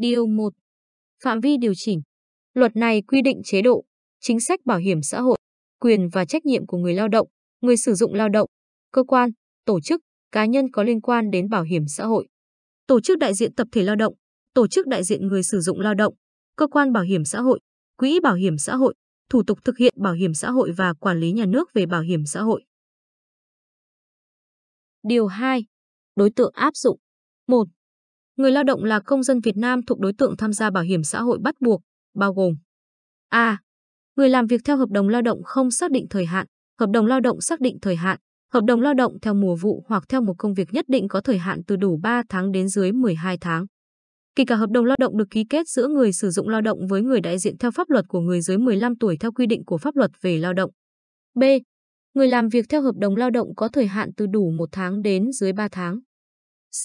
Điều 1. Phạm vi điều chỉnh. Luật này quy định chế độ, chính sách bảo hiểm xã hội, quyền và trách nhiệm của người lao động, người sử dụng lao động, cơ quan, tổ chức, cá nhân có liên quan đến bảo hiểm xã hội. Tổ chức đại diện tập thể lao động, tổ chức đại diện người sử dụng lao động, cơ quan bảo hiểm xã hội, quỹ bảo hiểm xã hội, thủ tục thực hiện bảo hiểm xã hội và quản lý nhà nước về bảo hiểm xã hội. Điều 2. Đối tượng áp dụng. 1. Người lao động là công dân Việt Nam thuộc đối tượng tham gia bảo hiểm xã hội bắt buộc, bao gồm A. Người làm việc theo hợp đồng lao động không xác định thời hạn, hợp đồng lao động xác định thời hạn, hợp đồng lao động theo mùa vụ hoặc theo một công việc nhất định có thời hạn từ đủ 3 tháng đến dưới 12 tháng. Kể cả hợp đồng lao động được ký kết giữa người sử dụng lao động với người đại diện theo pháp luật của người dưới 15 tuổi theo quy định của pháp luật về lao động. B. Người làm việc theo hợp đồng lao động có thời hạn từ đủ 1 tháng đến dưới 3 tháng. C.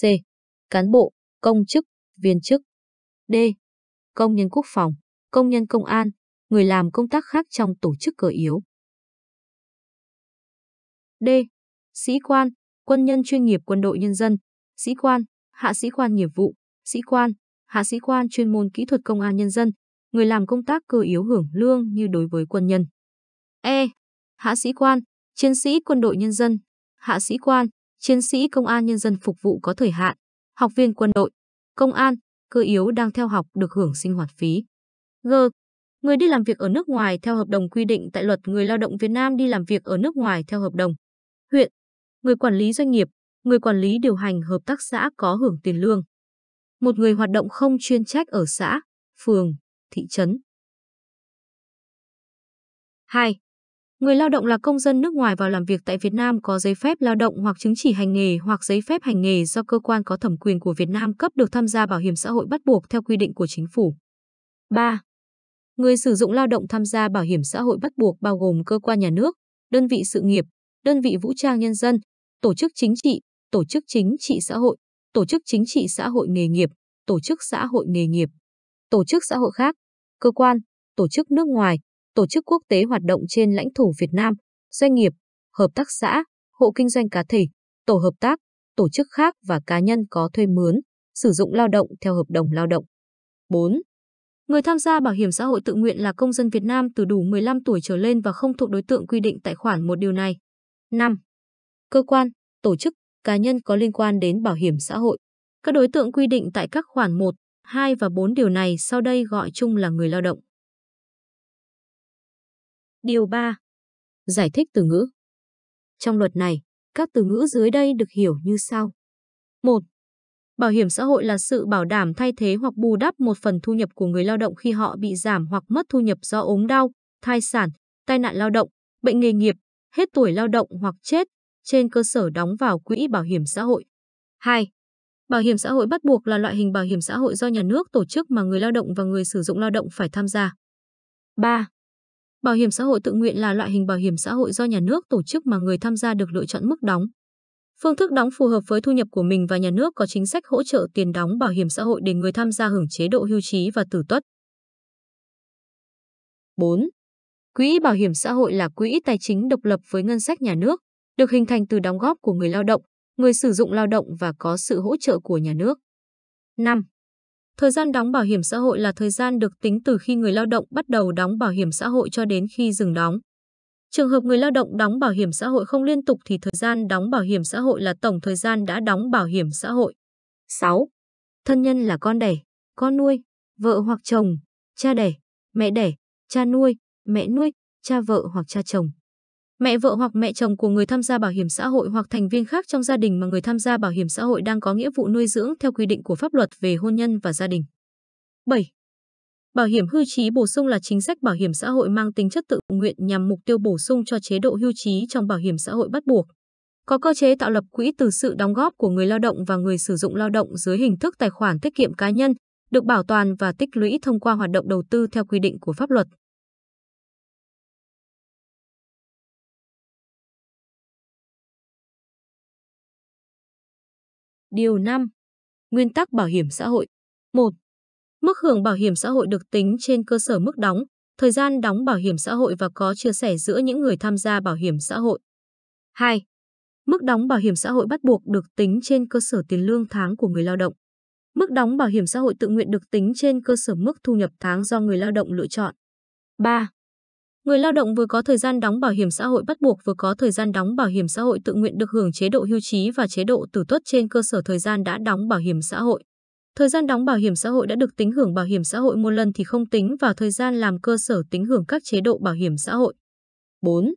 Cán bộ, công chức, viên chức. D. Công nhân quốc phòng, công nhân công an, người làm công tác khác trong tổ chức cờ yếu. D. Sĩ quan, quân nhân chuyên nghiệp quân đội nhân dân, sĩ quan, hạ sĩ quan nghiệp vụ, sĩ quan, hạ sĩ quan chuyên môn kỹ thuật công an nhân dân, người làm công tác cơ yếu hưởng lương như đối với quân nhân. E. Hạ sĩ quan, chiến sĩ quân đội nhân dân, hạ sĩ quan, chiến sĩ công an nhân dân phục vụ có thời hạn, học viên quân đội, công an, cơ yếu đang theo học được hưởng sinh hoạt phí. G. Người đi làm việc ở nước ngoài theo hợp đồng quy định tại luật người lao động Việt Nam đi làm việc ở nước ngoài theo hợp đồng. Huyện. Người quản lý doanh nghiệp, người quản lý điều hành hợp tác xã có hưởng tiền lương. Một người hoạt động không chuyên trách ở xã, phường, thị trấn. 2. Người lao động là công dân nước ngoài vào làm việc tại Việt Nam có giấy phép lao động hoặc chứng chỉ hành nghề hoặc giấy phép hành nghề do cơ quan có thẩm quyền của Việt Nam cấp được tham gia bảo hiểm xã hội bắt buộc theo quy định của chính phủ. 3. Người sử dụng lao động tham gia bảo hiểm xã hội bắt buộc bao gồm cơ quan nhà nước, đơn vị sự nghiệp, đơn vị vũ trang nhân dân, tổ chức chính trị, tổ chức chính trị xã hội, tổ chức chính trị xã hội nghề nghiệp, tổ chức xã hội nghề nghiệp, tổ chức xã hội khác, cơ quan, tổ chức nước ngoài, tổ chức quốc tế hoạt động trên lãnh thổ Việt Nam, doanh nghiệp, hợp tác xã, hộ kinh doanh cá thể, tổ hợp tác, tổ chức khác và cá nhân có thuê mướn, sử dụng lao động theo hợp đồng lao động. 4. Người tham gia bảo hiểm xã hội tự nguyện là công dân Việt Nam từ đủ 15 tuổi trở lên và không thuộc đối tượng quy định tại khoản một điều này. 5. Cơ quan, tổ chức, cá nhân có liên quan đến bảo hiểm xã hội. Các đối tượng quy định tại các khoản 1, 2 và 4 điều này sau đây gọi chung là người lao động. Điều 3. Giải thích từ ngữ. Trong luật này, các từ ngữ dưới đây được hiểu như sau. 1. Bảo hiểm xã hội là sự bảo đảm thay thế hoặc bù đắp một phần thu nhập của người lao động khi họ bị giảm hoặc mất thu nhập do ốm đau, thai sản, tai nạn lao động, bệnh nghề nghiệp, hết tuổi lao động hoặc chết trên cơ sở đóng vào quỹ bảo hiểm xã hội. 2. Bảo hiểm xã hội bắt buộc là loại hình bảo hiểm xã hội do nhà nước tổ chức mà người lao động và người sử dụng lao động phải tham gia. 3. Bảo hiểm xã hội tự nguyện là loại hình bảo hiểm xã hội do nhà nước tổ chức mà người tham gia được lựa chọn mức đóng. Phương thức đóng phù hợp với thu nhập của mình và nhà nước có chính sách hỗ trợ tiền đóng bảo hiểm xã hội để người tham gia hưởng chế độ hưu trí và tử tuất. 4. Quỹ bảo hiểm xã hội là quỹ tài chính độc lập với ngân sách nhà nước, được hình thành từ đóng góp của người lao động, người sử dụng lao động và có sự hỗ trợ của nhà nước. 5. Thời gian đóng bảo hiểm xã hội là thời gian được tính từ khi người lao động bắt đầu đóng bảo hiểm xã hội cho đến khi dừng đóng. Trường hợp người lao động đóng bảo hiểm xã hội không liên tục thì thời gian đóng bảo hiểm xã hội là tổng thời gian đã đóng bảo hiểm xã hội. 6. Thân nhân là con đẻ, con nuôi, vợ hoặc chồng, cha đẻ, mẹ đẻ, cha nuôi, mẹ nuôi, cha vợ hoặc cha chồng. Mẹ vợ hoặc mẹ chồng của người tham gia bảo hiểm xã hội hoặc thành viên khác trong gia đình mà người tham gia bảo hiểm xã hội đang có nghĩa vụ nuôi dưỡng theo quy định của pháp luật về hôn nhân và gia đình. 7. Bảo hiểm hưu trí bổ sung là chính sách bảo hiểm xã hội mang tính chất tự nguyện nhằm mục tiêu bổ sung cho chế độ hưu trí trong bảo hiểm xã hội bắt buộc. Có cơ chế tạo lập quỹ từ sự đóng góp của người lao động và người sử dụng lao động dưới hình thức tài khoản tiết kiệm cá nhân, được bảo toàn và tích lũy thông qua hoạt động đầu tư theo quy định của pháp luật. Điều 5. Nguyên tắc bảo hiểm xã hội. 1. Mức hưởng bảo hiểm xã hội được tính trên cơ sở mức đóng, thời gian đóng bảo hiểm xã hội và có chia sẻ giữa những người tham gia bảo hiểm xã hội. 2. Mức đóng bảo hiểm xã hội bắt buộc được tính trên cơ sở tiền lương tháng của người lao động. Mức đóng bảo hiểm xã hội tự nguyện được tính trên cơ sở mức thu nhập tháng do người lao động lựa chọn. 3. Người lao động vừa có thời gian đóng bảo hiểm xã hội bắt buộc vừa có thời gian đóng bảo hiểm xã hội tự nguyện được hưởng chế độ hưu trí và chế độ tử tuất trên cơ sở thời gian đã đóng bảo hiểm xã hội. Thời gian đóng bảo hiểm xã hội đã được tính hưởng bảo hiểm xã hội một lần thì không tính vào thời gian làm cơ sở tính hưởng các chế độ bảo hiểm xã hội. 4.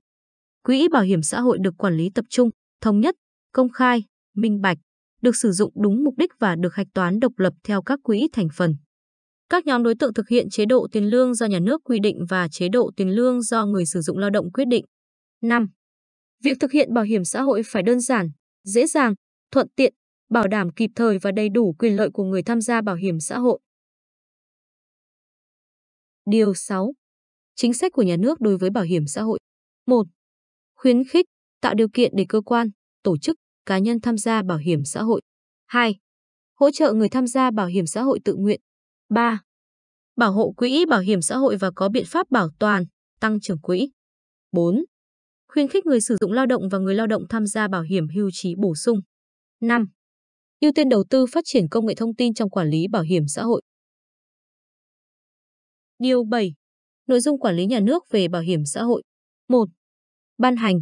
Quỹ bảo hiểm xã hội được quản lý tập trung, thống nhất, công khai, minh bạch, được sử dụng đúng mục đích và được hạch toán độc lập theo các quỹ thành phần. Các nhóm đối tượng thực hiện chế độ tiền lương do nhà nước quy định và chế độ tiền lương do người sử dụng lao động quyết định. 5. Việc thực hiện bảo hiểm xã hội phải đơn giản, dễ dàng, thuận tiện, bảo đảm kịp thời và đầy đủ quyền lợi của người tham gia bảo hiểm xã hội. Điều 6. Chính sách của nhà nước đối với bảo hiểm xã hội. 1. Khuyến khích, tạo điều kiện để cơ quan, tổ chức, cá nhân tham gia bảo hiểm xã hội. 2. Hỗ trợ người tham gia bảo hiểm xã hội tự nguyện, 3. Bảo hộ quỹ bảo hiểm xã hội và có biện pháp bảo toàn, tăng trưởng quỹ. 4. Khuyến khích người sử dụng lao động và người lao động tham gia bảo hiểm hưu trí bổ sung. 5. Ưu tiên đầu tư phát triển công nghệ thông tin trong quản lý bảo hiểm xã hội. Điều 7. Nội dung quản lý nhà nước về bảo hiểm xã hội. 1. Ban hành,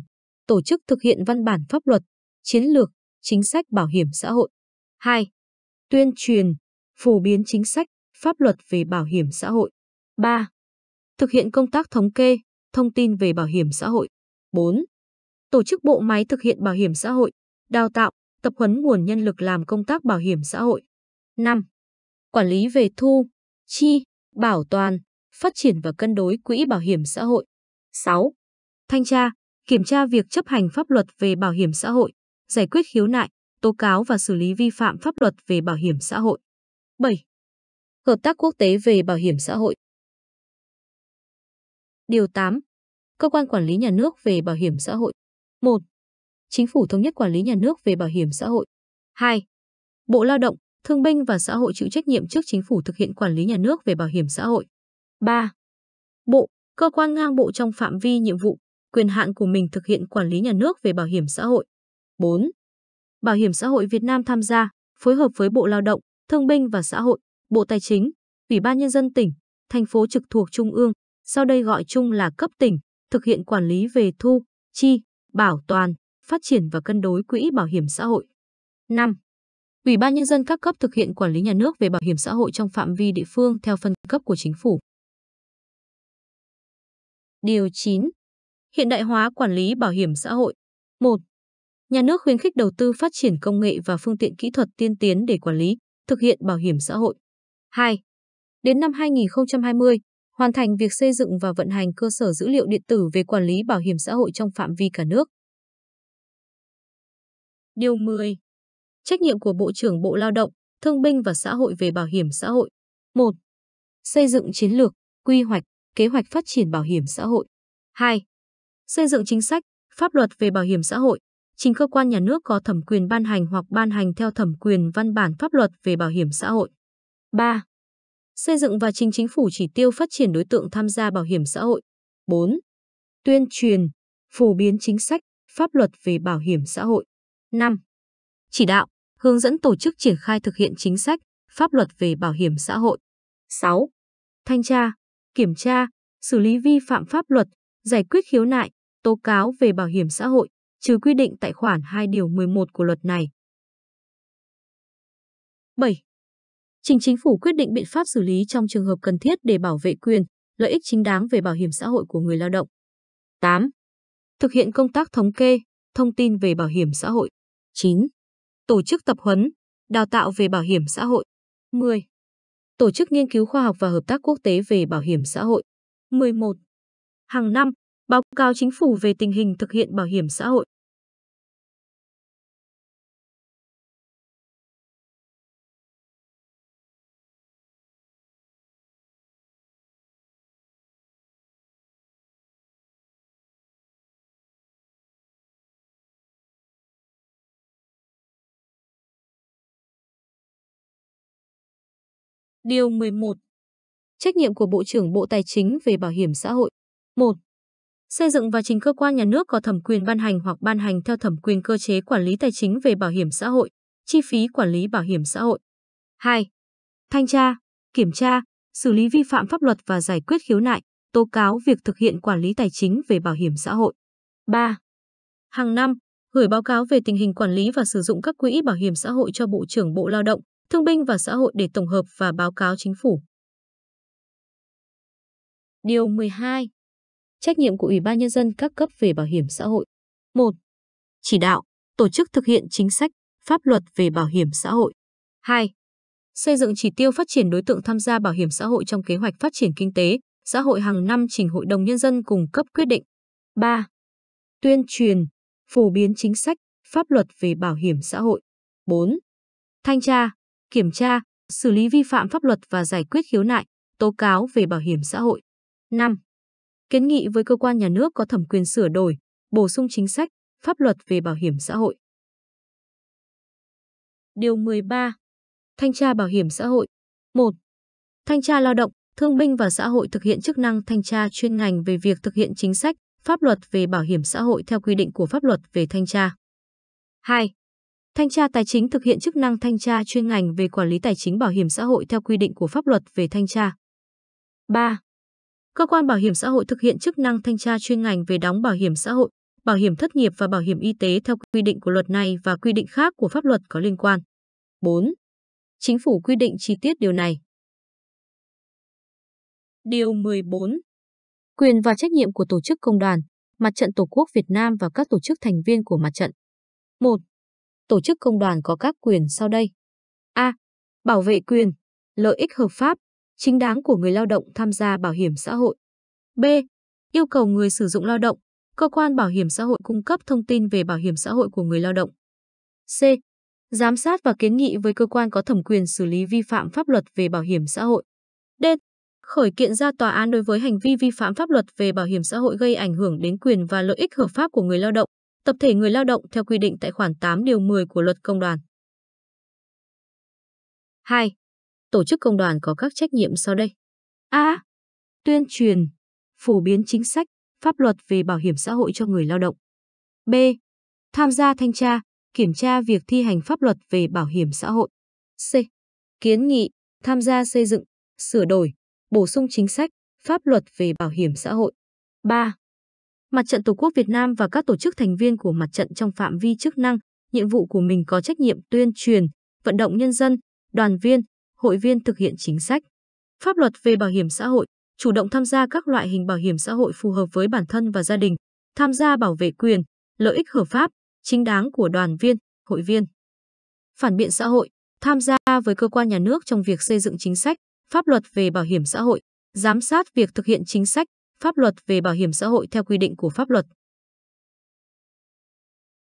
tổ chức thực hiện văn bản pháp luật, chiến lược, chính sách bảo hiểm xã hội. 2. Tuyên truyền, phổ biến chính sách pháp luật về bảo hiểm xã hội. 3. Thực hiện công tác thống kê, thông tin về bảo hiểm xã hội. 4. Tổ chức bộ máy thực hiện bảo hiểm xã hội, đào tạo, tập huấn nguồn nhân lực làm công tác bảo hiểm xã hội. 5. Quản lý về thu, chi, bảo toàn, phát triển và cân đối quỹ bảo hiểm xã hội. 6. Thanh tra, kiểm tra việc chấp hành pháp luật về bảo hiểm xã hội, giải quyết khiếu nại, tố cáo và xử lý vi phạm pháp luật về bảo hiểm xã hội. 7. Hợp tác quốc tế về bảo hiểm xã hội. Điều 8. Cơ quan quản lý nhà nước về bảo hiểm xã hội. 1. Chính phủ thống nhất quản lý nhà nước về bảo hiểm xã hội. 2. Bộ Lao động, Thương binh và Xã hội chịu trách nhiệm trước chính phủ thực hiện quản lý nhà nước về bảo hiểm xã hội. 3. Bộ, cơ quan ngang bộ trong phạm vi nhiệm vụ, quyền hạn của mình thực hiện quản lý nhà nước về bảo hiểm xã hội. 4. Bảo hiểm xã hội Việt Nam tham gia, phối hợp với Bộ Lao động, Thương binh và Xã hội Bộ Tài chính, Ủy ban Nhân dân tỉnh, thành phố trực thuộc Trung ương, sau đây gọi chung là cấp tỉnh, thực hiện quản lý về thu, chi, bảo toàn, phát triển và cân đối quỹ bảo hiểm xã hội. 5. Ủy ban Nhân dân các cấp thực hiện quản lý nhà nước về bảo hiểm xã hội trong phạm vi địa phương theo phân cấp của chính phủ. Điều 9. Hiện đại hóa quản lý bảo hiểm xã hội. 1. Nhà nước khuyến khích đầu tư phát triển công nghệ và phương tiện kỹ thuật tiên tiến để quản lý, thực hiện bảo hiểm xã hội. 2. Đến năm 2020, hoàn thành việc xây dựng và vận hành cơ sở dữ liệu điện tử về quản lý bảo hiểm xã hội trong phạm vi cả nước. Điều 10. Trách nhiệm của Bộ trưởng Bộ Lao động, Thương binh và Xã hội về bảo hiểm xã hội. 1. Xây dựng chiến lược, quy hoạch, kế hoạch phát triển bảo hiểm xã hội. 2. Xây dựng chính sách, pháp luật về bảo hiểm xã hội, trình cơ quan nhà nước có thẩm quyền ban hành hoặc ban hành theo thẩm quyền văn bản pháp luật về bảo hiểm xã hội. 3. Xây dựng và trình chính phủ chỉ tiêu phát triển đối tượng tham gia bảo hiểm xã hội. 4. Tuyên truyền, phổ biến chính sách, pháp luật về bảo hiểm xã hội. 5. Chỉ đạo, hướng dẫn tổ chức triển khai thực hiện chính sách, pháp luật về bảo hiểm xã hội. 6. Thanh tra, kiểm tra, xử lý vi phạm pháp luật, giải quyết khiếu nại, tố cáo về bảo hiểm xã hội, trừ quy định tại khoản 2 điều 11 của luật này. 7 trình chính phủ quyết định biện pháp xử lý trong trường hợp cần thiết để bảo vệ quyền, lợi ích chính đáng về bảo hiểm xã hội của người lao động. 8. Thực hiện công tác thống kê, thông tin về bảo hiểm xã hội. 9. Tổ chức tập huấn, đào tạo về bảo hiểm xã hội. 10. Tổ chức nghiên cứu khoa học và hợp tác quốc tế về bảo hiểm xã hội. 11. Hàng năm, báo cáo chính phủ về tình hình thực hiện bảo hiểm xã hội. Điều 11. Trách nhiệm của Bộ trưởng Bộ Tài chính về bảo hiểm xã hội. 1. Xây dựng và trình cơ quan nhà nước có thẩm quyền ban hành hoặc ban hành theo thẩm quyền cơ chế quản lý tài chính về bảo hiểm xã hội, chi phí quản lý bảo hiểm xã hội. 2. Thanh tra, kiểm tra, xử lý vi phạm pháp luật và giải quyết khiếu nại, tố cáo việc thực hiện quản lý tài chính về bảo hiểm xã hội. 3. Hàng năm, gửi báo cáo về tình hình quản lý và sử dụng các quỹ bảo hiểm xã hội cho Bộ trưởng Bộ Lao động, Thương binh và Xã hội để tổng hợp và báo cáo chính phủ. Điều 12. Trách nhiệm của Ủy ban Nhân dân các cấp về bảo hiểm xã hội. 1. Chỉ đạo, tổ chức thực hiện chính sách, pháp luật về bảo hiểm xã hội. 2. Xây dựng chỉ tiêu phát triển đối tượng tham gia bảo hiểm xã hội trong kế hoạch phát triển kinh tế, xã hội hàng năm trình Hội đồng Nhân dân cùng cấp quyết định. 3. Tuyên truyền, phổ biến chính sách, pháp luật về bảo hiểm xã hội. 4. Thanh tra, kiểm tra, xử lý vi phạm pháp luật và giải quyết khiếu nại, tố cáo về bảo hiểm xã hội. 5. Kiến nghị với cơ quan nhà nước có thẩm quyền sửa đổi, bổ sung chính sách, pháp luật về bảo hiểm xã hội. Điều 13. Thanh tra bảo hiểm xã hội. 1. Thanh tra lao động, thương binh và xã hội thực hiện chức năng thanh tra chuyên ngành về việc thực hiện chính sách, pháp luật về bảo hiểm xã hội theo quy định của pháp luật về thanh tra. 2. Thanh tra tài chính thực hiện chức năng thanh tra chuyên ngành về quản lý tài chính bảo hiểm xã hội theo quy định của pháp luật về thanh tra. 3. Cơ quan bảo hiểm xã hội thực hiện chức năng thanh tra chuyên ngành về đóng bảo hiểm xã hội, bảo hiểm thất nghiệp và bảo hiểm y tế theo quy định của luật này và quy định khác của pháp luật có liên quan. 4. Chính phủ quy định chi tiết điều này. Điều 14. Quyền và trách nhiệm của tổ chức công đoàn, mặt trận Tổ quốc Việt Nam và các tổ chức thành viên của mặt trận. 1 tổ chức công đoàn có các quyền sau đây. A. Bảo vệ quyền, lợi ích hợp pháp, chính đáng của người lao động tham gia bảo hiểm xã hội. B. Yêu cầu người sử dụng lao động, cơ quan bảo hiểm xã hội cung cấp thông tin về bảo hiểm xã hội của người lao động. C. Giám sát và kiến nghị với cơ quan có thẩm quyền xử lý vi phạm pháp luật về bảo hiểm xã hội. D. Khởi kiện ra tòa án đối với hành vi vi phạm pháp luật về bảo hiểm xã hội gây ảnh hưởng đến quyền và lợi ích hợp pháp của người lao động tập thể người lao động theo quy định tại khoản 8 điều 10 của luật công đoàn. 2. Tổ chức công đoàn có các trách nhiệm sau đây. A. Tuyên truyền, phổ biến chính sách, pháp luật về bảo hiểm xã hội cho người lao động. B. Tham gia thanh tra, kiểm tra việc thi hành pháp luật về bảo hiểm xã hội. C. Kiến nghị, tham gia xây dựng, sửa đổi, bổ sung chính sách, pháp luật về bảo hiểm xã hội. 3. Mặt trận Tổ quốc Việt Nam và các tổ chức thành viên của mặt trận trong phạm vi chức năng, nhiệm vụ của mình có trách nhiệm tuyên truyền, vận động nhân dân, đoàn viên, hội viên thực hiện chính sách. Pháp luật về bảo hiểm xã hội, chủ động tham gia các loại hình bảo hiểm xã hội phù hợp với bản thân và gia đình, tham gia bảo vệ quyền, lợi ích hợp pháp, chính đáng của đoàn viên, hội viên. Phản biện xã hội, tham gia với cơ quan nhà nước trong việc xây dựng chính sách, pháp luật về bảo hiểm xã hội, giám sát việc thực hiện chính sách, pháp luật về bảo hiểm xã hội theo quy định của pháp luật.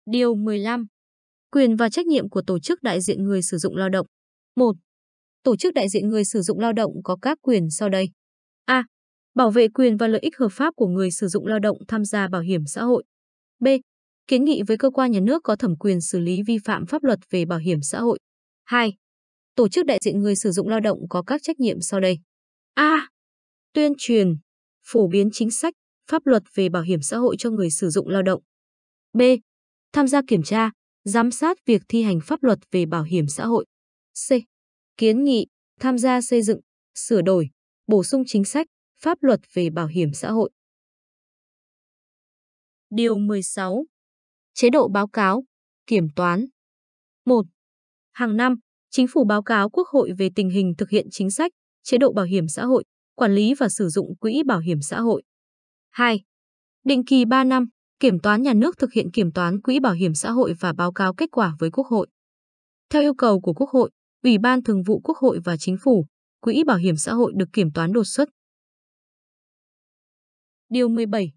Điều 15. Quyền và trách nhiệm của tổ chức đại diện người sử dụng lao động. 1. Tổ chức đại diện người sử dụng lao động có các quyền sau đây. A. Bảo vệ quyền và lợi ích hợp pháp của người sử dụng lao động tham gia bảo hiểm xã hội. B. Kiến nghị với cơ quan nhà nước có thẩm quyền xử lý vi phạm pháp luật về bảo hiểm xã hội. 2. Tổ chức đại diện người sử dụng lao động có các trách nhiệm sau đây. A. Tuyên truyền, phổ biến chính sách, pháp luật về bảo hiểm xã hội cho người sử dụng lao động. B. Tham gia kiểm tra, giám sát việc thi hành pháp luật về bảo hiểm xã hội. C. Kiến nghị, tham gia xây dựng, sửa đổi, bổ sung chính sách, pháp luật về bảo hiểm xã hội. Điều 16. Chế độ báo cáo, kiểm toán. 1. Hàng năm, chính phủ báo cáo Quốc hội về tình hình thực hiện chính sách, chế độ bảo hiểm xã hội, quản lý và sử dụng quỹ bảo hiểm xã hội. 2. Định kỳ 3 năm, Kiểm toán nhà nước thực hiện kiểm toán quỹ bảo hiểm xã hội và báo cáo kết quả với Quốc hội. Theo yêu cầu của Quốc hội, Ủy ban Thường vụ Quốc hội và Chính phủ, quỹ bảo hiểm xã hội được kiểm toán đột xuất. Điều 17.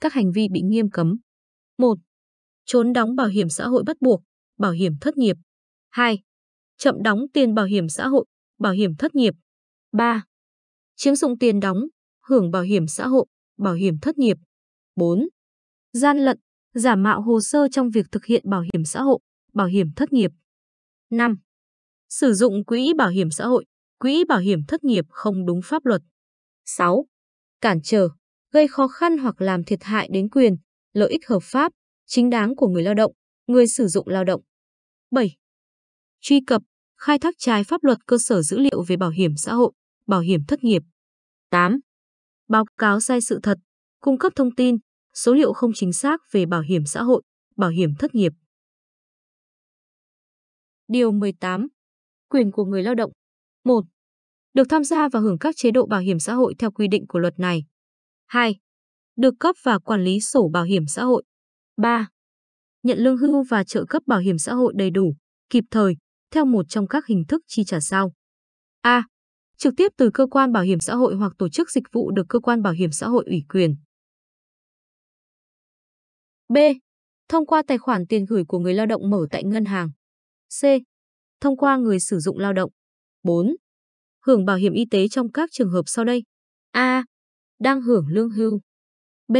Các hành vi bị nghiêm cấm. 1. Trốn đóng bảo hiểm xã hội bắt buộc, bảo hiểm thất nghiệp. 2. Chậm đóng tiền bảo hiểm xã hội, bảo hiểm thất nghiệp. 3 chiếm dụng tiền đóng, hưởng bảo hiểm xã hội, bảo hiểm thất nghiệp. 4. Gian lận, giả mạo hồ sơ trong việc thực hiện bảo hiểm xã hội, bảo hiểm thất nghiệp. 5. Sử dụng quỹ bảo hiểm xã hội, quỹ bảo hiểm thất nghiệp không đúng pháp luật. 6. Cản trở, gây khó khăn hoặc làm thiệt hại đến quyền, lợi ích hợp pháp, chính đáng của người lao động, người sử dụng lao động. 7. Truy cập, khai thác trái pháp luật cơ sở dữ liệu về bảo hiểm xã hội, bảo hiểm thất nghiệp. 8. Báo cáo sai sự thật, cung cấp thông tin, số liệu không chính xác về bảo hiểm xã hội, bảo hiểm thất nghiệp. Điều 18. Quyền của người lao động. 1. Được tham gia và hưởng các chế độ bảo hiểm xã hội theo quy định của luật này. 2. Được cấp và quản lý sổ bảo hiểm xã hội. 3. Nhận lương hưu và trợ cấp bảo hiểm xã hội đầy đủ, kịp thời, theo một trong các hình thức chi trả sau. A trực tiếp từ cơ quan bảo hiểm xã hội hoặc tổ chức dịch vụ được cơ quan bảo hiểm xã hội ủy quyền. B. Thông qua tài khoản tiền gửi của người lao động mở tại ngân hàng. C. Thông qua người sử dụng lao động. 4. Hưởng bảo hiểm y tế trong các trường hợp sau đây. A. Đang hưởng lương hưu. B.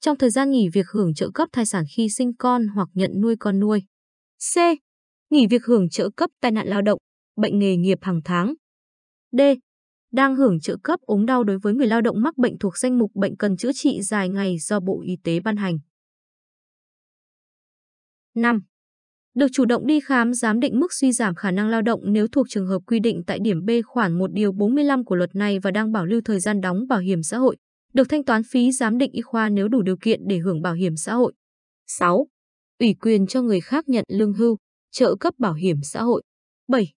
Trong thời gian nghỉ việc hưởng trợ cấp thai sản khi sinh con hoặc nhận nuôi con nuôi. C. Nghỉ việc hưởng trợ cấp tai nạn lao động, bệnh nghề nghiệp hàng tháng. D. Đang hưởng trợ cấp ốm đau đối với người lao động mắc bệnh thuộc danh mục bệnh cần chữa trị dài ngày do Bộ Y tế ban hành. 5. Được chủ động đi khám giám định mức suy giảm khả năng lao động nếu thuộc trường hợp quy định tại điểm B khoản 1 điều 45 của luật này và đang bảo lưu thời gian đóng bảo hiểm xã hội, được thanh toán phí giám định y khoa nếu đủ điều kiện để hưởng bảo hiểm xã hội. 6. Ủy quyền cho người khác nhận lương hưu, trợ cấp bảo hiểm xã hội. 7.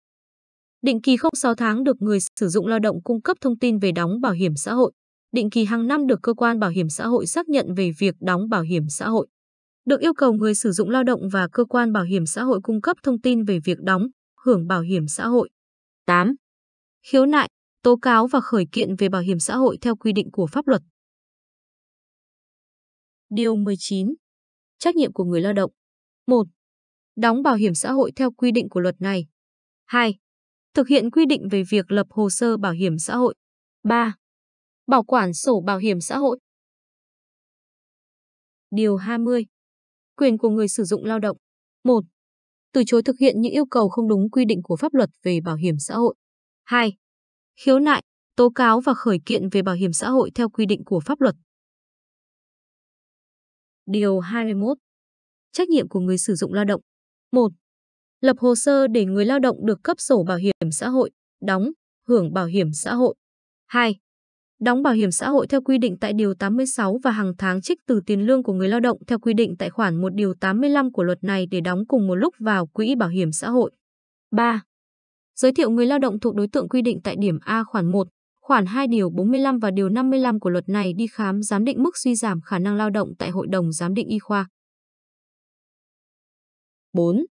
Định kỳ không 6 tháng được người sử dụng lao động cung cấp thông tin về đóng bảo hiểm xã hội. Định kỳ hàng năm được cơ quan bảo hiểm xã hội xác nhận về việc đóng bảo hiểm xã hội. Được yêu cầu người sử dụng lao động và cơ quan bảo hiểm xã hội cung cấp thông tin về việc đóng, hưởng bảo hiểm xã hội. 8. Khiếu nại, tố cáo và khởi kiện về bảo hiểm xã hội theo quy định của pháp luật. Điều 19. Trách nhiệm của người lao động. 1. Đóng bảo hiểm xã hội theo quy định của luật này. 2 thực hiện quy định về việc lập hồ sơ bảo hiểm xã hội. 3. Bảo quản sổ bảo hiểm xã hội. Điều 20. Quyền của người sử dụng lao động. 1. Từ chối thực hiện những yêu cầu không đúng quy định của pháp luật về bảo hiểm xã hội. 2. Khiếu nại, tố cáo và khởi kiện về bảo hiểm xã hội theo quy định của pháp luật. Điều 21. Trách nhiệm của người sử dụng lao động. 1 lập hồ sơ để người lao động được cấp sổ bảo hiểm xã hội, đóng, hưởng bảo hiểm xã hội. 2. Đóng bảo hiểm xã hội theo quy định tại Điều 86 và hàng tháng trích từ tiền lương của người lao động theo quy định tại khoản 1 Điều 85 của luật này để đóng cùng một lúc vào quỹ bảo hiểm xã hội. 3. Giới thiệu người lao động thuộc đối tượng quy định tại điểm A khoản 1, khoản 2 Điều 45 và Điều 55 của luật này đi khám giám định mức suy giảm khả năng lao động tại Hội đồng Giám định Y khoa. 4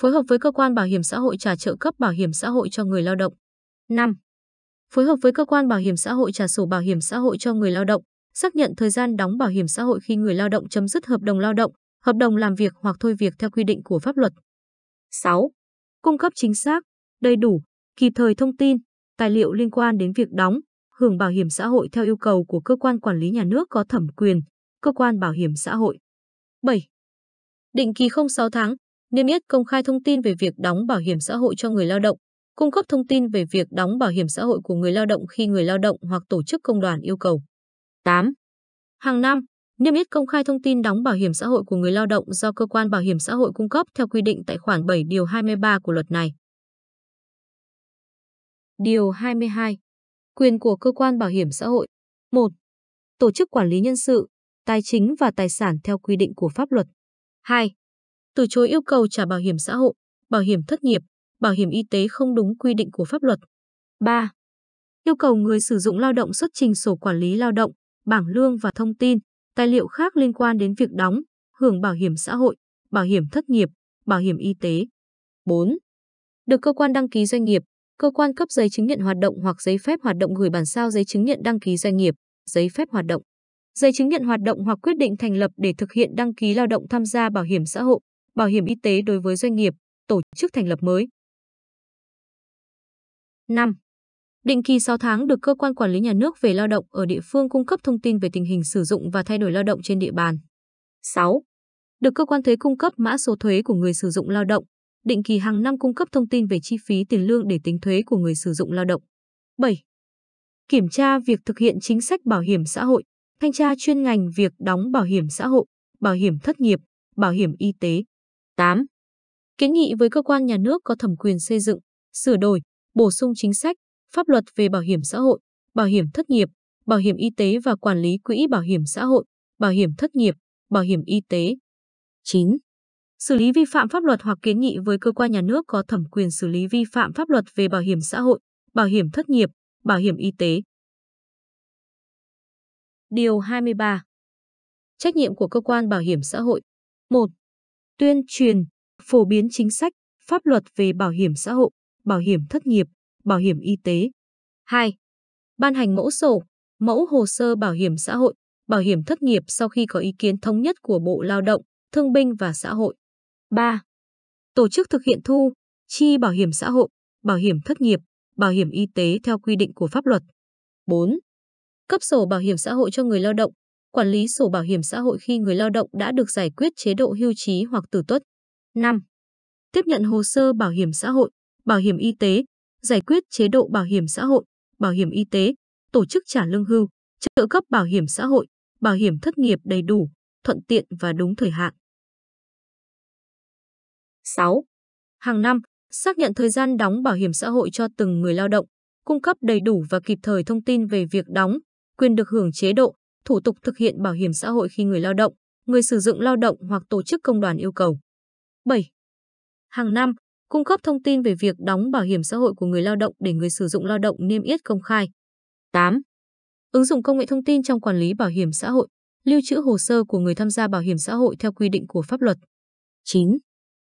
phối hợp với cơ quan bảo hiểm xã hội trả trợ cấp bảo hiểm xã hội cho người lao động. 5. Phối hợp với cơ quan bảo hiểm xã hội trả sổ bảo hiểm xã hội cho người lao động, xác nhận thời gian đóng bảo hiểm xã hội khi người lao động chấm dứt hợp đồng lao động, hợp đồng làm việc hoặc thôi việc theo quy định của pháp luật. 6. Cung cấp chính xác, đầy đủ, kịp thời thông tin, tài liệu liên quan đến việc đóng, hưởng bảo hiểm xã hội theo yêu cầu của cơ quan quản lý nhà nước có thẩm quyền, cơ quan bảo hiểm xã hội. 7. Định kỳ không 6 tháng, niêm yết công khai thông tin về việc đóng bảo hiểm xã hội cho người lao động, cung cấp thông tin về việc đóng bảo hiểm xã hội của người lao động khi người lao động hoặc tổ chức công đoàn yêu cầu. 8. Hàng năm, niêm yết công khai thông tin đóng bảo hiểm xã hội của người lao động do cơ quan bảo hiểm xã hội cung cấp theo quy định tại khoản 7 điều 23 của luật này. Điều 22. Quyền của cơ quan bảo hiểm xã hội. 1. Tổ chức quản lý nhân sự, tài chính và tài sản theo quy định của pháp luật. 2 từ chối yêu cầu trả bảo hiểm xã hội, bảo hiểm thất nghiệp, bảo hiểm y tế không đúng quy định của pháp luật. 3. Yêu cầu người sử dụng lao động xuất trình sổ quản lý lao động, bảng lương và thông tin, tài liệu khác liên quan đến việc đóng, hưởng bảo hiểm xã hội, bảo hiểm thất nghiệp, bảo hiểm y tế. 4. Được cơ quan đăng ký doanh nghiệp, cơ quan cấp giấy chứng nhận hoạt động hoặc giấy phép hoạt động gửi bản sao giấy chứng nhận đăng ký doanh nghiệp, giấy phép hoạt động, giấy chứng nhận hoạt động hoặc quyết định thành lập để thực hiện đăng ký lao động tham gia bảo hiểm xã hội, bảo hiểm y tế đối với doanh nghiệp, tổ chức thành lập mới. 5. Định kỳ 6 tháng được cơ quan quản lý nhà nước về lao động ở địa phương cung cấp thông tin về tình hình sử dụng và thay đổi lao động trên địa bàn. 6. Được cơ quan thuế cung cấp mã số thuế của người sử dụng lao động, định kỳ hàng năm cung cấp thông tin về chi phí tiền lương để tính thuế của người sử dụng lao động. 7. Kiểm tra việc thực hiện chính sách bảo hiểm xã hội, thanh tra chuyên ngành việc đóng bảo hiểm xã hội, bảo hiểm thất nghiệp, bảo hiểm y tế. 8. Kiến nghị với cơ quan nhà nước có thẩm quyền xây dựng, sửa đổi, bổ sung chính sách, pháp luật về bảo hiểm xã hội, bảo hiểm thất nghiệp, bảo hiểm y tế và quản lý quỹ bảo hiểm xã hội, bảo hiểm thất nghiệp, bảo hiểm y tế. 9. Xử lý vi phạm pháp luật hoặc kiến nghị với cơ quan nhà nước có thẩm quyền xử lý vi phạm pháp luật về bảo hiểm xã hội, bảo hiểm thất nghiệp, bảo hiểm y tế. Điều 23. Trách nhiệm của cơ quan bảo hiểm xã hội. 1 tuyên truyền, phổ biến chính sách, pháp luật về bảo hiểm xã hội, bảo hiểm thất nghiệp, bảo hiểm y tế. 2. Ban hành mẫu sổ, mẫu hồ sơ bảo hiểm xã hội, bảo hiểm thất nghiệp sau khi có ý kiến thống nhất của Bộ Lao động, Thương binh và Xã hội. 3. Tổ chức thực hiện thu, chi bảo hiểm xã hội, bảo hiểm thất nghiệp, bảo hiểm y tế theo quy định của pháp luật. 4. Cấp sổ bảo hiểm xã hội cho người lao động, quản lý sổ bảo hiểm xã hội khi người lao động đã được giải quyết chế độ hưu trí hoặc tử tuất. 5. Tiếp nhận hồ sơ bảo hiểm xã hội, bảo hiểm y tế, giải quyết chế độ bảo hiểm xã hội, bảo hiểm y tế, tổ chức trả lương hưu, trợ cấp bảo hiểm xã hội, bảo hiểm thất nghiệp đầy đủ, thuận tiện và đúng thời hạn. 6. Hàng năm, xác nhận thời gian đóng bảo hiểm xã hội cho từng người lao động, cung cấp đầy đủ và kịp thời thông tin về việc đóng, quyền được hưởng chế độ, thủ tục thực hiện bảo hiểm xã hội khi người lao động, người sử dụng lao động hoặc tổ chức công đoàn yêu cầu. 7. Hàng năm, cung cấp thông tin về việc đóng bảo hiểm xã hội của người lao động để người sử dụng lao động niêm yết công khai. 8. Ứng dụng công nghệ thông tin trong quản lý bảo hiểm xã hội, lưu trữ hồ sơ của người tham gia bảo hiểm xã hội theo quy định của pháp luật. 9.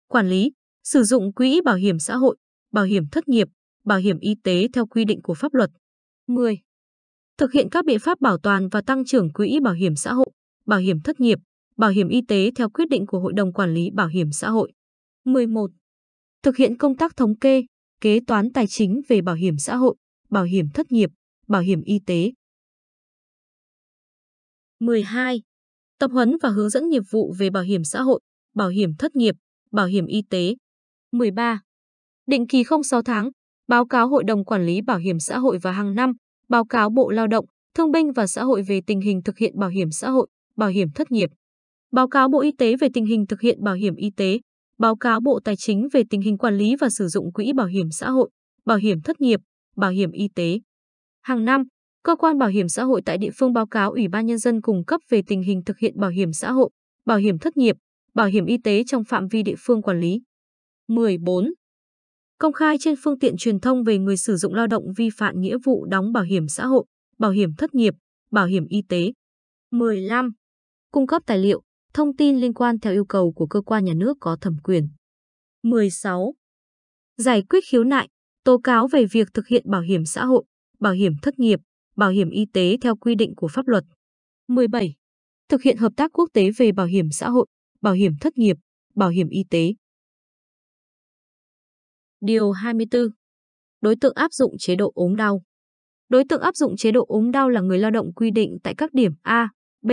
Quản lý, sử dụng quỹ bảo hiểm xã hội, bảo hiểm thất nghiệp, bảo hiểm y tế theo quy định của pháp luật. 10 thực hiện các biện pháp bảo toàn và tăng trưởng quỹ bảo hiểm xã hội, bảo hiểm thất nghiệp, bảo hiểm y tế theo quyết định của Hội đồng Quản lý Bảo hiểm xã hội. 11. Thực hiện công tác thống kê, kế toán tài chính về bảo hiểm xã hội, bảo hiểm thất nghiệp, bảo hiểm y tế. 12. Tập huấn và hướng dẫn nghiệp vụ về bảo hiểm xã hội, bảo hiểm thất nghiệp, bảo hiểm y tế. 13. Định kỳ không 06 tháng, báo cáo Hội đồng Quản lý Bảo hiểm xã hội và hàng năm báo cáo Bộ Lao động, Thương binh và Xã hội về tình hình thực hiện bảo hiểm xã hội, bảo hiểm thất nghiệp, báo cáo Bộ Y tế về tình hình thực hiện bảo hiểm y tế, báo cáo Bộ Tài chính về tình hình quản lý và sử dụng quỹ bảo hiểm xã hội, bảo hiểm thất nghiệp, bảo hiểm y tế. Hàng năm, cơ quan bảo hiểm xã hội tại địa phương báo cáo Ủy ban nhân dân cung cấp về tình hình thực hiện bảo hiểm xã hội, bảo hiểm thất nghiệp, bảo hiểm y tế trong phạm vi địa phương quản lý. 14 công khai trên phương tiện truyền thông về người sử dụng lao động vi phạm nghĩa vụ đóng bảo hiểm xã hội, bảo hiểm thất nghiệp, bảo hiểm y tế. 15. Cung cấp tài liệu, thông tin liên quan theo yêu cầu của cơ quan nhà nước có thẩm quyền. 16. Giải quyết khiếu nại, tố cáo về việc thực hiện bảo hiểm xã hội, bảo hiểm thất nghiệp, bảo hiểm y tế theo quy định của pháp luật. 17. Thực hiện hợp tác quốc tế về bảo hiểm xã hội, bảo hiểm thất nghiệp, bảo hiểm y tế. Điều 24. Đối tượng áp dụng chế độ ốm đau. Đối tượng áp dụng chế độ ốm đau là người lao động quy định tại các điểm A, B,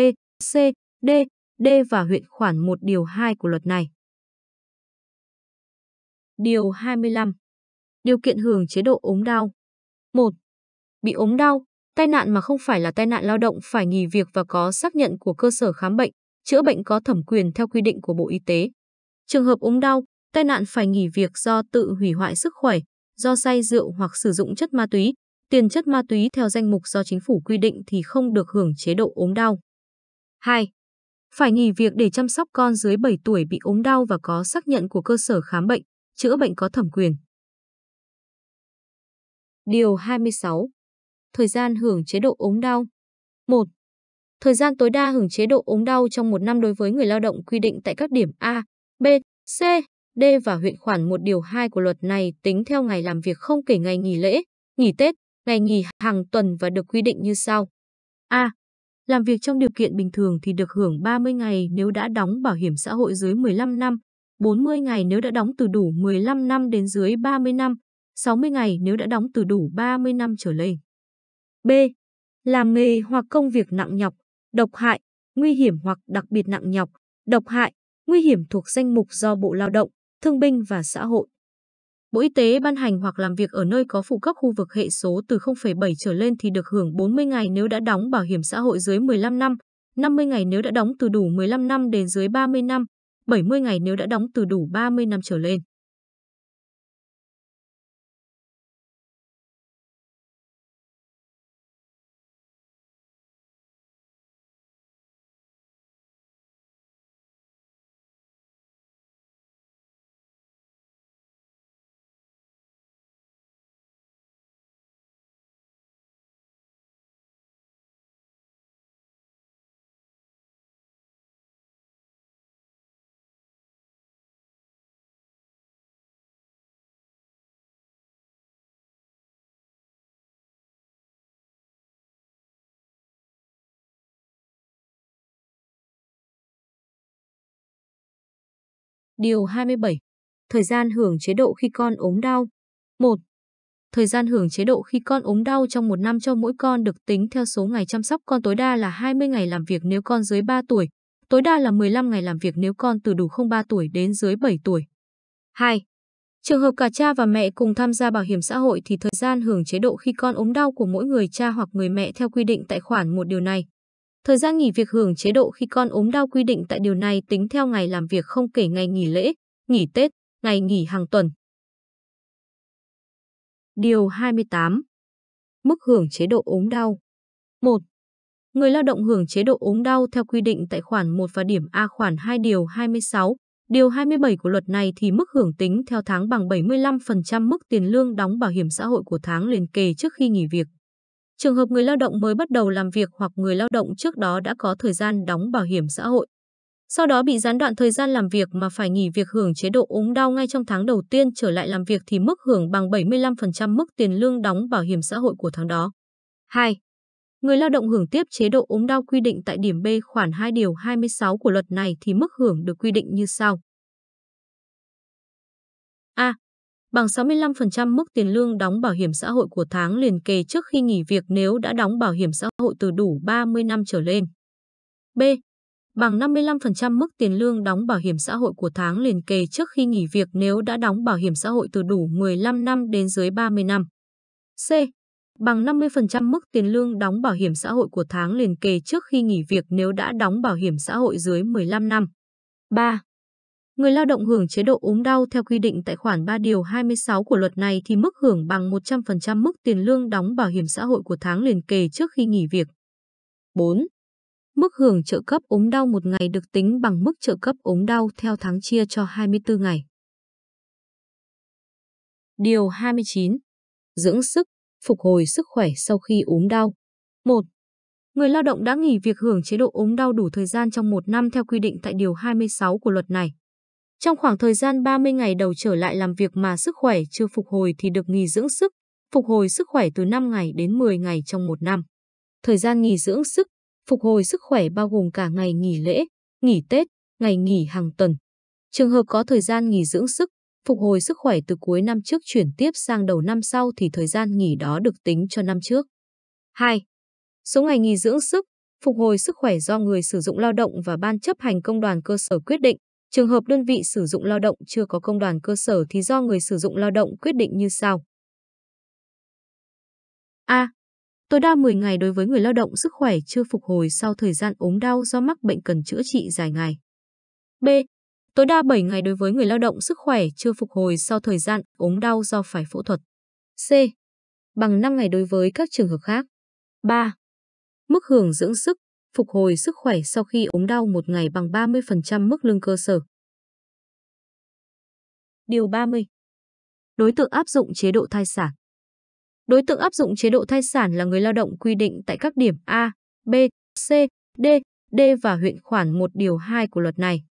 C, D, D và huyện khoản 1 điều 2 của luật này. Điều 25. Điều kiện hưởng chế độ ốm đau. 1. Bị ốm đau, tai nạn mà không phải là tai nạn lao động phải nghỉ việc và có xác nhận của cơ sở khám bệnh, chữa bệnh có thẩm quyền theo quy định của Bộ Y tế. Trường hợp ốm đau, tai nạn phải nghỉ việc do tự hủy hoại sức khỏe, do say rượu hoặc sử dụng chất ma túy, tiền chất ma túy theo danh mục do chính phủ quy định thì không được hưởng chế độ ốm đau. 2. Phải nghỉ việc để chăm sóc con dưới 7 tuổi bị ốm đau và có xác nhận của cơ sở khám bệnh, chữa bệnh có thẩm quyền. Điều 26. Thời gian hưởng chế độ ốm đau. 1. Thời gian tối đa hưởng chế độ ốm đau trong một năm đối với người lao động quy định tại các điểm A, B, C, D và huyện khoản 1 điều 2 của luật này tính theo ngày làm việc không kể ngày nghỉ lễ, nghỉ Tết, ngày nghỉ hàng tuần và được quy định như sau. A. Làm việc trong điều kiện bình thường thì được hưởng 30 ngày nếu đã đóng bảo hiểm xã hội dưới 15 năm, 40 ngày nếu đã đóng từ đủ 15 năm đến dưới 30 năm, 60 ngày nếu đã đóng từ đủ 30 năm trở lên. B. Làm nghề hoặc công việc nặng nhọc, độc hại, nguy hiểm hoặc đặc biệt nặng nhọc, độc hại, nguy hiểm thuộc danh mục do Bộ Lao động, Thương binh và Xã hội. Bộ Y tế ban hành hoặc làm việc ở nơi có phụ cấp khu vực hệ số từ 0,7 trở lên thì được hưởng 40 ngày nếu đã đóng bảo hiểm xã hội dưới 15 năm, 50 ngày nếu đã đóng từ đủ 15 năm đến dưới 30 năm, 70 ngày nếu đã đóng từ đủ 30 năm trở lên. Điều 27. Thời gian hưởng chế độ khi con ốm đau. 1. Thời gian hưởng chế độ khi con ốm đau trong một năm cho mỗi con được tính theo số ngày chăm sóc con tối đa là 20 ngày làm việc nếu con dưới 3 tuổi, tối đa là 15 ngày làm việc nếu con từ đủ 03 tuổi đến dưới 7 tuổi. 2. Trường hợp cả cha và mẹ cùng tham gia bảo hiểm xã hội thì thời gian hưởng chế độ khi con ốm đau của mỗi người cha hoặc người mẹ theo quy định tại khoản một điều này Thời gian nghỉ việc hưởng chế độ khi con ốm đau quy định tại điều này tính theo ngày làm việc không kể ngày nghỉ lễ, nghỉ Tết, ngày nghỉ hàng tuần. Điều 28. Mức hưởng chế độ ốm đau. 1. Người lao động hưởng chế độ ốm đau theo quy định tại khoản 1 và điểm A khoản 2 điều 26, điều 27 của luật này thì mức hưởng tính theo tháng bằng 75% mức tiền lương đóng bảo hiểm xã hội của tháng liền kề trước khi nghỉ việc. Trường hợp người lao động mới bắt đầu làm việc hoặc người lao động trước đó đã có thời gian đóng bảo hiểm xã hội. Sau đó bị gián đoạn thời gian làm việc mà phải nghỉ việc hưởng chế độ ốm đau ngay trong tháng đầu tiên trở lại làm việc thì mức hưởng bằng 75% mức tiền lương đóng bảo hiểm xã hội của tháng đó. 2. Người lao động hưởng tiếp chế độ ốm đau quy định tại điểm B khoản 2 điều 26 của luật này thì mức hưởng được quy định như sau. A bằng 65% mức tiền lương đóng bảo hiểm xã hội của tháng liền kề trước khi nghỉ việc nếu đã đóng bảo hiểm xã hội từ đủ 30 năm trở lên. B. Bằng 55% mức tiền lương đóng bảo hiểm xã hội của tháng liền kề trước khi nghỉ việc nếu đã đóng bảo hiểm xã hội từ đủ 15 năm đến dưới 30 năm. C. Bằng 50% mức tiền lương đóng bảo hiểm xã hội của tháng liền kề trước khi nghỉ việc nếu đã đóng bảo hiểm xã hội dưới 15 năm. 3. Người lao động hưởng chế độ ốm đau theo quy định tại khoản 3 điều 26 của luật này thì mức hưởng bằng 100% mức tiền lương đóng bảo hiểm xã hội của tháng liền kề trước khi nghỉ việc. 4. Mức hưởng trợ cấp ốm đau một ngày được tính bằng mức trợ cấp ốm đau theo tháng chia cho 24 ngày. Điều 29. Dưỡng sức, phục hồi sức khỏe sau khi ốm đau. 1. Người lao động đã nghỉ việc hưởng chế độ ốm đau đủ thời gian trong một năm theo quy định tại Điều 26 của luật này. Trong khoảng thời gian 30 ngày đầu trở lại làm việc mà sức khỏe chưa phục hồi thì được nghỉ dưỡng sức, phục hồi sức khỏe từ 5 ngày đến 10 ngày trong một năm. Thời gian nghỉ dưỡng sức, phục hồi sức khỏe bao gồm cả ngày nghỉ lễ, nghỉ Tết, ngày nghỉ hàng tuần. Trường hợp có thời gian nghỉ dưỡng sức, phục hồi sức khỏe từ cuối năm trước chuyển tiếp sang đầu năm sau thì thời gian nghỉ đó được tính cho năm trước. 2. Số ngày nghỉ dưỡng sức, phục hồi sức khỏe do người sử dụng lao động và ban chấp hành công đoàn cơ sở quyết định. Trường hợp đơn vị sử dụng lao động chưa có công đoàn cơ sở thì do người sử dụng lao động quyết định như sau. A. Tối đa 10 ngày đối với người lao động sức khỏe chưa phục hồi sau thời gian ốm đau do mắc bệnh cần chữa trị dài ngày. B. Tối đa 7 ngày đối với người lao động sức khỏe chưa phục hồi sau thời gian ốm đau do phải phẫu thuật. C. Bằng 5 ngày đối với các trường hợp khác. 3. Mức hưởng dưỡng sức phục hồi sức khỏe sau khi ốm đau một ngày bằng 30% mức lương cơ sở. Điều 30. Đối tượng áp dụng chế độ thai sản. Đối tượng áp dụng chế độ thai sản là người lao động quy định tại các điểm A, B, C, D, D và huyện khoản 1 điều 2 của luật này.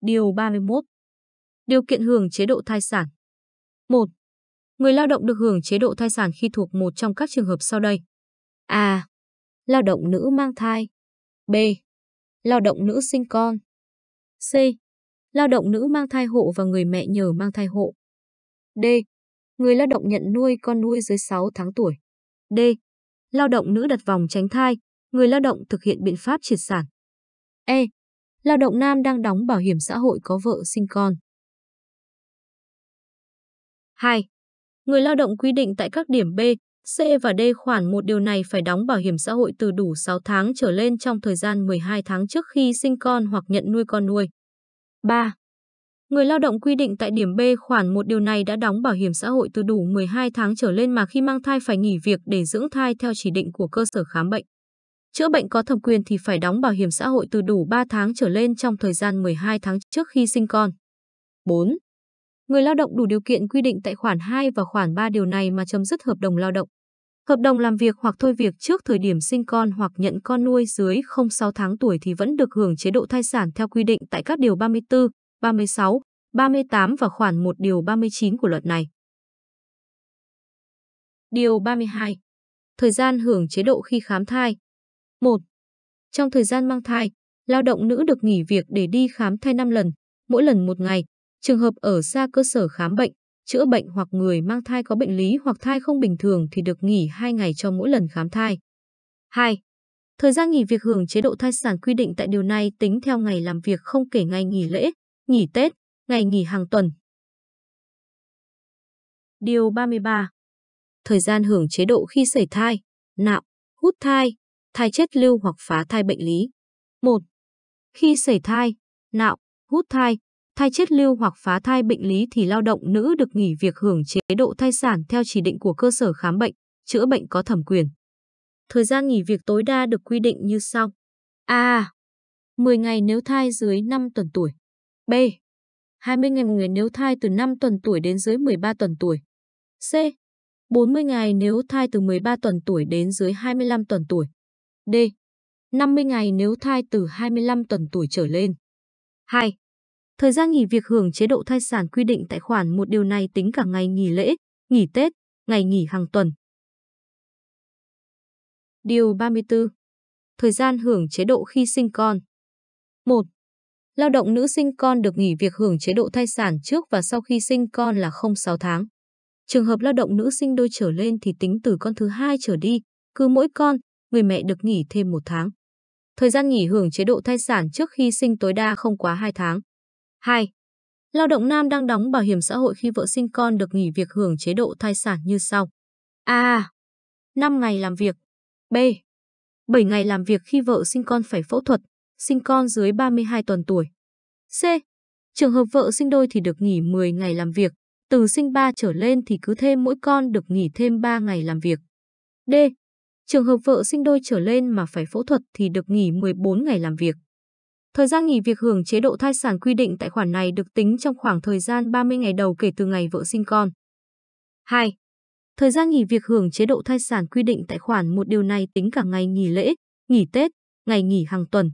Điều 31. Điều kiện hưởng chế độ thai sản. 1. Người lao động được hưởng chế độ thai sản khi thuộc một trong các trường hợp sau đây. A lao động nữ mang thai. B. Lao động nữ sinh con. C. Lao động nữ mang thai hộ và người mẹ nhờ mang thai hộ. D. Người lao động nhận nuôi con nuôi dưới 6 tháng tuổi. D. Lao động nữ đặt vòng tránh thai, người lao động thực hiện biện pháp triệt sản. E. Lao động nam đang đóng bảo hiểm xã hội có vợ sinh con. 2. Người lao động quy định tại các điểm B, C và D khoản một điều này phải đóng bảo hiểm xã hội từ đủ 6 tháng trở lên trong thời gian 12 tháng trước khi sinh con hoặc nhận nuôi con nuôi. 3. Người lao động quy định tại điểm B khoản một điều này đã đóng bảo hiểm xã hội từ đủ 12 tháng trở lên mà khi mang thai phải nghỉ việc để dưỡng thai theo chỉ định của cơ sở khám bệnh. Chữa bệnh có thẩm quyền thì phải đóng bảo hiểm xã hội từ đủ 3 tháng trở lên trong thời gian 12 tháng trước khi sinh con. 4. Người lao động đủ điều kiện quy định tại khoản 2 và khoản 3 điều này mà chấm dứt hợp đồng lao động. Hợp đồng làm việc hoặc thôi việc trước thời điểm sinh con hoặc nhận con nuôi dưới 06 tháng tuổi thì vẫn được hưởng chế độ thai sản theo quy định tại các điều 34, 36, 38 và khoản 1 điều 39 của luật này. Điều 32. Thời gian hưởng chế độ khi khám thai. 1. Trong thời gian mang thai, lao động nữ được nghỉ việc để đi khám thai 5 lần, mỗi lần một ngày, trường hợp ở xa cơ sở khám bệnh, chữa bệnh hoặc người mang thai có bệnh lý hoặc thai không bình thường thì được nghỉ 2 ngày cho mỗi lần khám thai. 2. Thời gian nghỉ việc hưởng chế độ thai sản quy định tại điều này tính theo ngày làm việc không kể ngày nghỉ lễ, nghỉ Tết, ngày nghỉ hàng tuần. Điều 33. Thời gian hưởng chế độ khi xảy thai, nạo, hút thai, thai chết lưu hoặc phá thai bệnh lý. 1. Khi xảy thai, nạo, hút thai, thai chết lưu hoặc phá thai bệnh lý thì lao động nữ được nghỉ việc hưởng chế độ thai sản theo chỉ định của cơ sở khám bệnh, chữa bệnh có thẩm quyền. Thời gian nghỉ việc tối đa được quy định như sau. A. 10 ngày nếu thai dưới 5 tuần tuổi. B. 20 ngày người nếu thai từ 5 tuần tuổi đến dưới 13 tuần tuổi. C. 40 ngày nếu thai từ 13 tuần tuổi đến dưới 25 tuần tuổi. D. 50 ngày nếu thai từ 25 tuần tuổi trở lên. 2. Thời gian nghỉ việc hưởng chế độ thai sản quy định tại khoản một điều này tính cả ngày nghỉ lễ, nghỉ Tết, ngày nghỉ hàng tuần. Điều 34. Thời gian hưởng chế độ khi sinh con. 1. Lao động nữ sinh con được nghỉ việc hưởng chế độ thai sản trước và sau khi sinh con là 06 tháng. Trường hợp lao động nữ sinh đôi trở lên thì tính từ con thứ hai trở đi, cứ mỗi con, người mẹ được nghỉ thêm một tháng. Thời gian nghỉ hưởng chế độ thai sản trước khi sinh tối đa không quá 2 tháng. 2. Lao động nam đang đóng bảo hiểm xã hội khi vợ sinh con được nghỉ việc hưởng chế độ thai sản như sau. A. 5 ngày làm việc. B. 7 ngày làm việc khi vợ sinh con phải phẫu thuật, sinh con dưới 32 tuần tuổi. C. Trường hợp vợ sinh đôi thì được nghỉ 10 ngày làm việc, từ sinh 3 trở lên thì cứ thêm mỗi con được nghỉ thêm 3 ngày làm việc. D. Trường hợp vợ sinh đôi trở lên mà phải phẫu thuật thì được nghỉ 14 ngày làm việc. Thời gian nghỉ việc hưởng chế độ thai sản quy định tại khoản này được tính trong khoảng thời gian 30 ngày đầu kể từ ngày vợ sinh con. 2. Thời gian nghỉ việc hưởng chế độ thai sản quy định tại khoản một điều này tính cả ngày nghỉ lễ, nghỉ Tết, ngày nghỉ hàng tuần.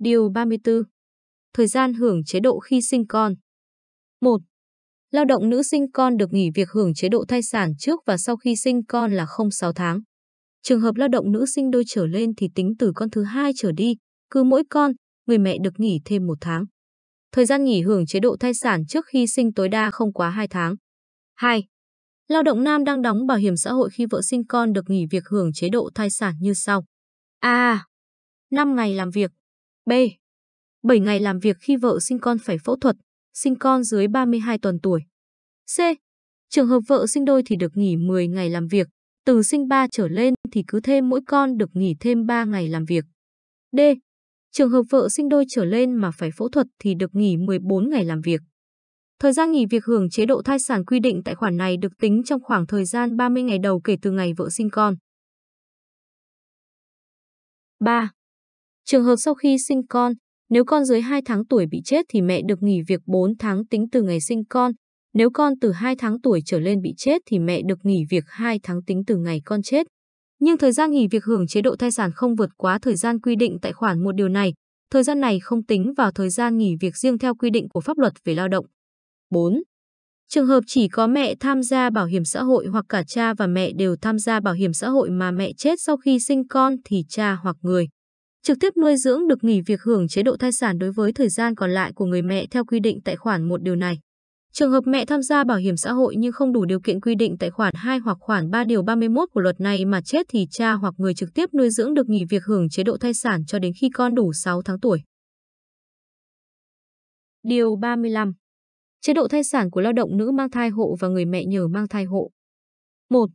Điều 34. Thời gian hưởng chế độ khi sinh con. 1. Lao động nữ sinh con được nghỉ việc hưởng chế độ thai sản trước và sau khi sinh con là 06 tháng. Trường hợp lao động nữ sinh đôi trở lên thì tính từ con thứ hai trở đi, cứ mỗi con, người mẹ được nghỉ thêm một tháng. Thời gian nghỉ hưởng chế độ thai sản trước khi sinh tối đa không quá 2 tháng. 2. Lao động nam đang đóng bảo hiểm xã hội khi vợ sinh con được nghỉ việc hưởng chế độ thai sản như sau. A. À, 5 ngày làm việc, B. 7 ngày làm việc khi vợ sinh con phải phẫu thuật, sinh con dưới 32 tuần tuổi. C. Trường hợp vợ sinh đôi thì được nghỉ 10 ngày làm việc, từ sinh 3 trở lên thì cứ thêm mỗi con được nghỉ thêm 3 ngày làm việc. D. Trường hợp vợ sinh đôi trở lên mà phải phẫu thuật thì được nghỉ 14 ngày làm việc. Thời gian nghỉ việc hưởng chế độ thai sản quy định tại khoản này được tính trong khoảng thời gian 30 ngày đầu kể từ ngày vợ sinh con. 3. Trường hợp sau khi sinh con, nếu con dưới 2 tháng tuổi bị chết thì mẹ được nghỉ việc 4 tháng tính từ ngày sinh con. Nếu con từ 2 tháng tuổi trở lên bị chết thì mẹ được nghỉ việc 2 tháng tính từ ngày con chết. Nhưng thời gian nghỉ việc hưởng chế độ thai sản không vượt quá thời gian quy định tại khoản một điều này. Thời gian này không tính vào thời gian nghỉ việc riêng theo quy định của pháp luật về lao động. 4. Trường hợp chỉ có mẹ tham gia bảo hiểm xã hội hoặc cả cha và mẹ đều tham gia bảo hiểm xã hội mà mẹ chết sau khi sinh con thì cha hoặc người trực tiếp nuôi dưỡng được nghỉ việc hưởng chế độ thai sản đối với thời gian còn lại của người mẹ theo quy định tại khoản một điều này. Trường hợp mẹ tham gia bảo hiểm xã hội nhưng không đủ điều kiện quy định tại khoản 2 hoặc khoản 3 điều 31 của luật này mà chết thì cha hoặc người trực tiếp nuôi dưỡng được nghỉ việc hưởng chế độ thai sản cho đến khi con đủ 6 tháng tuổi. Điều 35. Chế độ thai sản của lao động nữ mang thai hộ và người mẹ nhờ mang thai hộ. 1.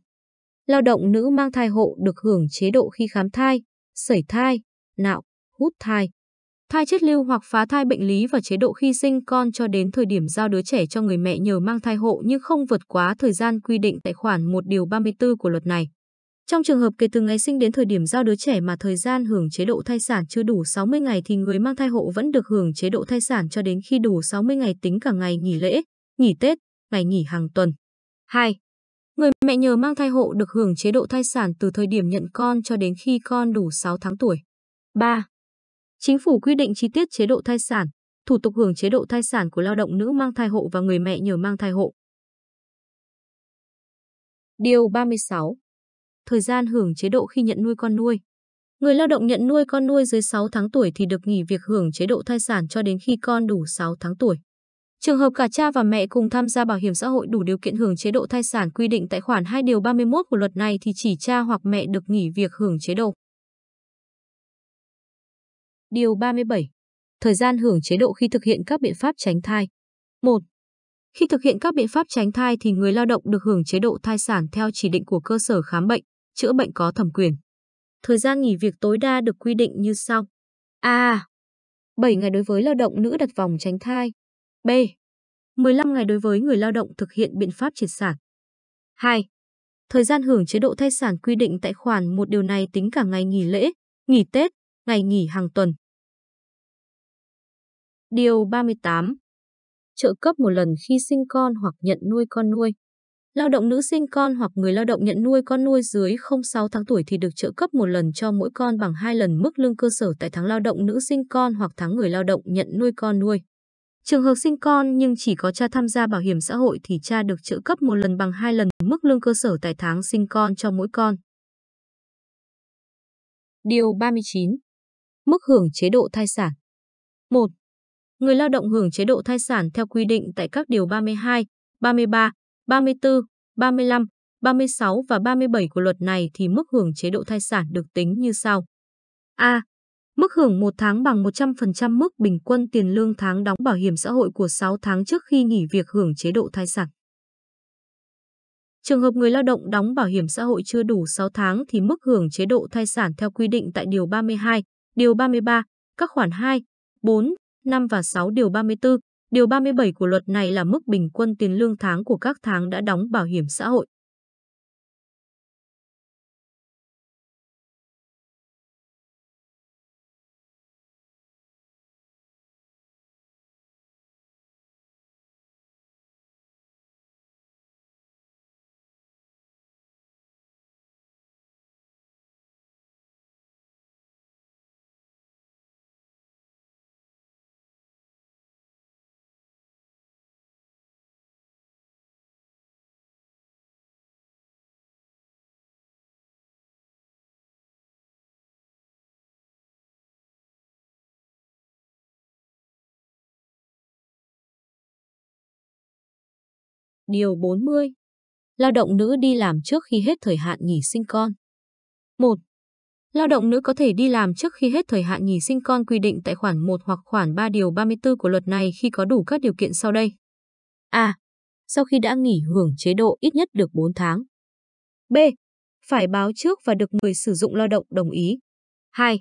Lao động nữ mang thai hộ được hưởng chế độ khi khám thai, sẩy thai, nạo, hút thai. Thai chết lưu hoặc phá thai bệnh lý và chế độ khi sinh con cho đến thời điểm giao đứa trẻ cho người mẹ nhờ mang thai hộ nhưng không vượt quá thời gian quy định tại khoản 1 điều 34 của luật này. Trong trường hợp kể từ ngày sinh đến thời điểm giao đứa trẻ mà thời gian hưởng chế độ thai sản chưa đủ 60 ngày thì người mang thai hộ vẫn được hưởng chế độ thai sản cho đến khi đủ 60 ngày tính cả ngày nghỉ lễ, nghỉ Tết, ngày nghỉ hàng tuần. 2. Người mẹ nhờ mang thai hộ được hưởng chế độ thai sản từ thời điểm nhận con cho đến khi con đủ 6 tháng tuổi. 3. Chính phủ quy định chi tiết chế độ thai sản, thủ tục hưởng chế độ thai sản của lao động nữ mang thai hộ và người mẹ nhờ mang thai hộ. Điều 36. Thời gian hưởng chế độ khi nhận nuôi con nuôi. Người lao động nhận nuôi con nuôi dưới 6 tháng tuổi thì được nghỉ việc hưởng chế độ thai sản cho đến khi con đủ 6 tháng tuổi. Trường hợp cả cha và mẹ cùng tham gia bảo hiểm xã hội đủ điều kiện hưởng chế độ thai sản quy định tại khoản 2 điều 31 của luật này thì chỉ cha hoặc mẹ được nghỉ việc hưởng chế độ. Điều 37. Thời gian hưởng chế độ khi thực hiện các biện pháp tránh thai. 1. Khi thực hiện các biện pháp tránh thai thì người lao động được hưởng chế độ thai sản theo chỉ định của cơ sở khám bệnh, chữa bệnh có thẩm quyền. Thời gian nghỉ việc tối đa được quy định như sau. A. 7 ngày đối với lao động nữ đặt vòng tránh thai. B. 15 ngày đối với người lao động thực hiện biện pháp triệt sản. 2. Thời gian hưởng chế độ thai sản quy định tại khoản một điều này tính cả ngày nghỉ lễ, nghỉ Tết, ngày nghỉ hàng tuần, Điều 38. Trợ cấp một lần khi sinh con hoặc nhận nuôi con nuôi. Lao động nữ sinh con hoặc người lao động nhận nuôi con nuôi dưới 06 tháng tuổi thì được trợ cấp một lần cho mỗi con bằng hai lần mức lương cơ sở tại tháng lao động nữ sinh con hoặc tháng người lao động nhận nuôi con nuôi. Trường hợp sinh con nhưng chỉ có cha tham gia bảo hiểm xã hội thì cha được trợ cấp một lần bằng hai lần mức lương cơ sở tại tháng sinh con cho mỗi con. Điều 39. Mức hưởng chế độ thai sản 1 người lao động hưởng chế độ thai sản theo quy định tại các điều 32, 33, 34, 35, 36 và 37 của luật này thì mức hưởng chế độ thai sản được tính như sau. A. Mức hưởng một tháng bằng 100% mức bình quân tiền lương tháng đóng bảo hiểm xã hội của 6 tháng trước khi nghỉ việc hưởng chế độ thai sản. Trường hợp người lao động đóng bảo hiểm xã hội chưa đủ 6 tháng thì mức hưởng chế độ thai sản theo quy định tại Điều 32, Điều 33, các khoản 2, 4, 5 và 6 điều 34, điều 37 của luật này là mức bình quân tiền lương tháng của các tháng đã đóng bảo hiểm xã hội. Điều 40. Lao động nữ đi làm trước khi hết thời hạn nghỉ sinh con. 1. Lao động nữ có thể đi làm trước khi hết thời hạn nghỉ sinh con quy định tại khoản 1 hoặc khoản 3 điều 34 của luật này khi có đủ các điều kiện sau đây. A. Sau khi đã nghỉ hưởng chế độ ít nhất được 4 tháng. B. Phải báo trước và được người sử dụng lao động đồng ý. 2.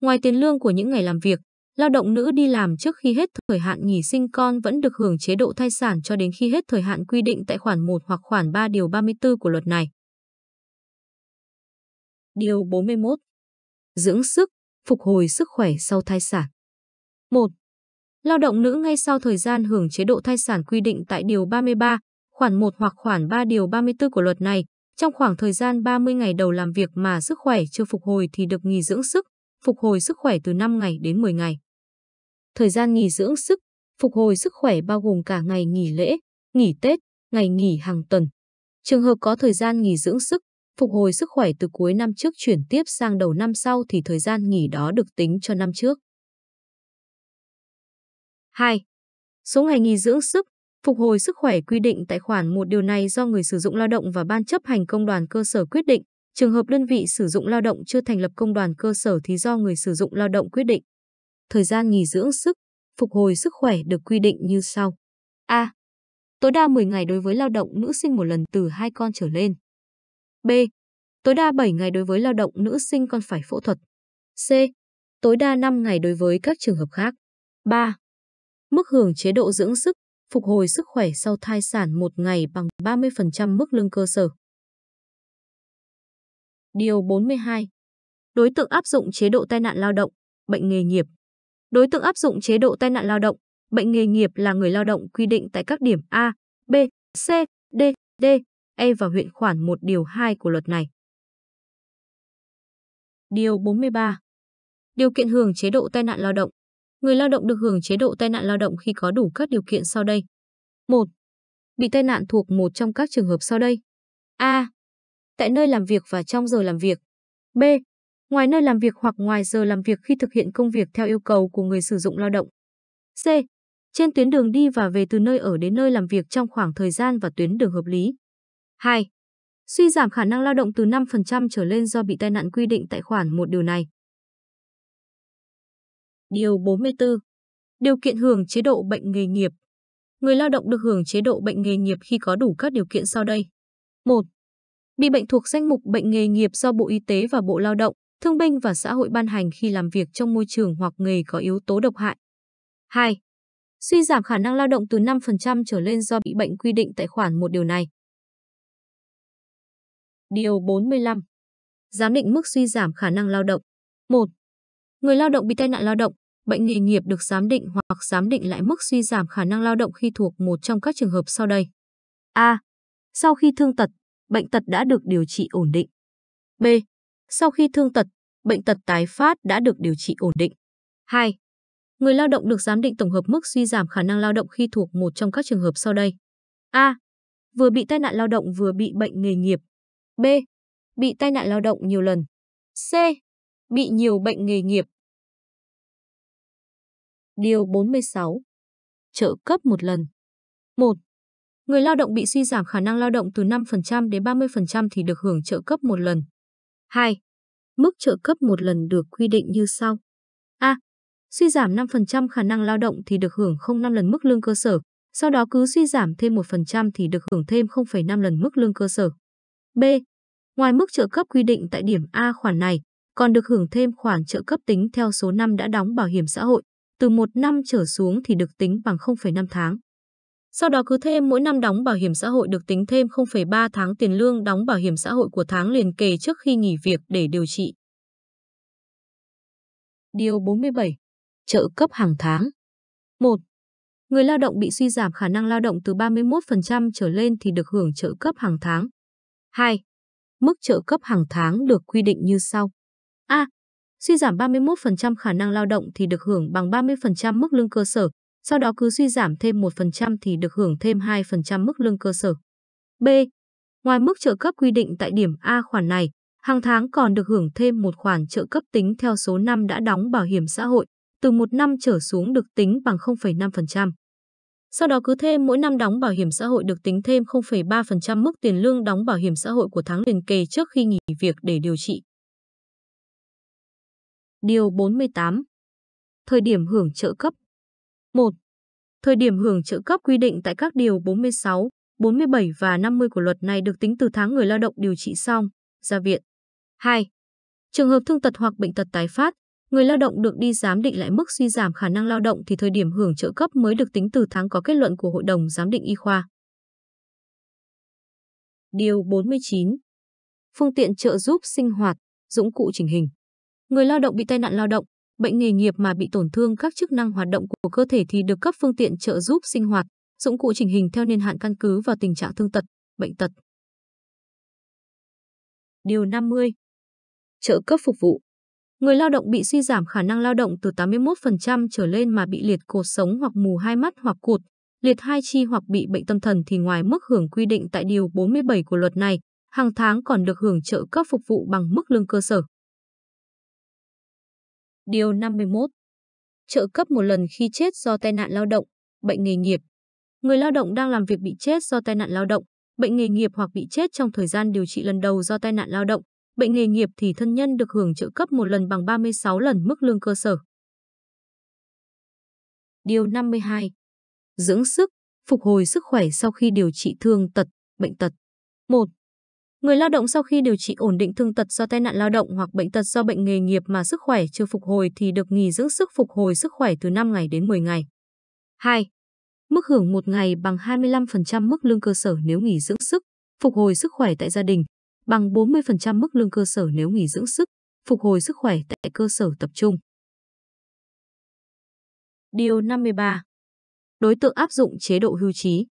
Ngoài tiền lương của những ngày làm việc, Lao động nữ đi làm trước khi hết thời hạn nghỉ sinh con vẫn được hưởng chế độ thai sản cho đến khi hết thời hạn quy định tại khoản 1 hoặc khoản 3 điều 34 của luật này. Điều 41. Dưỡng sức, phục hồi sức khỏe sau thai sản. 1. Lao động nữ ngay sau thời gian hưởng chế độ thai sản quy định tại điều 33, khoản 1 hoặc khoản 3 điều 34 của luật này, trong khoảng thời gian 30 ngày đầu làm việc mà sức khỏe chưa phục hồi thì được nghỉ dưỡng sức, phục hồi sức khỏe từ 5 ngày đến 10 ngày. Thời gian nghỉ dưỡng sức, phục hồi sức khỏe bao gồm cả ngày nghỉ lễ, nghỉ Tết, ngày nghỉ hàng tuần. Trường hợp có thời gian nghỉ dưỡng sức, phục hồi sức khỏe từ cuối năm trước chuyển tiếp sang đầu năm sau thì thời gian nghỉ đó được tính cho năm trước. 2. Số ngày nghỉ dưỡng sức, phục hồi sức khỏe quy định tại khoản một điều này do người sử dụng lao động và ban chấp hành công đoàn cơ sở quyết định, Trường hợp đơn vị sử dụng lao động chưa thành lập công đoàn cơ sở thì do người sử dụng lao động quyết định. Thời gian nghỉ dưỡng sức, phục hồi sức khỏe được quy định như sau. A. Tối đa 10 ngày đối với lao động nữ sinh một lần từ hai con trở lên. B. Tối đa 7 ngày đối với lao động nữ sinh con phải phẫu thuật. C. Tối đa 5 ngày đối với các trường hợp khác. 3. Mức hưởng chế độ dưỡng sức, phục hồi sức khỏe sau thai sản một ngày bằng 30% mức lương cơ sở. Điều 42. Đối tượng áp dụng chế độ tai nạn lao động, bệnh nghề nghiệp. Đối tượng áp dụng chế độ tai nạn lao động, bệnh nghề nghiệp là người lao động quy định tại các điểm A, B, C, D, D, E và huyện khoản 1 điều 2 của luật này. Điều 43. Điều kiện hưởng chế độ tai nạn lao động. Người lao động được hưởng chế độ tai nạn lao động khi có đủ các điều kiện sau đây. 1. Bị tai nạn thuộc một trong các trường hợp sau đây. A tại nơi làm việc và trong giờ làm việc. B. Ngoài nơi làm việc hoặc ngoài giờ làm việc khi thực hiện công việc theo yêu cầu của người sử dụng lao động. C. Trên tuyến đường đi và về từ nơi ở đến nơi làm việc trong khoảng thời gian và tuyến đường hợp lý. 2. Suy giảm khả năng lao động từ 5% trở lên do bị tai nạn quy định tại khoản 1 điều này. Điều 44. Điều kiện hưởng chế độ bệnh nghề nghiệp. Người lao động được hưởng chế độ bệnh nghề nghiệp khi có đủ các điều kiện sau đây. 1 bị bệnh thuộc danh mục bệnh nghề nghiệp do Bộ Y tế và Bộ Lao động, Thương binh và Xã hội ban hành khi làm việc trong môi trường hoặc nghề có yếu tố độc hại. 2. Suy giảm khả năng lao động từ 5% trở lên do bị bệnh quy định tại khoản một điều này. Điều 45. Giám định mức suy giảm khả năng lao động. 1. Người lao động bị tai nạn lao động, bệnh nghề nghiệp được giám định hoặc giám định lại mức suy giảm khả năng lao động khi thuộc một trong các trường hợp sau đây. A. Sau khi thương tật, bệnh tật đã được điều trị ổn định. B. Sau khi thương tật, bệnh tật tái phát đã được điều trị ổn định. 2. Người lao động được giám định tổng hợp mức suy giảm khả năng lao động khi thuộc một trong các trường hợp sau đây. A. Vừa bị tai nạn lao động vừa bị bệnh nghề nghiệp. B. Bị tai nạn lao động nhiều lần. C. Bị nhiều bệnh nghề nghiệp. Điều 46. Trợ cấp một lần. 1. Người lao động bị suy giảm khả năng lao động từ 5% đến 30% thì được hưởng trợ cấp một lần. 2. Mức trợ cấp một lần được quy định như sau. A. Suy giảm 5% khả năng lao động thì được hưởng 0,5 lần mức lương cơ sở, sau đó cứ suy giảm thêm 1% thì được hưởng thêm 0,5 lần mức lương cơ sở. B. Ngoài mức trợ cấp quy định tại điểm A khoản này, còn được hưởng thêm khoản trợ cấp tính theo số năm đã đóng bảo hiểm xã hội, từ 1 năm trở xuống thì được tính bằng 0,5 tháng. Sau đó cứ thêm mỗi năm đóng bảo hiểm xã hội được tính thêm 0,3 tháng tiền lương đóng bảo hiểm xã hội của tháng liền kề trước khi nghỉ việc để điều trị. Điều 47. Trợ cấp hàng tháng 1. Người lao động bị suy giảm khả năng lao động từ 31% trở lên thì được hưởng trợ cấp hàng tháng. 2. Mức trợ cấp hàng tháng được quy định như sau. A. Suy giảm 31% khả năng lao động thì được hưởng bằng 30% mức lương cơ sở, sau đó cứ suy giảm thêm 1% thì được hưởng thêm 2% mức lương cơ sở. B. Ngoài mức trợ cấp quy định tại điểm A khoản này, hàng tháng còn được hưởng thêm một khoản trợ cấp tính theo số năm đã đóng bảo hiểm xã hội, từ một năm trở xuống được tính bằng 0,5%. Sau đó cứ thêm mỗi năm đóng bảo hiểm xã hội được tính thêm 0,3% mức tiền lương đóng bảo hiểm xã hội của tháng liền kề trước khi nghỉ việc để điều trị. Điều 48. Thời điểm hưởng trợ cấp 1. Thời điểm hưởng trợ cấp quy định tại các điều 46, 47 và 50 của luật này được tính từ tháng người lao động điều trị xong, ra viện. 2. Trường hợp thương tật hoặc bệnh tật tái phát, người lao động được đi giám định lại mức suy giảm khả năng lao động thì thời điểm hưởng trợ cấp mới được tính từ tháng có kết luận của Hội đồng Giám định Y khoa. Điều 49. Phương tiện trợ giúp sinh hoạt, dụng cụ chỉnh hình. Người lao động bị tai nạn lao động, bệnh nghề nghiệp mà bị tổn thương các chức năng hoạt động của cơ thể thì được cấp phương tiện trợ giúp sinh hoạt, dụng cụ chỉnh hình theo niên hạn căn cứ vào tình trạng thương tật, bệnh tật. Điều 50. Trợ cấp phục vụ. Người lao động bị suy giảm khả năng lao động từ 81% trở lên mà bị liệt cột sống hoặc mù hai mắt hoặc cụt, liệt hai chi hoặc bị bệnh tâm thần thì ngoài mức hưởng quy định tại điều 47 của luật này, hàng tháng còn được hưởng trợ cấp phục vụ bằng mức lương cơ sở. Điều 51. Trợ cấp một lần khi chết do tai nạn lao động, bệnh nghề nghiệp. Người lao động đang làm việc bị chết do tai nạn lao động, bệnh nghề nghiệp hoặc bị chết trong thời gian điều trị lần đầu do tai nạn lao động, bệnh nghề nghiệp thì thân nhân được hưởng trợ cấp một lần bằng 36 lần mức lương cơ sở. Điều 52. Dưỡng sức, phục hồi sức khỏe sau khi điều trị thương tật, bệnh tật. 1. Người lao động sau khi điều trị ổn định thương tật do tai nạn lao động hoặc bệnh tật do bệnh nghề nghiệp mà sức khỏe chưa phục hồi thì được nghỉ dưỡng sức phục hồi sức khỏe từ 5 ngày đến 10 ngày. 2. Mức hưởng một ngày bằng 25% mức lương cơ sở nếu nghỉ dưỡng sức, phục hồi sức khỏe tại gia đình, bằng 40% mức lương cơ sở nếu nghỉ dưỡng sức, phục hồi sức khỏe tại cơ sở tập trung. Điều 53. Đối tượng áp dụng chế độ hưu trí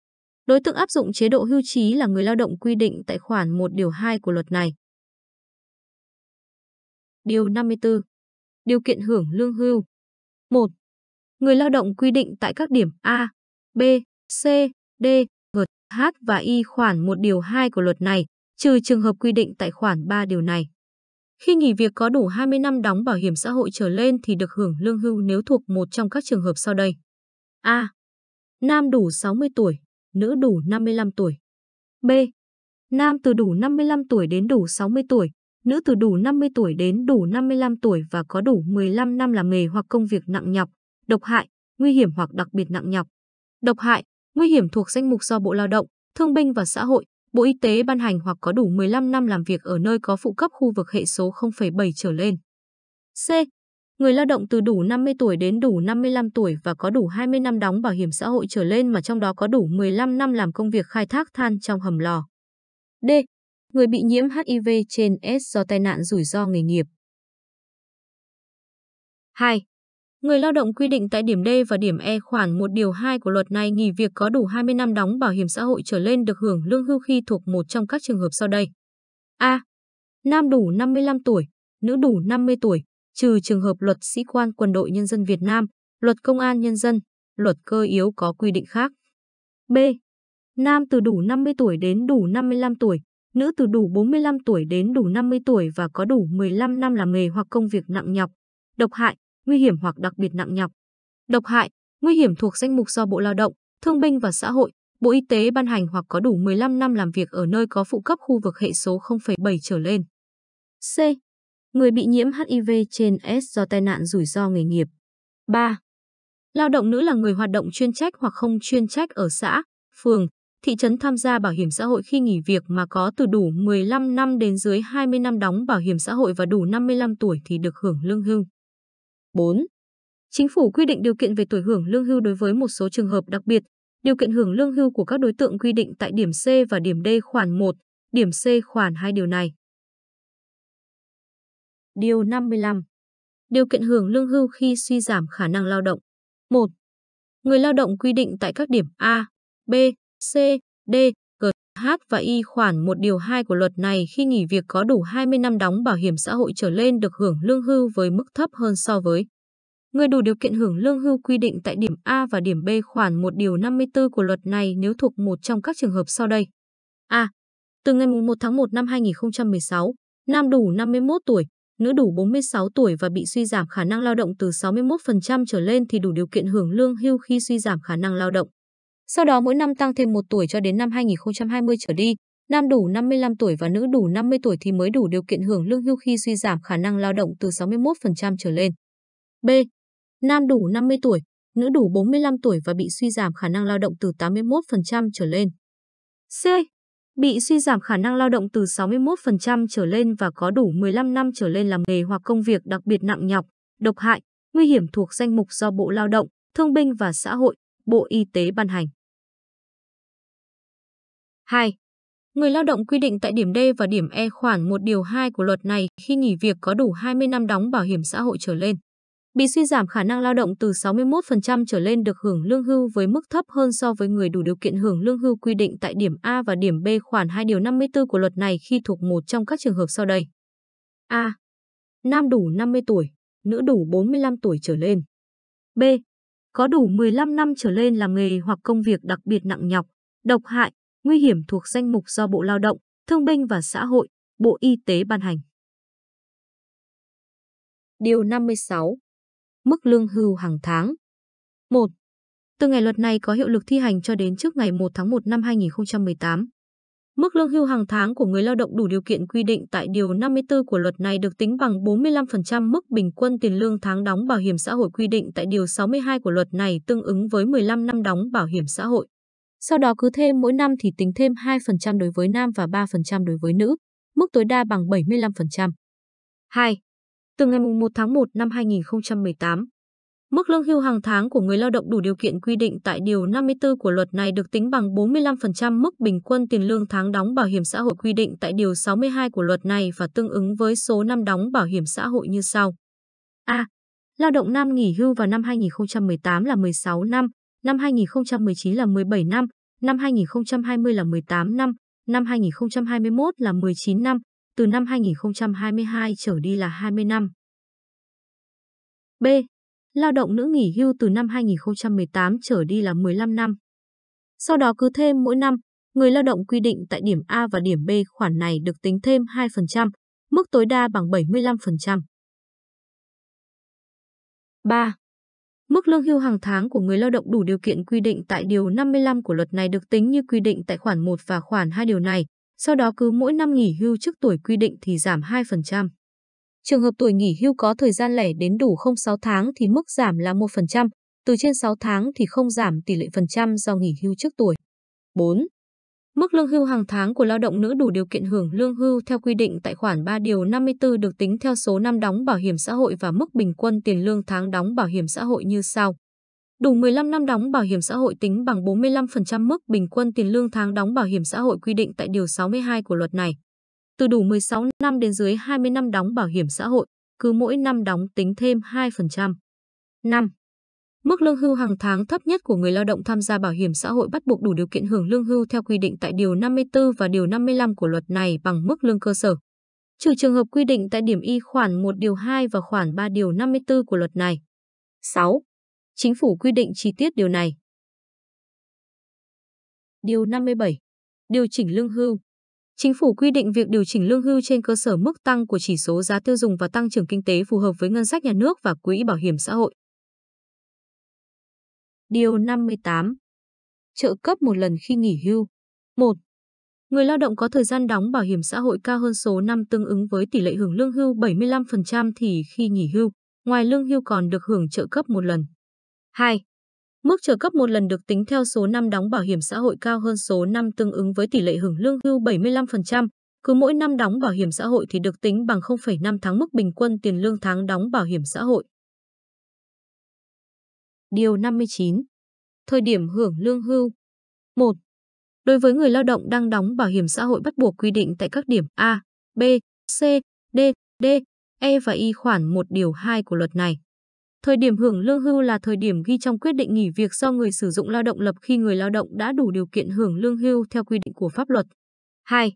Đối tượng áp dụng chế độ hưu trí là người lao động quy định tại khoản 1 điều 2 của luật này. Điều 54. Điều kiện hưởng lương hưu. 1. Người lao động quy định tại các điểm A, B, C, D, G, H và Y khoản 1 điều 2 của luật này, trừ trường hợp quy định tại khoản 3 điều này. Khi nghỉ việc có đủ 20 năm đóng bảo hiểm xã hội trở lên thì được hưởng lương hưu nếu thuộc một trong các trường hợp sau đây. A. Nam đủ 60 tuổi nữ đủ 55 tuổi. B. Nam từ đủ 55 tuổi đến đủ 60 tuổi, nữ từ đủ 50 tuổi đến đủ 55 tuổi và có đủ 15 năm làm nghề hoặc công việc nặng nhọc, độc hại, nguy hiểm hoặc đặc biệt nặng nhọc. Độc hại, nguy hiểm thuộc danh mục do Bộ Lao động, Thương binh và Xã hội, Bộ Y tế ban hành hoặc có đủ 15 năm làm việc ở nơi có phụ cấp khu vực hệ số 0,7 trở lên. C. Người lao động từ đủ 50 tuổi đến đủ 55 tuổi và có đủ 20 năm đóng bảo hiểm xã hội trở lên mà trong đó có đủ 15 năm làm công việc khai thác than trong hầm lò. D. Người bị nhiễm HIV trên S do tai nạn rủi ro nghề nghiệp. 2. Người lao động quy định tại điểm D và điểm E khoản 1 điều 2 của luật này nghỉ việc có đủ 20 năm đóng bảo hiểm xã hội trở lên được hưởng lương hưu khi thuộc một trong các trường hợp sau đây. A. Nam đủ 55 tuổi, nữ đủ 50 tuổi, trừ trường hợp luật sĩ quan quân đội nhân dân Việt Nam, luật công an nhân dân, luật cơ yếu có quy định khác. B. Nam từ đủ 50 tuổi đến đủ 55 tuổi, nữ từ đủ 45 tuổi đến đủ 50 tuổi và có đủ 15 năm làm nghề hoặc công việc nặng nhọc, độc hại, nguy hiểm hoặc đặc biệt nặng nhọc. Độc hại, nguy hiểm thuộc danh mục do Bộ Lao động, Thương binh và Xã hội, Bộ Y tế ban hành hoặc có đủ 15 năm làm việc ở nơi có phụ cấp khu vực hệ số 0,7 trở lên. C. Người bị nhiễm HIV trên S do tai nạn rủi ro nghề nghiệp. 3. Lao động nữ là người hoạt động chuyên trách hoặc không chuyên trách ở xã, phường, thị trấn tham gia bảo hiểm xã hội khi nghỉ việc mà có từ đủ 15 năm đến dưới 20 năm đóng bảo hiểm xã hội và đủ 55 tuổi thì được hưởng lương hưu. 4. Chính phủ quy định điều kiện về tuổi hưởng lương hưu đối với một số trường hợp đặc biệt, điều kiện hưởng lương hưu của các đối tượng quy định tại điểm C và điểm D khoản 1, điểm C khoản 2 điều này. Điều 55. Điều kiện hưởng lương hưu khi suy giảm khả năng lao động. 1. Người lao động quy định tại các điểm A, B, C, D, G, H và Y khoản 1 điều 2 của luật này khi nghỉ việc có đủ 20 năm đóng bảo hiểm xã hội trở lên được hưởng lương hưu với mức thấp hơn so với Người đủ điều kiện hưởng lương hưu quy định tại điểm A và điểm B khoản 1 điều 54 của luật này nếu thuộc một trong các trường hợp sau đây. A. Từ ngày 1 tháng 1 năm 2016, nam đủ 51 tuổi, nữ đủ 46 tuổi và bị suy giảm khả năng lao động từ 61% trở lên thì đủ điều kiện hưởng lương hưu khi suy giảm khả năng lao động. Sau đó mỗi năm tăng thêm 1 tuổi cho đến năm 2020 trở đi, nam đủ 55 tuổi và nữ đủ 50 tuổi thì mới đủ điều kiện hưởng lương hưu khi suy giảm khả năng lao động từ 61% trở lên. B. Nam đủ 50 tuổi, nữ đủ 45 tuổi và bị suy giảm khả năng lao động từ 81% trở lên. C bị suy giảm khả năng lao động từ 61% trở lên và có đủ 15 năm trở lên làm nghề hoặc công việc đặc biệt nặng nhọc, độc hại, nguy hiểm thuộc danh mục do Bộ Lao động, Thương binh và Xã hội, Bộ Y tế ban hành. 2. Người lao động quy định tại điểm D và điểm E khoản 1 điều 2 của luật này khi nghỉ việc có đủ 20 năm đóng bảo hiểm xã hội trở lên bị suy giảm khả năng lao động từ 61% trở lên được hưởng lương hưu với mức thấp hơn so với người đủ điều kiện hưởng lương hưu quy định tại điểm A và điểm B khoản 2 điều 54 của luật này khi thuộc một trong các trường hợp sau đây. A. Nam đủ 50 tuổi, nữ đủ 45 tuổi trở lên. B. Có đủ 15 năm trở lên làm nghề hoặc công việc đặc biệt nặng nhọc, độc hại, nguy hiểm thuộc danh mục do Bộ Lao động, Thương binh và Xã hội, Bộ Y tế ban hành. Điều 56 mức lương hưu hàng tháng. 1. Từ ngày luật này có hiệu lực thi hành cho đến trước ngày 1 tháng 1 năm 2018. Mức lương hưu hàng tháng của người lao động đủ điều kiện quy định tại Điều 54 của luật này được tính bằng 45% mức bình quân tiền lương tháng đóng bảo hiểm xã hội quy định tại Điều 62 của luật này tương ứng với 15 năm đóng bảo hiểm xã hội. Sau đó cứ thêm mỗi năm thì tính thêm 2% đối với nam và 3% đối với nữ, mức tối đa bằng 75%. 2 từ ngày 1 tháng 1 năm 2018. Mức lương hưu hàng tháng của người lao động đủ điều kiện quy định tại Điều 54 của luật này được tính bằng 45% mức bình quân tiền lương tháng đóng bảo hiểm xã hội quy định tại Điều 62 của luật này và tương ứng với số năm đóng bảo hiểm xã hội như sau. A. Lao động nam nghỉ hưu vào năm 2018 là 16 năm, năm 2019 là 17 năm, năm 2020 là 18 năm, năm 2021 là 19 năm, từ năm 2022 trở đi là 20 năm. B. Lao động nữ nghỉ hưu từ năm 2018 trở đi là 15 năm. Sau đó cứ thêm mỗi năm, người lao động quy định tại điểm A và điểm B khoản này được tính thêm 2%, mức tối đa bằng 75%. 3. Mức lương hưu hàng tháng của người lao động đủ điều kiện quy định tại Điều 55 của luật này được tính như quy định tại khoản 1 và khoản 2 điều này, sau đó cứ mỗi năm nghỉ hưu trước tuổi quy định thì giảm 2%. Trường hợp tuổi nghỉ hưu có thời gian lẻ đến đủ 06 tháng thì mức giảm là 1%, từ trên 6 tháng thì không giảm tỷ lệ phần trăm do nghỉ hưu trước tuổi. 4. Mức lương hưu hàng tháng của lao động nữ đủ điều kiện hưởng lương hưu theo quy định tại khoản 3 điều 54 được tính theo số năm đóng bảo hiểm xã hội và mức bình quân tiền lương tháng đóng bảo hiểm xã hội như sau đủ 15 năm đóng bảo hiểm xã hội tính bằng 45% mức bình quân tiền lương tháng đóng bảo hiểm xã hội quy định tại Điều 62 của luật này. Từ đủ 16 năm đến dưới 20 năm đóng bảo hiểm xã hội, cứ mỗi năm đóng tính thêm 2%. 5. Mức lương hưu hàng tháng thấp nhất của người lao động tham gia bảo hiểm xã hội bắt buộc đủ điều kiện hưởng lương hưu theo quy định tại Điều 54 và Điều 55 của luật này bằng mức lương cơ sở. Trừ trường hợp quy định tại điểm y khoản 1 điều 2 và khoản 3 điều 54 của luật này. 6. Chính phủ quy định chi tiết điều này. Điều 57. Điều chỉnh lương hưu. Chính phủ quy định việc điều chỉnh lương hưu trên cơ sở mức tăng của chỉ số giá tiêu dùng và tăng trưởng kinh tế phù hợp với ngân sách nhà nước và quỹ bảo hiểm xã hội. Điều 58. Trợ cấp một lần khi nghỉ hưu. 1. Người lao động có thời gian đóng bảo hiểm xã hội cao hơn số năm tương ứng với tỷ lệ hưởng lương hưu 75% thì khi nghỉ hưu, ngoài lương hưu còn được hưởng trợ cấp một lần. 2. Mức trợ cấp một lần được tính theo số năm đóng bảo hiểm xã hội cao hơn số năm tương ứng với tỷ lệ hưởng lương hưu 75%, cứ mỗi năm đóng bảo hiểm xã hội thì được tính bằng 0,5 tháng mức bình quân tiền lương tháng đóng bảo hiểm xã hội. Điều 59. Thời điểm hưởng lương hưu. 1. Đối với người lao động đang đóng bảo hiểm xã hội bắt buộc quy định tại các điểm A, B, C, D, D, E và Y khoản 1 điều 2 của luật này. Thời điểm hưởng lương hưu là thời điểm ghi trong quyết định nghỉ việc do người sử dụng lao động lập khi người lao động đã đủ điều kiện hưởng lương hưu theo quy định của pháp luật. 2.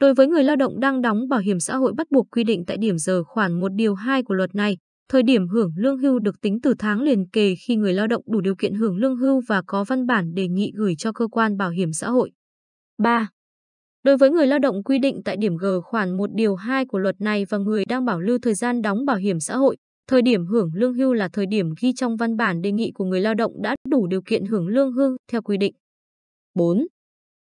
Đối với người lao động đang đóng bảo hiểm xã hội bắt buộc quy định tại điểm giờ khoản 1 điều 2 của luật này, thời điểm hưởng lương hưu được tính từ tháng liền kề khi người lao động đủ điều kiện hưởng lương hưu và có văn bản đề nghị gửi cho cơ quan bảo hiểm xã hội. 3. Đối với người lao động quy định tại điểm G khoản 1 điều 2 của luật này và người đang bảo lưu thời gian đóng bảo hiểm xã hội, Thời điểm hưởng lương hưu là thời điểm ghi trong văn bản đề nghị của người lao động đã đủ điều kiện hưởng lương hưu theo quy định. 4.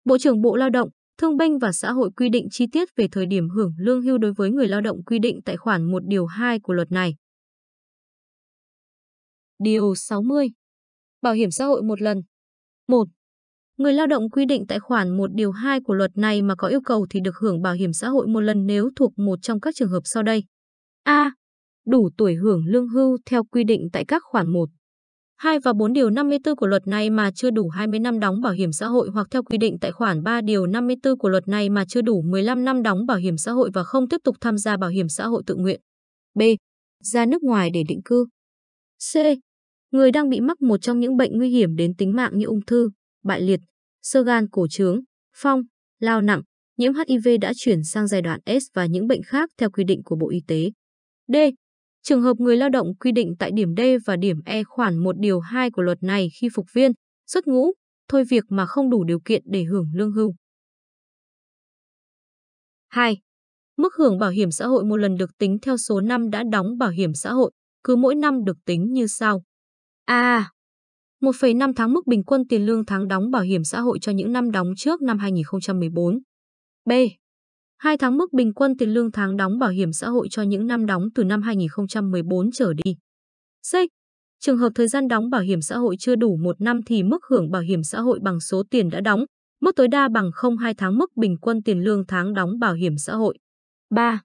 Bộ trưởng Bộ Lao động, Thương binh và Xã hội quy định chi tiết về thời điểm hưởng lương hưu đối với người lao động quy định tại khoản 1 điều 2 của luật này. Điều 60. Bảo hiểm xã hội một lần. 1. Người lao động quy định tại khoản 1 điều 2 của luật này mà có yêu cầu thì được hưởng bảo hiểm xã hội một lần nếu thuộc một trong các trường hợp sau đây. A đủ tuổi hưởng lương hưu theo quy định tại các khoản 1, 2 và 4 điều 54 của luật này mà chưa đủ 20 năm đóng bảo hiểm xã hội hoặc theo quy định tại khoản 3 điều 54 của luật này mà chưa đủ 15 năm đóng bảo hiểm xã hội và không tiếp tục tham gia bảo hiểm xã hội tự nguyện. B. Ra nước ngoài để định cư. C. Người đang bị mắc một trong những bệnh nguy hiểm đến tính mạng như ung thư, bại liệt, sơ gan cổ trướng, phong, lao nặng, nhiễm HIV đã chuyển sang giai đoạn S và những bệnh khác theo quy định của Bộ Y tế. D. Trường hợp người lao động quy định tại điểm D và điểm E khoản 1 điều 2 của luật này khi phục viên, xuất ngũ, thôi việc mà không đủ điều kiện để hưởng lương hưu. 2. Mức hưởng bảo hiểm xã hội một lần được tính theo số năm đã đóng bảo hiểm xã hội, cứ mỗi năm được tính như sau. A. 1,5 tháng mức bình quân tiền lương tháng đóng bảo hiểm xã hội cho những năm đóng trước năm 2014. B. 2 tháng mức bình quân tiền lương tháng đóng bảo hiểm xã hội cho những năm đóng từ năm 2014 trở đi. C. Trường hợp thời gian đóng bảo hiểm xã hội chưa đủ 1 năm thì mức hưởng bảo hiểm xã hội bằng số tiền đã đóng, mức tối đa bằng 0,2 tháng mức bình quân tiền lương tháng đóng bảo hiểm xã hội. 3.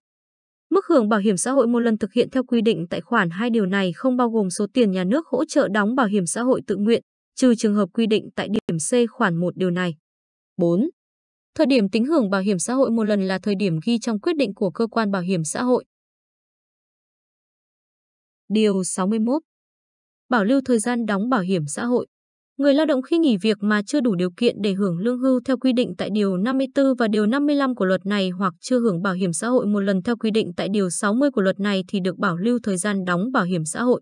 Mức hưởng bảo hiểm xã hội một lần thực hiện theo quy định tại khoản 2 điều này không bao gồm số tiền nhà nước hỗ trợ đóng bảo hiểm xã hội tự nguyện, trừ trường hợp quy định tại điểm C khoản 1 điều này. 4. Thời điểm tính hưởng bảo hiểm xã hội một lần là thời điểm ghi trong quyết định của cơ quan bảo hiểm xã hội. Điều 61. Bảo lưu thời gian đóng bảo hiểm xã hội. Người lao động khi nghỉ việc mà chưa đủ điều kiện để hưởng lương hưu theo quy định tại Điều 54 và Điều 55 của luật này hoặc chưa hưởng bảo hiểm xã hội một lần theo quy định tại Điều 60 của luật này thì được bảo lưu thời gian đóng bảo hiểm xã hội.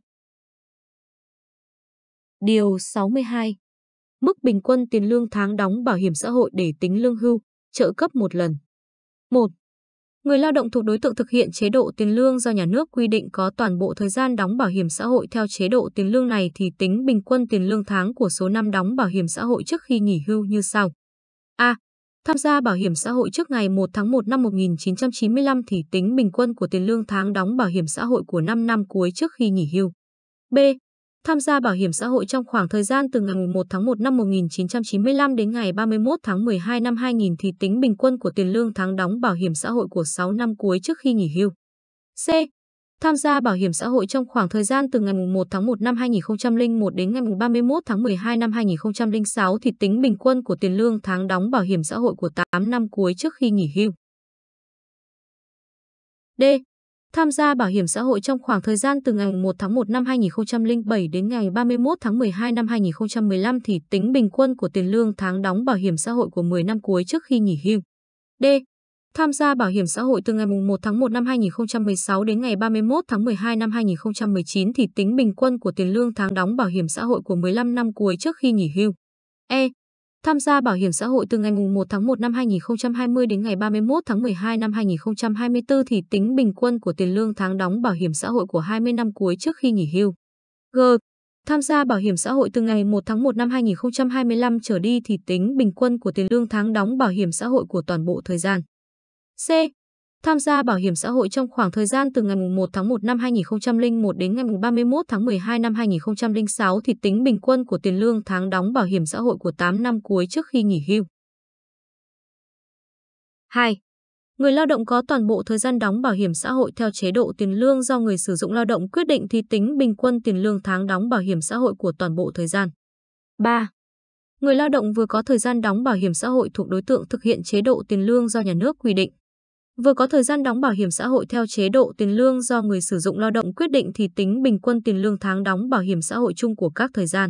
Điều 62 mức bình quân tiền lương tháng đóng bảo hiểm xã hội để tính lương hưu, trợ cấp một lần. 1. Người lao động thuộc đối tượng thực hiện chế độ tiền lương do nhà nước quy định có toàn bộ thời gian đóng bảo hiểm xã hội theo chế độ tiền lương này thì tính bình quân tiền lương tháng của số năm đóng bảo hiểm xã hội trước khi nghỉ hưu như sau. A. Tham gia bảo hiểm xã hội trước ngày 1 tháng 1 năm 1995 thì tính bình quân của tiền lương tháng đóng bảo hiểm xã hội của 5 năm cuối trước khi nghỉ hưu. B tham gia bảo hiểm xã hội trong khoảng thời gian từ ngày 1 tháng 1 năm 1995 đến ngày 31 tháng 12 năm 2000 thì tính bình quân của tiền lương tháng đóng bảo hiểm xã hội của 6 năm cuối trước khi nghỉ hưu. C. Tham gia bảo hiểm xã hội trong khoảng thời gian từ ngày 1 tháng 1 năm 2001 đến ngày 31 tháng 12 năm 2006 thì tính bình quân của tiền lương tháng đóng bảo hiểm xã hội của 8 năm cuối trước khi nghỉ hưu. D tham gia bảo hiểm xã hội trong khoảng thời gian từ ngày 1 tháng 1 năm 2007 đến ngày 31 tháng 12 năm 2015 thì tính bình quân của tiền lương tháng đóng bảo hiểm xã hội của 10 năm cuối trước khi nghỉ hưu. D. Tham gia bảo hiểm xã hội từ ngày 1 tháng 1 năm 2016 đến ngày 31 tháng 12 năm 2019 thì tính bình quân của tiền lương tháng đóng bảo hiểm xã hội của 15 năm cuối trước khi nghỉ hưu. E tham gia bảo hiểm xã hội từ ngày 1 tháng 1 năm 2020 đến ngày 31 tháng 12 năm 2024 thì tính bình quân của tiền lương tháng đóng bảo hiểm xã hội của 20 năm cuối trước khi nghỉ hưu. G. Tham gia bảo hiểm xã hội từ ngày 1 tháng 1 năm 2025 trở đi thì tính bình quân của tiền lương tháng đóng bảo hiểm xã hội của toàn bộ thời gian. C tham gia bảo hiểm xã hội trong khoảng thời gian từ ngày 1 tháng 1 năm 2001 đến ngày 31 tháng 12 năm 2006 thì tính bình quân của tiền lương tháng đóng bảo hiểm xã hội của 8 năm cuối trước khi nghỉ hưu. 2. Người lao động có toàn bộ thời gian đóng bảo hiểm xã hội theo chế độ tiền lương do người sử dụng lao động quyết định thì tính bình quân tiền lương tháng đóng bảo hiểm xã hội của toàn bộ thời gian. 3. Người lao động vừa có thời gian đóng bảo hiểm xã hội thuộc đối tượng thực hiện chế độ tiền lương do nhà nước quy định vừa có thời gian đóng bảo hiểm xã hội theo chế độ tiền lương do người sử dụng lao động quyết định thì tính bình quân tiền lương tháng đóng bảo hiểm xã hội chung của các thời gian.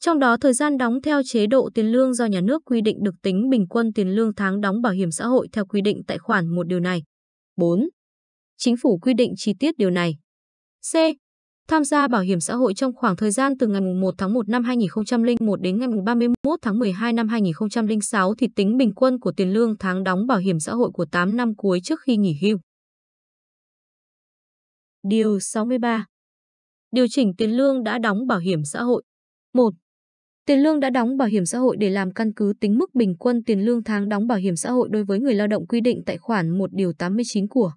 Trong đó thời gian đóng theo chế độ tiền lương do nhà nước quy định được tính bình quân tiền lương tháng đóng bảo hiểm xã hội theo quy định tại khoản một điều này. 4. Chính phủ quy định chi tiết điều này. C tham gia bảo hiểm xã hội trong khoảng thời gian từ ngày 1 tháng 1 năm 2001 đến ngày 31 tháng 12 năm 2006 thì tính bình quân của tiền lương tháng đóng bảo hiểm xã hội của 8 năm cuối trước khi nghỉ hưu. Điều 63 Điều chỉnh tiền lương đã đóng bảo hiểm xã hội 1. Tiền lương đã đóng bảo hiểm xã hội để làm căn cứ tính mức bình quân tiền lương tháng đóng bảo hiểm xã hội đối với người lao động quy định tại khoản 1 điều 89 của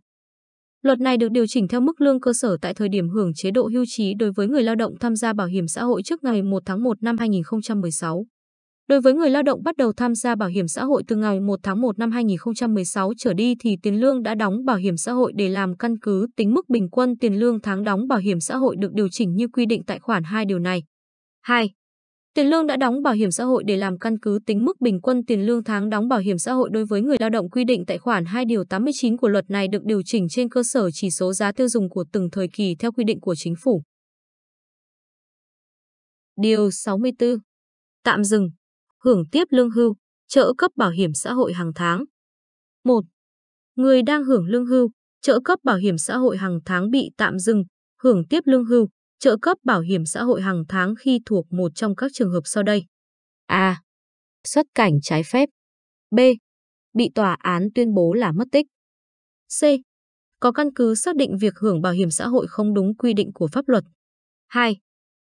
Luật này được điều chỉnh theo mức lương cơ sở tại thời điểm hưởng chế độ hưu trí đối với người lao động tham gia bảo hiểm xã hội trước ngày 1 tháng 1 năm 2016. Đối với người lao động bắt đầu tham gia bảo hiểm xã hội từ ngày 1 tháng 1 năm 2016 trở đi thì tiền lương đã đóng bảo hiểm xã hội để làm căn cứ tính mức bình quân tiền lương tháng đóng bảo hiểm xã hội được điều chỉnh như quy định tại khoản 2 điều này. 2. Tiền lương đã đóng bảo hiểm xã hội để làm căn cứ tính mức bình quân tiền lương tháng đóng bảo hiểm xã hội đối với người lao động quy định tại khoản 2 điều 89 của luật này được điều chỉnh trên cơ sở chỉ số giá tiêu dùng của từng thời kỳ theo quy định của chính phủ. Điều 64. Tạm dừng. Hưởng tiếp lương hưu, trợ cấp bảo hiểm xã hội hàng tháng. 1. Người đang hưởng lương hưu, trợ cấp bảo hiểm xã hội hàng tháng bị tạm dừng, hưởng tiếp lương hưu, trợ cấp bảo hiểm xã hội hàng tháng khi thuộc một trong các trường hợp sau đây. A. Xuất cảnh trái phép. B. Bị tòa án tuyên bố là mất tích. C. Có căn cứ xác định việc hưởng bảo hiểm xã hội không đúng quy định của pháp luật. 2.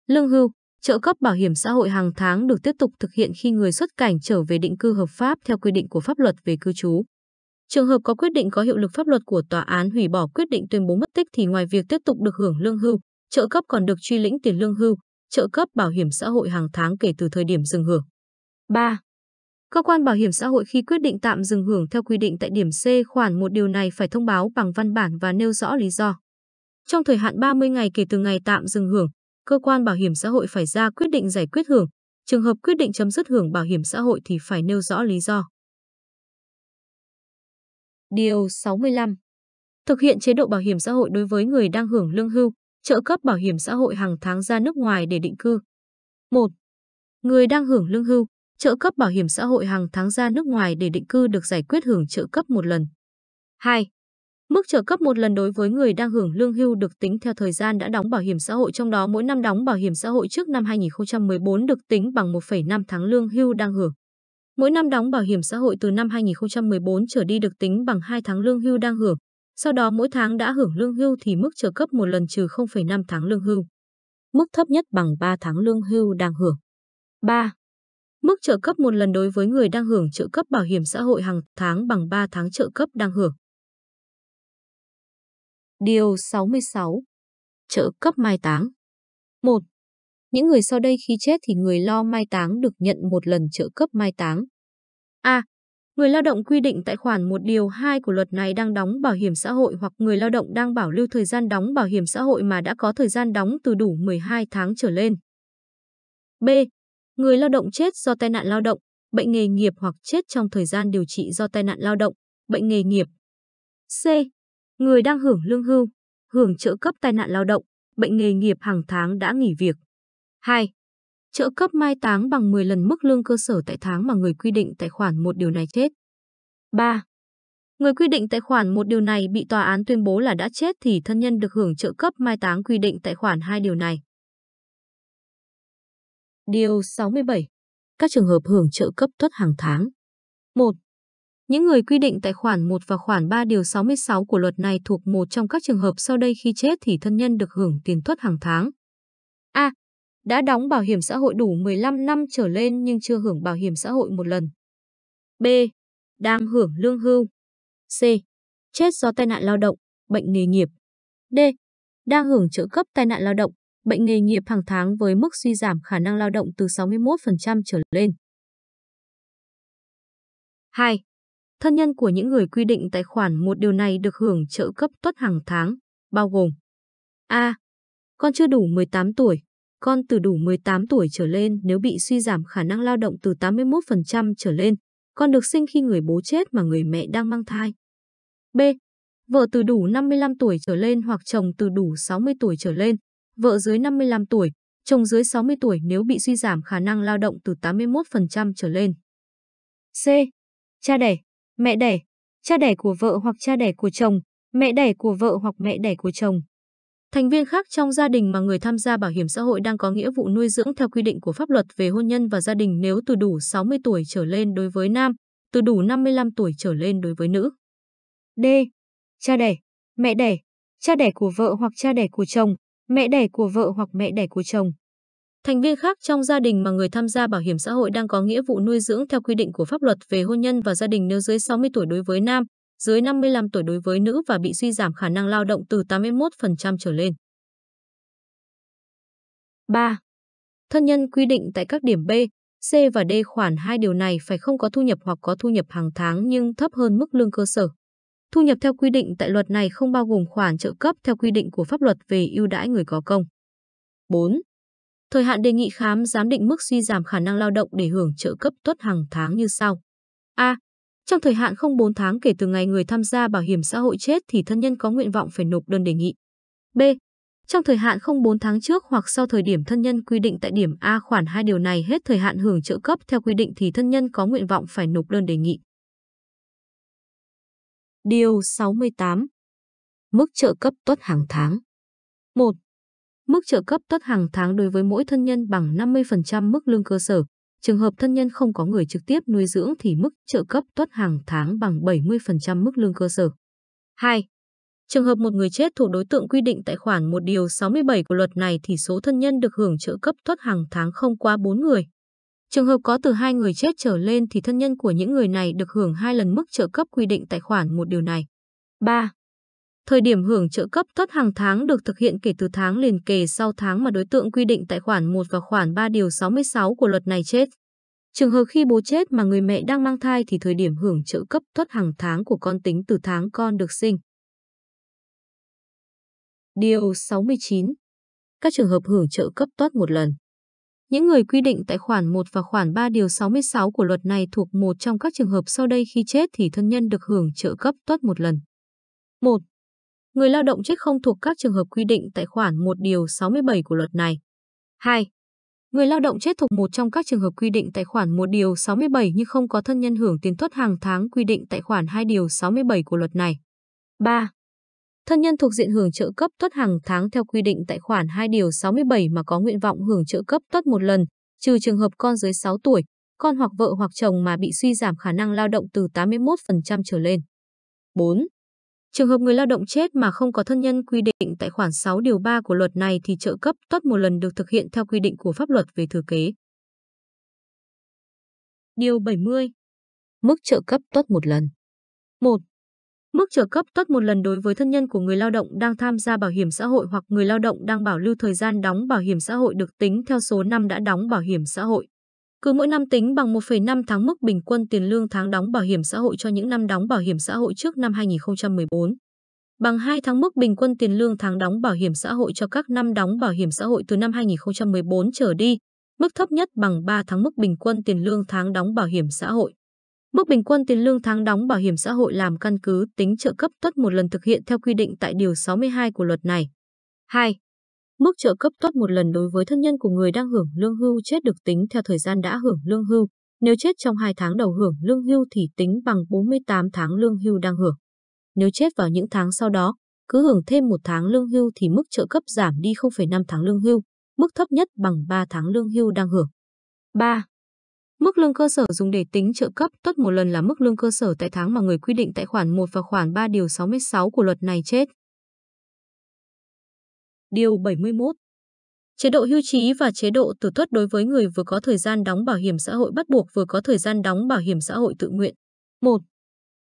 Lương hưu, trợ cấp bảo hiểm xã hội hàng tháng được tiếp tục thực hiện khi người xuất cảnh trở về định cư hợp pháp theo quy định của pháp luật về cư trú. Trường hợp có quyết định có hiệu lực pháp luật của tòa án hủy bỏ quyết định tuyên bố mất tích thì ngoài việc tiếp tục được hưởng lương hưu, trợ cấp còn được truy lĩnh tiền lương hưu, trợ cấp bảo hiểm xã hội hàng tháng kể từ thời điểm dừng hưởng. 3. Cơ quan bảo hiểm xã hội khi quyết định tạm dừng hưởng theo quy định tại điểm C khoản một điều này phải thông báo bằng văn bản và nêu rõ lý do. Trong thời hạn 30 ngày kể từ ngày tạm dừng hưởng, cơ quan bảo hiểm xã hội phải ra quyết định giải quyết hưởng. Trường hợp quyết định chấm dứt hưởng bảo hiểm xã hội thì phải nêu rõ lý do. Điều 65. Thực hiện chế độ bảo hiểm xã hội đối với người đang hưởng lương hưu, trợ cấp bảo hiểm xã hội hàng tháng ra nước ngoài để định cư. 1. Người đang hưởng lương hưu, trợ cấp bảo hiểm xã hội hàng tháng ra nước ngoài để định cư được giải quyết hưởng trợ cấp một lần. 2. Mức trợ cấp một lần đối với người đang hưởng lương hưu được tính theo thời gian đã đóng bảo hiểm xã hội trong đó mỗi năm đóng bảo hiểm xã hội trước năm 2014 được tính bằng 1,5 tháng lương hưu đang hưởng. Mỗi năm đóng bảo hiểm xã hội từ năm 2014 trở đi được tính bằng 2 tháng lương hưu đang hưởng. Sau đó mỗi tháng đã hưởng lương hưu thì mức trợ cấp một lần trừ 0,5 tháng lương hưu. Mức thấp nhất bằng 3 tháng lương hưu đang hưởng. 3. Mức trợ cấp một lần đối với người đang hưởng trợ cấp bảo hiểm xã hội hàng tháng bằng 3 tháng trợ cấp đang hưởng. Điều 66. Trợ cấp mai táng. 1. Những người sau đây khi chết thì người lo mai táng được nhận một lần trợ cấp mai táng. A. Người lao động quy định tại khoản 1 điều 2 của luật này đang đóng bảo hiểm xã hội hoặc người lao động đang bảo lưu thời gian đóng bảo hiểm xã hội mà đã có thời gian đóng từ đủ 12 tháng trở lên. B. Người lao động chết do tai nạn lao động, bệnh nghề nghiệp hoặc chết trong thời gian điều trị do tai nạn lao động, bệnh nghề nghiệp. C. Người đang hưởng lương hưu, hưởng trợ cấp tai nạn lao động, bệnh nghề nghiệp hàng tháng đã nghỉ việc. 2 trợ cấp mai táng bằng 10 lần mức lương cơ sở tại tháng mà người quy định tài khoản một điều này chết. 3. Người quy định tài khoản một điều này bị tòa án tuyên bố là đã chết thì thân nhân được hưởng trợ cấp mai táng quy định tài khoản hai điều này. Điều 67. Các trường hợp hưởng trợ cấp tuất hàng tháng. 1. Những người quy định tại khoản 1 và khoản 3 điều 66 của luật này thuộc một trong các trường hợp sau đây khi chết thì thân nhân được hưởng tiền tuất hàng tháng. A đã đóng bảo hiểm xã hội đủ 15 năm trở lên nhưng chưa hưởng bảo hiểm xã hội một lần. B. Đang hưởng lương hưu. C. Chết do tai nạn lao động, bệnh nghề nghiệp. D. Đang hưởng trợ cấp tai nạn lao động, bệnh nghề nghiệp hàng tháng với mức suy giảm khả năng lao động từ 61% trở lên. 2. Thân nhân của những người quy định tại khoản một điều này được hưởng trợ cấp tuất hàng tháng, bao gồm A. Con chưa đủ 18 tuổi con từ đủ 18 tuổi trở lên nếu bị suy giảm khả năng lao động từ 81% trở lên, con được sinh khi người bố chết mà người mẹ đang mang thai. B. Vợ từ đủ 55 tuổi trở lên hoặc chồng từ đủ 60 tuổi trở lên, vợ dưới 55 tuổi, chồng dưới 60 tuổi nếu bị suy giảm khả năng lao động từ 81% trở lên. C. Cha đẻ, mẹ đẻ, cha đẻ của vợ hoặc cha đẻ của chồng, mẹ đẻ của vợ hoặc mẹ đẻ của chồng. Thành viên khác trong gia đình mà người tham gia bảo hiểm xã hội đang có nghĩa vụ nuôi dưỡng theo quy định của pháp luật về hôn nhân và gia đình nếu từ đủ 60 tuổi trở lên đối với nam, từ đủ 55 tuổi trở lên đối với nữ. D. Cha đẻ, mẹ đẻ, cha đẻ của vợ hoặc cha đẻ của chồng, mẹ đẻ của vợ hoặc mẹ đẻ của chồng. Thành viên khác trong gia đình mà người tham gia bảo hiểm xã hội đang có nghĩa vụ nuôi dưỡng theo quy định của pháp luật về hôn nhân và gia đình nếu dưới 60 tuổi đối với nam, dưới 55 tuổi đối với nữ và bị suy giảm khả năng lao động từ 81% trở lên. 3. Thân nhân quy định tại các điểm B, C và D khoản hai điều này phải không có thu nhập hoặc có thu nhập hàng tháng nhưng thấp hơn mức lương cơ sở. Thu nhập theo quy định tại luật này không bao gồm khoản trợ cấp theo quy định của pháp luật về ưu đãi người có công. 4. Thời hạn đề nghị khám giám định mức suy giảm khả năng lao động để hưởng trợ cấp tuất hàng tháng như sau. A. Trong thời hạn không 4 tháng kể từ ngày người tham gia bảo hiểm xã hội chết thì thân nhân có nguyện vọng phải nộp đơn đề nghị. B. Trong thời hạn không 4 tháng trước hoặc sau thời điểm thân nhân quy định tại điểm A khoản 2 điều này hết thời hạn hưởng trợ cấp theo quy định thì thân nhân có nguyện vọng phải nộp đơn đề nghị. Điều 68. Mức trợ cấp tuất hàng tháng. 1. Mức trợ cấp tuất hàng tháng đối với mỗi thân nhân bằng 50% mức lương cơ sở, Trường hợp thân nhân không có người trực tiếp nuôi dưỡng thì mức trợ cấp tuất hàng tháng bằng 70% mức lương cơ sở. 2. Trường hợp một người chết thuộc đối tượng quy định tại khoản 1 điều 67 của luật này thì số thân nhân được hưởng trợ cấp tuất hàng tháng không quá 4 người. Trường hợp có từ 2 người chết trở lên thì thân nhân của những người này được hưởng 2 lần mức trợ cấp quy định tại khoản 1 điều này. 3. Thời điểm hưởng trợ cấp thất hàng tháng được thực hiện kể từ tháng liền kề sau tháng mà đối tượng quy định tại khoản 1 và khoản 3 điều 66 của luật này chết. Trường hợp khi bố chết mà người mẹ đang mang thai thì thời điểm hưởng trợ cấp thất hàng tháng của con tính từ tháng con được sinh. Điều 69. Các trường hợp hưởng trợ cấp tuất một lần. Những người quy định tại khoản 1 và khoản 3 điều 66 của luật này thuộc một trong các trường hợp sau đây khi chết thì thân nhân được hưởng trợ cấp tuất một lần. 1 người lao động chết không thuộc các trường hợp quy định tại khoản 1 điều 67 của luật này. 2. Người lao động chết thuộc một trong các trường hợp quy định tại khoản 1 điều 67 nhưng không có thân nhân hưởng tiền tuất hàng tháng quy định tại khoản 2 điều 67 của luật này. 3. Thân nhân thuộc diện hưởng trợ cấp tuất hàng tháng theo quy định tại khoản 2 điều 67 mà có nguyện vọng hưởng trợ cấp tuất một lần, trừ trường hợp con dưới 6 tuổi, con hoặc vợ hoặc chồng mà bị suy giảm khả năng lao động từ 81% trở lên. 4. Trường hợp người lao động chết mà không có thân nhân quy định tại khoản 6 điều 3 của luật này thì trợ cấp tốt một lần được thực hiện theo quy định của pháp luật về thừa kế. Điều 70. Mức trợ cấp tốt một lần. 1. Mức trợ cấp tốt một lần đối với thân nhân của người lao động đang tham gia bảo hiểm xã hội hoặc người lao động đang bảo lưu thời gian đóng bảo hiểm xã hội được tính theo số năm đã đóng bảo hiểm xã hội. Cứ mỗi năm tính bằng 1,5 tháng mức bình quân tiền lương tháng đóng bảo hiểm xã hội cho những năm đóng bảo hiểm xã hội trước năm 2014. Bằng 2 tháng mức bình quân tiền lương tháng đóng bảo hiểm xã hội cho các năm đóng bảo hiểm xã hội từ năm 2014 trở đi, mức thấp nhất bằng 3 tháng mức bình quân tiền lương tháng đóng bảo hiểm xã hội. Mức bình quân tiền lương tháng đóng bảo hiểm xã hội làm căn cứ tính trợ cấp tuất một lần thực hiện theo quy định tại Điều 62 của luật này. 2. Mức trợ cấp tốt một lần đối với thân nhân của người đang hưởng lương hưu chết được tính theo thời gian đã hưởng lương hưu. Nếu chết trong 2 tháng đầu hưởng lương hưu thì tính bằng 48 tháng lương hưu đang hưởng. Nếu chết vào những tháng sau đó, cứ hưởng thêm một tháng lương hưu thì mức trợ cấp giảm đi 0,5 tháng lương hưu, mức thấp nhất bằng 3 tháng lương hưu đang hưởng. 3. Mức lương cơ sở dùng để tính trợ cấp tốt một lần là mức lương cơ sở tại tháng mà người quy định tại khoản 1 và khoản 3 điều 66 của luật này chết. Điều 71 Chế độ hưu trí và chế độ tử tuất đối với người vừa có thời gian đóng bảo hiểm xã hội bắt buộc vừa có thời gian đóng bảo hiểm xã hội tự nguyện. 1.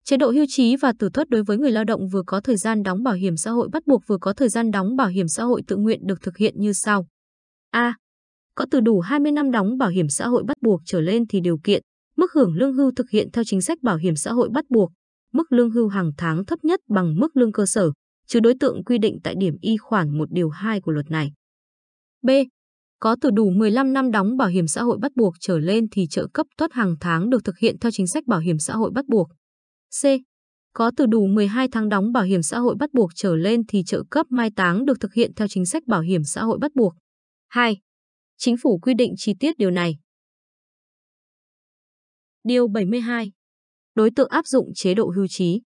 Chế độ hưu trí và tử tuất đối với người lao động vừa có thời gian đóng bảo hiểm xã hội bắt buộc vừa có thời gian đóng bảo hiểm xã hội tự nguyện được thực hiện như sau. A. Có từ đủ 20 năm đóng bảo hiểm xã hội bắt buộc trở lên thì điều kiện, mức hưởng lương hưu thực hiện theo chính sách bảo hiểm xã hội bắt buộc, mức lương hưu hàng tháng thấp nhất bằng mức lương cơ sở, trừ đối tượng quy định tại điểm y khoản 1 điều 2 của luật này. B. Có từ đủ 15 năm đóng bảo hiểm xã hội bắt buộc trở lên thì trợ cấp thoát hàng tháng được thực hiện theo chính sách bảo hiểm xã hội bắt buộc. C. Có từ đủ 12 tháng đóng bảo hiểm xã hội bắt buộc trở lên thì trợ cấp mai táng được thực hiện theo chính sách bảo hiểm xã hội bắt buộc. 2. Chính phủ quy định chi tiết điều này. Điều 72. Đối tượng áp dụng chế độ hưu trí.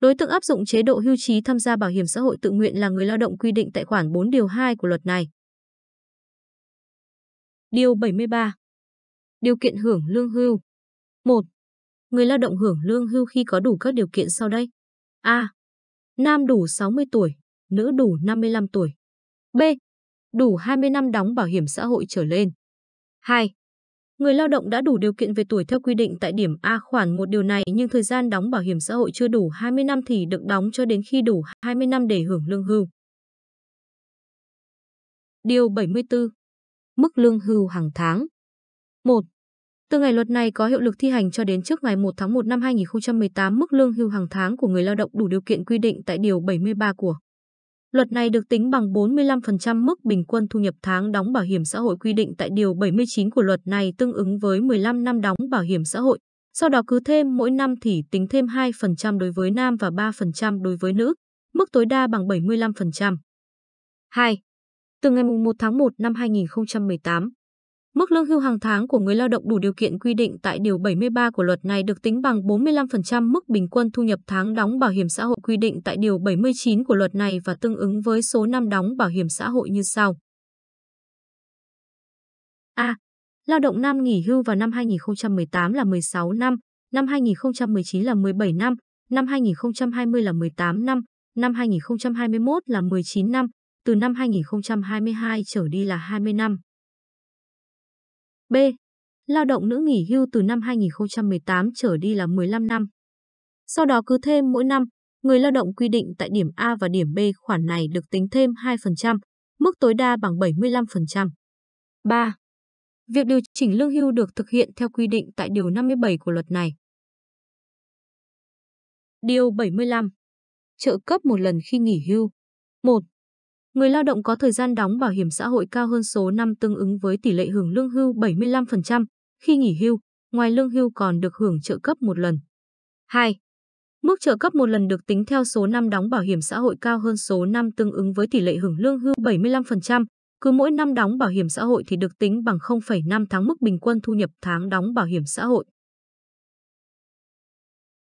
Đối tượng áp dụng chế độ hưu trí tham gia bảo hiểm xã hội tự nguyện là người lao động quy định tại khoản 4 điều 2 của luật này. Điều 73. Điều kiện hưởng lương hưu. 1. Người lao động hưởng lương hưu khi có đủ các điều kiện sau đây. A. Nam đủ 60 tuổi, nữ đủ 55 tuổi. B. Đủ 20 năm đóng bảo hiểm xã hội trở lên. 2. Người lao động đã đủ điều kiện về tuổi theo quy định tại điểm A khoản một điều này nhưng thời gian đóng bảo hiểm xã hội chưa đủ 20 năm thì được đóng cho đến khi đủ 20 năm để hưởng lương hưu. Điều 74. Mức lương hưu hàng tháng. 1. Từ ngày luật này có hiệu lực thi hành cho đến trước ngày 1 tháng 1 năm 2018, mức lương hưu hàng tháng của người lao động đủ điều kiện quy định tại Điều 73 của Luật này được tính bằng 45% mức bình quân thu nhập tháng đóng bảo hiểm xã hội quy định tại Điều 79 của luật này tương ứng với 15 năm đóng bảo hiểm xã hội. Sau đó cứ thêm mỗi năm thì tính thêm 2% đối với nam và 3% đối với nữ, mức tối đa bằng 75%. 2. Từ ngày 1 tháng 1 năm 2018, Mức lương hưu hàng tháng của người lao động đủ điều kiện quy định tại Điều 73 của luật này được tính bằng 45% mức bình quân thu nhập tháng đóng bảo hiểm xã hội quy định tại Điều 79 của luật này và tương ứng với số năm đóng bảo hiểm xã hội như sau. A. Lao động nam nghỉ hưu vào năm 2018 là 16 năm, năm 2019 là 17 năm, năm 2020 là 18 năm, năm 2021 là 19 năm, từ năm 2022 trở đi là 20 năm. B. Lao động nữ nghỉ hưu từ năm 2018 trở đi là 15 năm. Sau đó cứ thêm mỗi năm, người lao động quy định tại điểm A và điểm B khoản này được tính thêm 2%, mức tối đa bằng 75%. 3. Việc điều chỉnh lương hưu được thực hiện theo quy định tại Điều 57 của luật này. Điều 75. Trợ cấp một lần khi nghỉ hưu. 1 người lao động có thời gian đóng bảo hiểm xã hội cao hơn số năm tương ứng với tỷ lệ hưởng lương hưu 75% khi nghỉ hưu, ngoài lương hưu còn được hưởng trợ cấp một lần. 2. Mức trợ cấp một lần được tính theo số năm đóng bảo hiểm xã hội cao hơn số năm tương ứng với tỷ lệ hưởng lương hưu 75%, cứ mỗi năm đóng bảo hiểm xã hội thì được tính bằng 0,5 tháng mức bình quân thu nhập tháng đóng bảo hiểm xã hội.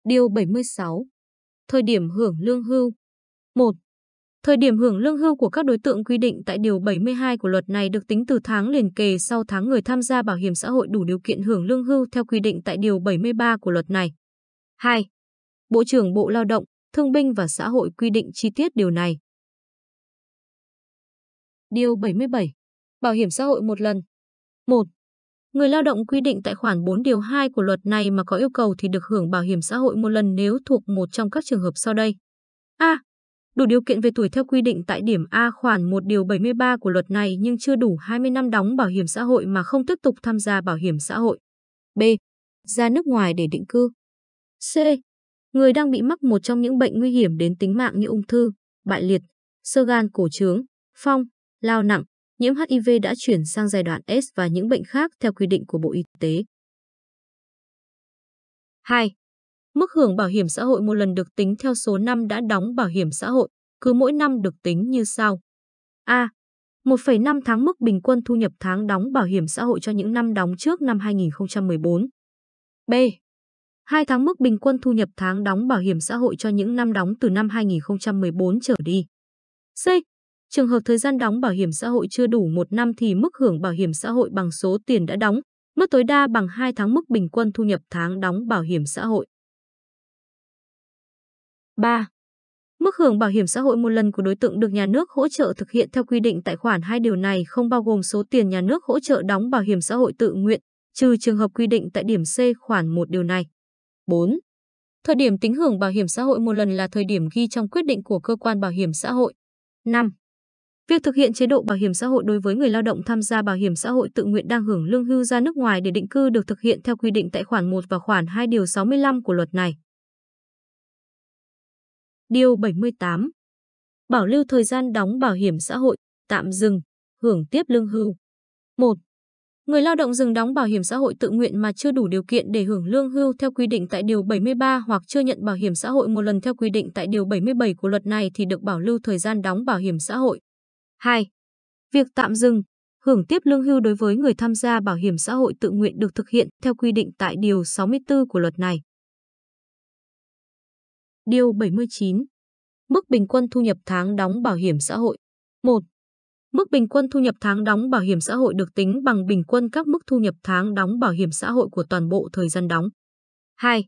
Điều 76. Thời điểm hưởng lương hưu 1. Thời điểm hưởng lương hưu của các đối tượng quy định tại Điều 72 của luật này được tính từ tháng liền kề sau tháng người tham gia bảo hiểm xã hội đủ điều kiện hưởng lương hưu theo quy định tại Điều 73 của luật này. 2. Bộ trưởng Bộ Lao động, Thương binh và Xã hội quy định chi tiết điều này. Điều 77. Bảo hiểm xã hội một lần. 1. Người lao động quy định tại khoản 4 điều 2 của luật này mà có yêu cầu thì được hưởng bảo hiểm xã hội một lần nếu thuộc một trong các trường hợp sau đây. A đủ điều kiện về tuổi theo quy định tại điểm A khoản 1 điều 73 của luật này nhưng chưa đủ 20 năm đóng bảo hiểm xã hội mà không tiếp tục tham gia bảo hiểm xã hội. B. Ra nước ngoài để định cư. C. Người đang bị mắc một trong những bệnh nguy hiểm đến tính mạng như ung thư, bại liệt, sơ gan cổ trướng, phong, lao nặng, nhiễm HIV đã chuyển sang giai đoạn S và những bệnh khác theo quy định của Bộ Y tế. 2. Mức hưởng bảo hiểm xã hội một lần được tính theo số năm đã đóng bảo hiểm xã hội, cứ mỗi năm được tính như sau. A. 1,5 tháng mức bình quân thu nhập tháng đóng bảo hiểm xã hội cho những năm đóng trước năm 2014. B. 2 tháng mức bình quân thu nhập tháng đóng bảo hiểm xã hội cho những năm đóng từ năm 2014 trở đi. C. Trường hợp thời gian đóng bảo hiểm xã hội chưa đủ một năm thì mức hưởng bảo hiểm xã hội bằng số tiền đã đóng, mức tối đa bằng 2 tháng mức bình quân thu nhập tháng đóng bảo hiểm xã hội. 3. Mức hưởng bảo hiểm xã hội một lần của đối tượng được nhà nước hỗ trợ thực hiện theo quy định tại khoản 2 điều này không bao gồm số tiền nhà nước hỗ trợ đóng bảo hiểm xã hội tự nguyện, trừ trường hợp quy định tại điểm C khoản 1 điều này. 4. Thời điểm tính hưởng bảo hiểm xã hội một lần là thời điểm ghi trong quyết định của cơ quan bảo hiểm xã hội. 5. Việc thực hiện chế độ bảo hiểm xã hội đối với người lao động tham gia bảo hiểm xã hội tự nguyện đang hưởng lương hưu ra nước ngoài để định cư được thực hiện theo quy định tại khoản 1 và khoản 2 điều 65 của luật này. Điều 78. Bảo lưu thời gian đóng bảo hiểm xã hội, tạm dừng, hưởng tiếp lương hưu. 1. Người lao động dừng đóng bảo hiểm xã hội tự nguyện mà chưa đủ điều kiện để hưởng lương hưu theo quy định tại Điều 73 hoặc chưa nhận bảo hiểm xã hội một lần theo quy định tại Điều 77 của luật này thì được bảo lưu thời gian đóng bảo hiểm xã hội. 2. Việc tạm dừng, hưởng tiếp lương hưu đối với người tham gia bảo hiểm xã hội tự nguyện được thực hiện theo quy định tại Điều 64 của luật này. Điều 79. Mức bình quân thu nhập tháng đóng bảo hiểm xã hội. 1. Mức bình quân thu nhập tháng đóng bảo hiểm xã hội được tính bằng bình quân các mức thu nhập tháng đóng bảo hiểm xã hội của toàn bộ thời gian đóng. 2.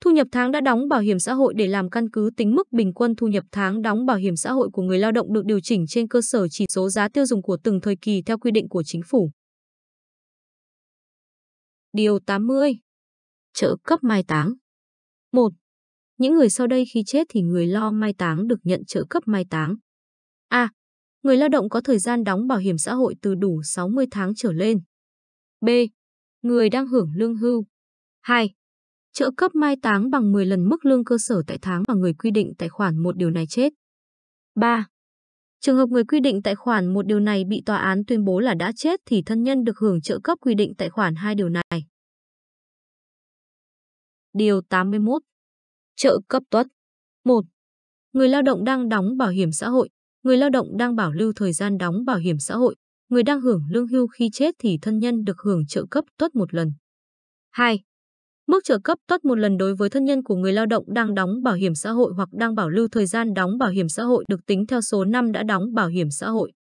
Thu nhập tháng đã đóng bảo hiểm xã hội để làm căn cứ tính mức bình quân thu nhập tháng đóng bảo hiểm xã hội của người lao động được điều chỉnh trên cơ sở chỉ số giá tiêu dùng của từng thời kỳ theo quy định của chính phủ. Điều 80. Trợ cấp mai táng. 1 những người sau đây khi chết thì người lo mai táng được nhận trợ cấp mai táng. A. À, người lao động có thời gian đóng bảo hiểm xã hội từ đủ 60 tháng trở lên. B. Người đang hưởng lương hưu. 2. Trợ cấp mai táng bằng 10 lần mức lương cơ sở tại tháng mà người quy định tại khoản một điều này chết. 3. Trường hợp người quy định tại khoản một điều này bị tòa án tuyên bố là đã chết thì thân nhân được hưởng trợ cấp quy định tại khoản hai điều này. Điều 81 trợ cấp tuất. 1. Người lao động đang đóng bảo hiểm xã hội, người lao động đang bảo lưu thời gian đóng bảo hiểm xã hội, người đang hưởng lương hưu khi chết thì thân nhân được hưởng trợ cấp tuất một lần. 2. Mức trợ cấp tuất một lần đối với thân nhân của người lao động đang đóng bảo hiểm xã hội hoặc đang bảo lưu thời gian đóng bảo hiểm xã hội được tính theo số năm đã đóng bảo hiểm xã hội.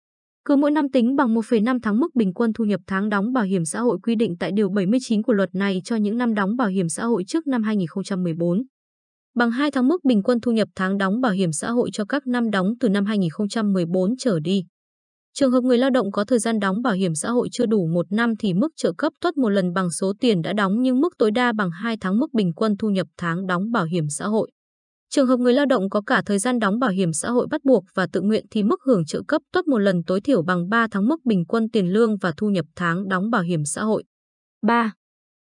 Cứ mỗi năm tính bằng 1,5 tháng mức bình quân thu nhập tháng đóng bảo hiểm xã hội quy định tại Điều 79 của luật này cho những năm đóng bảo hiểm xã hội trước năm 2014 bằng 2 tháng mức bình quân thu nhập tháng đóng bảo hiểm xã hội cho các năm đóng từ năm 2014 trở đi. Trường hợp người lao động có thời gian đóng bảo hiểm xã hội chưa đủ một năm thì mức trợ cấp tuất một lần bằng số tiền đã đóng nhưng mức tối đa bằng 2 tháng mức bình quân thu nhập tháng đóng bảo hiểm xã hội. Trường hợp người lao động có cả thời gian đóng bảo hiểm xã hội bắt buộc và tự nguyện thì mức hưởng trợ cấp tuất một lần tối thiểu bằng 3 tháng mức bình quân tiền lương và thu nhập tháng đóng bảo hiểm xã hội. 3.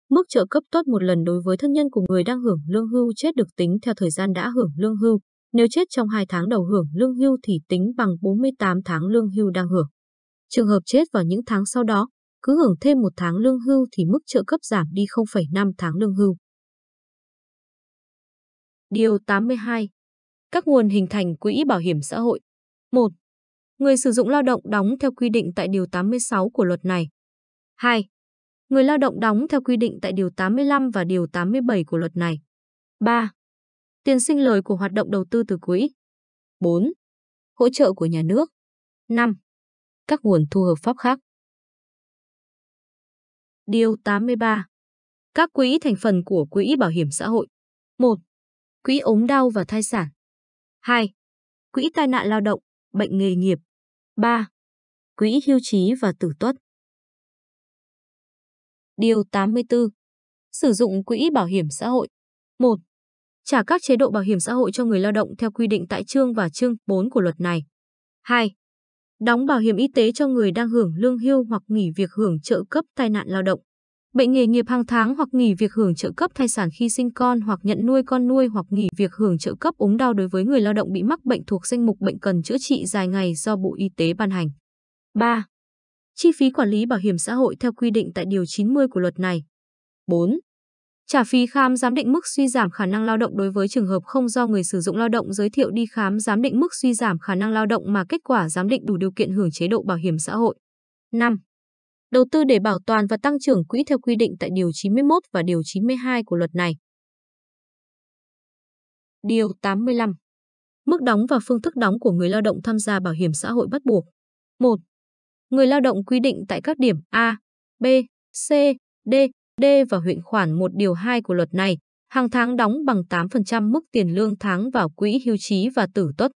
Mức trợ cấp tốt một lần đối với thân nhân của người đang hưởng lương hưu chết được tính theo thời gian đã hưởng lương hưu. Nếu chết trong 2 tháng đầu hưởng lương hưu thì tính bằng 48 tháng lương hưu đang hưởng. Trường hợp chết vào những tháng sau đó, cứ hưởng thêm một tháng lương hưu thì mức trợ cấp giảm đi 0,5 tháng lương hưu. Điều 82. Các nguồn hình thành quỹ bảo hiểm xã hội. 1. Người sử dụng lao động đóng theo quy định tại Điều 86 của luật này. 2. Người lao động đóng theo quy định tại Điều 85 và Điều 87 của luật này. 3. Tiền sinh lời của hoạt động đầu tư từ quỹ. 4. Hỗ trợ của nhà nước. 5. Các nguồn thu hợp pháp khác. Điều 83. Các quỹ thành phần của quỹ bảo hiểm xã hội. 1. Quỹ ốm đau và thai sản. 2. Quỹ tai nạn lao động, bệnh nghề nghiệp. 3. Quỹ hưu trí và tử tuất. Điều 84. Sử dụng quỹ bảo hiểm xã hội. 1. Trả các chế độ bảo hiểm xã hội cho người lao động theo quy định tại chương và chương 4 của luật này. 2. Đóng bảo hiểm y tế cho người đang hưởng lương hưu hoặc nghỉ việc hưởng trợ cấp tai nạn lao động. Bệnh nghề nghiệp hàng tháng hoặc nghỉ việc hưởng trợ cấp thai sản khi sinh con hoặc nhận nuôi con nuôi hoặc nghỉ việc hưởng trợ cấp ốm đau đối với người lao động bị mắc bệnh thuộc danh mục bệnh cần chữa trị dài ngày do Bộ Y tế ban hành. 3 chi phí quản lý bảo hiểm xã hội theo quy định tại Điều 90 của luật này. 4. Trả phí khám giám định mức suy giảm khả năng lao động đối với trường hợp không do người sử dụng lao động giới thiệu đi khám giám định mức suy giảm khả năng lao động mà kết quả giám định đủ điều kiện hưởng chế độ bảo hiểm xã hội. 5. Đầu tư để bảo toàn và tăng trưởng quỹ theo quy định tại Điều 91 và Điều 92 của luật này. Điều 85. Mức đóng và phương thức đóng của người lao động tham gia bảo hiểm xã hội bắt buộc. 1 người lao động quy định tại các điểm A, B, C, D, D và huyện khoản 1 điều 2 của luật này, hàng tháng đóng bằng 8% mức tiền lương tháng vào quỹ hưu trí và tử tuất.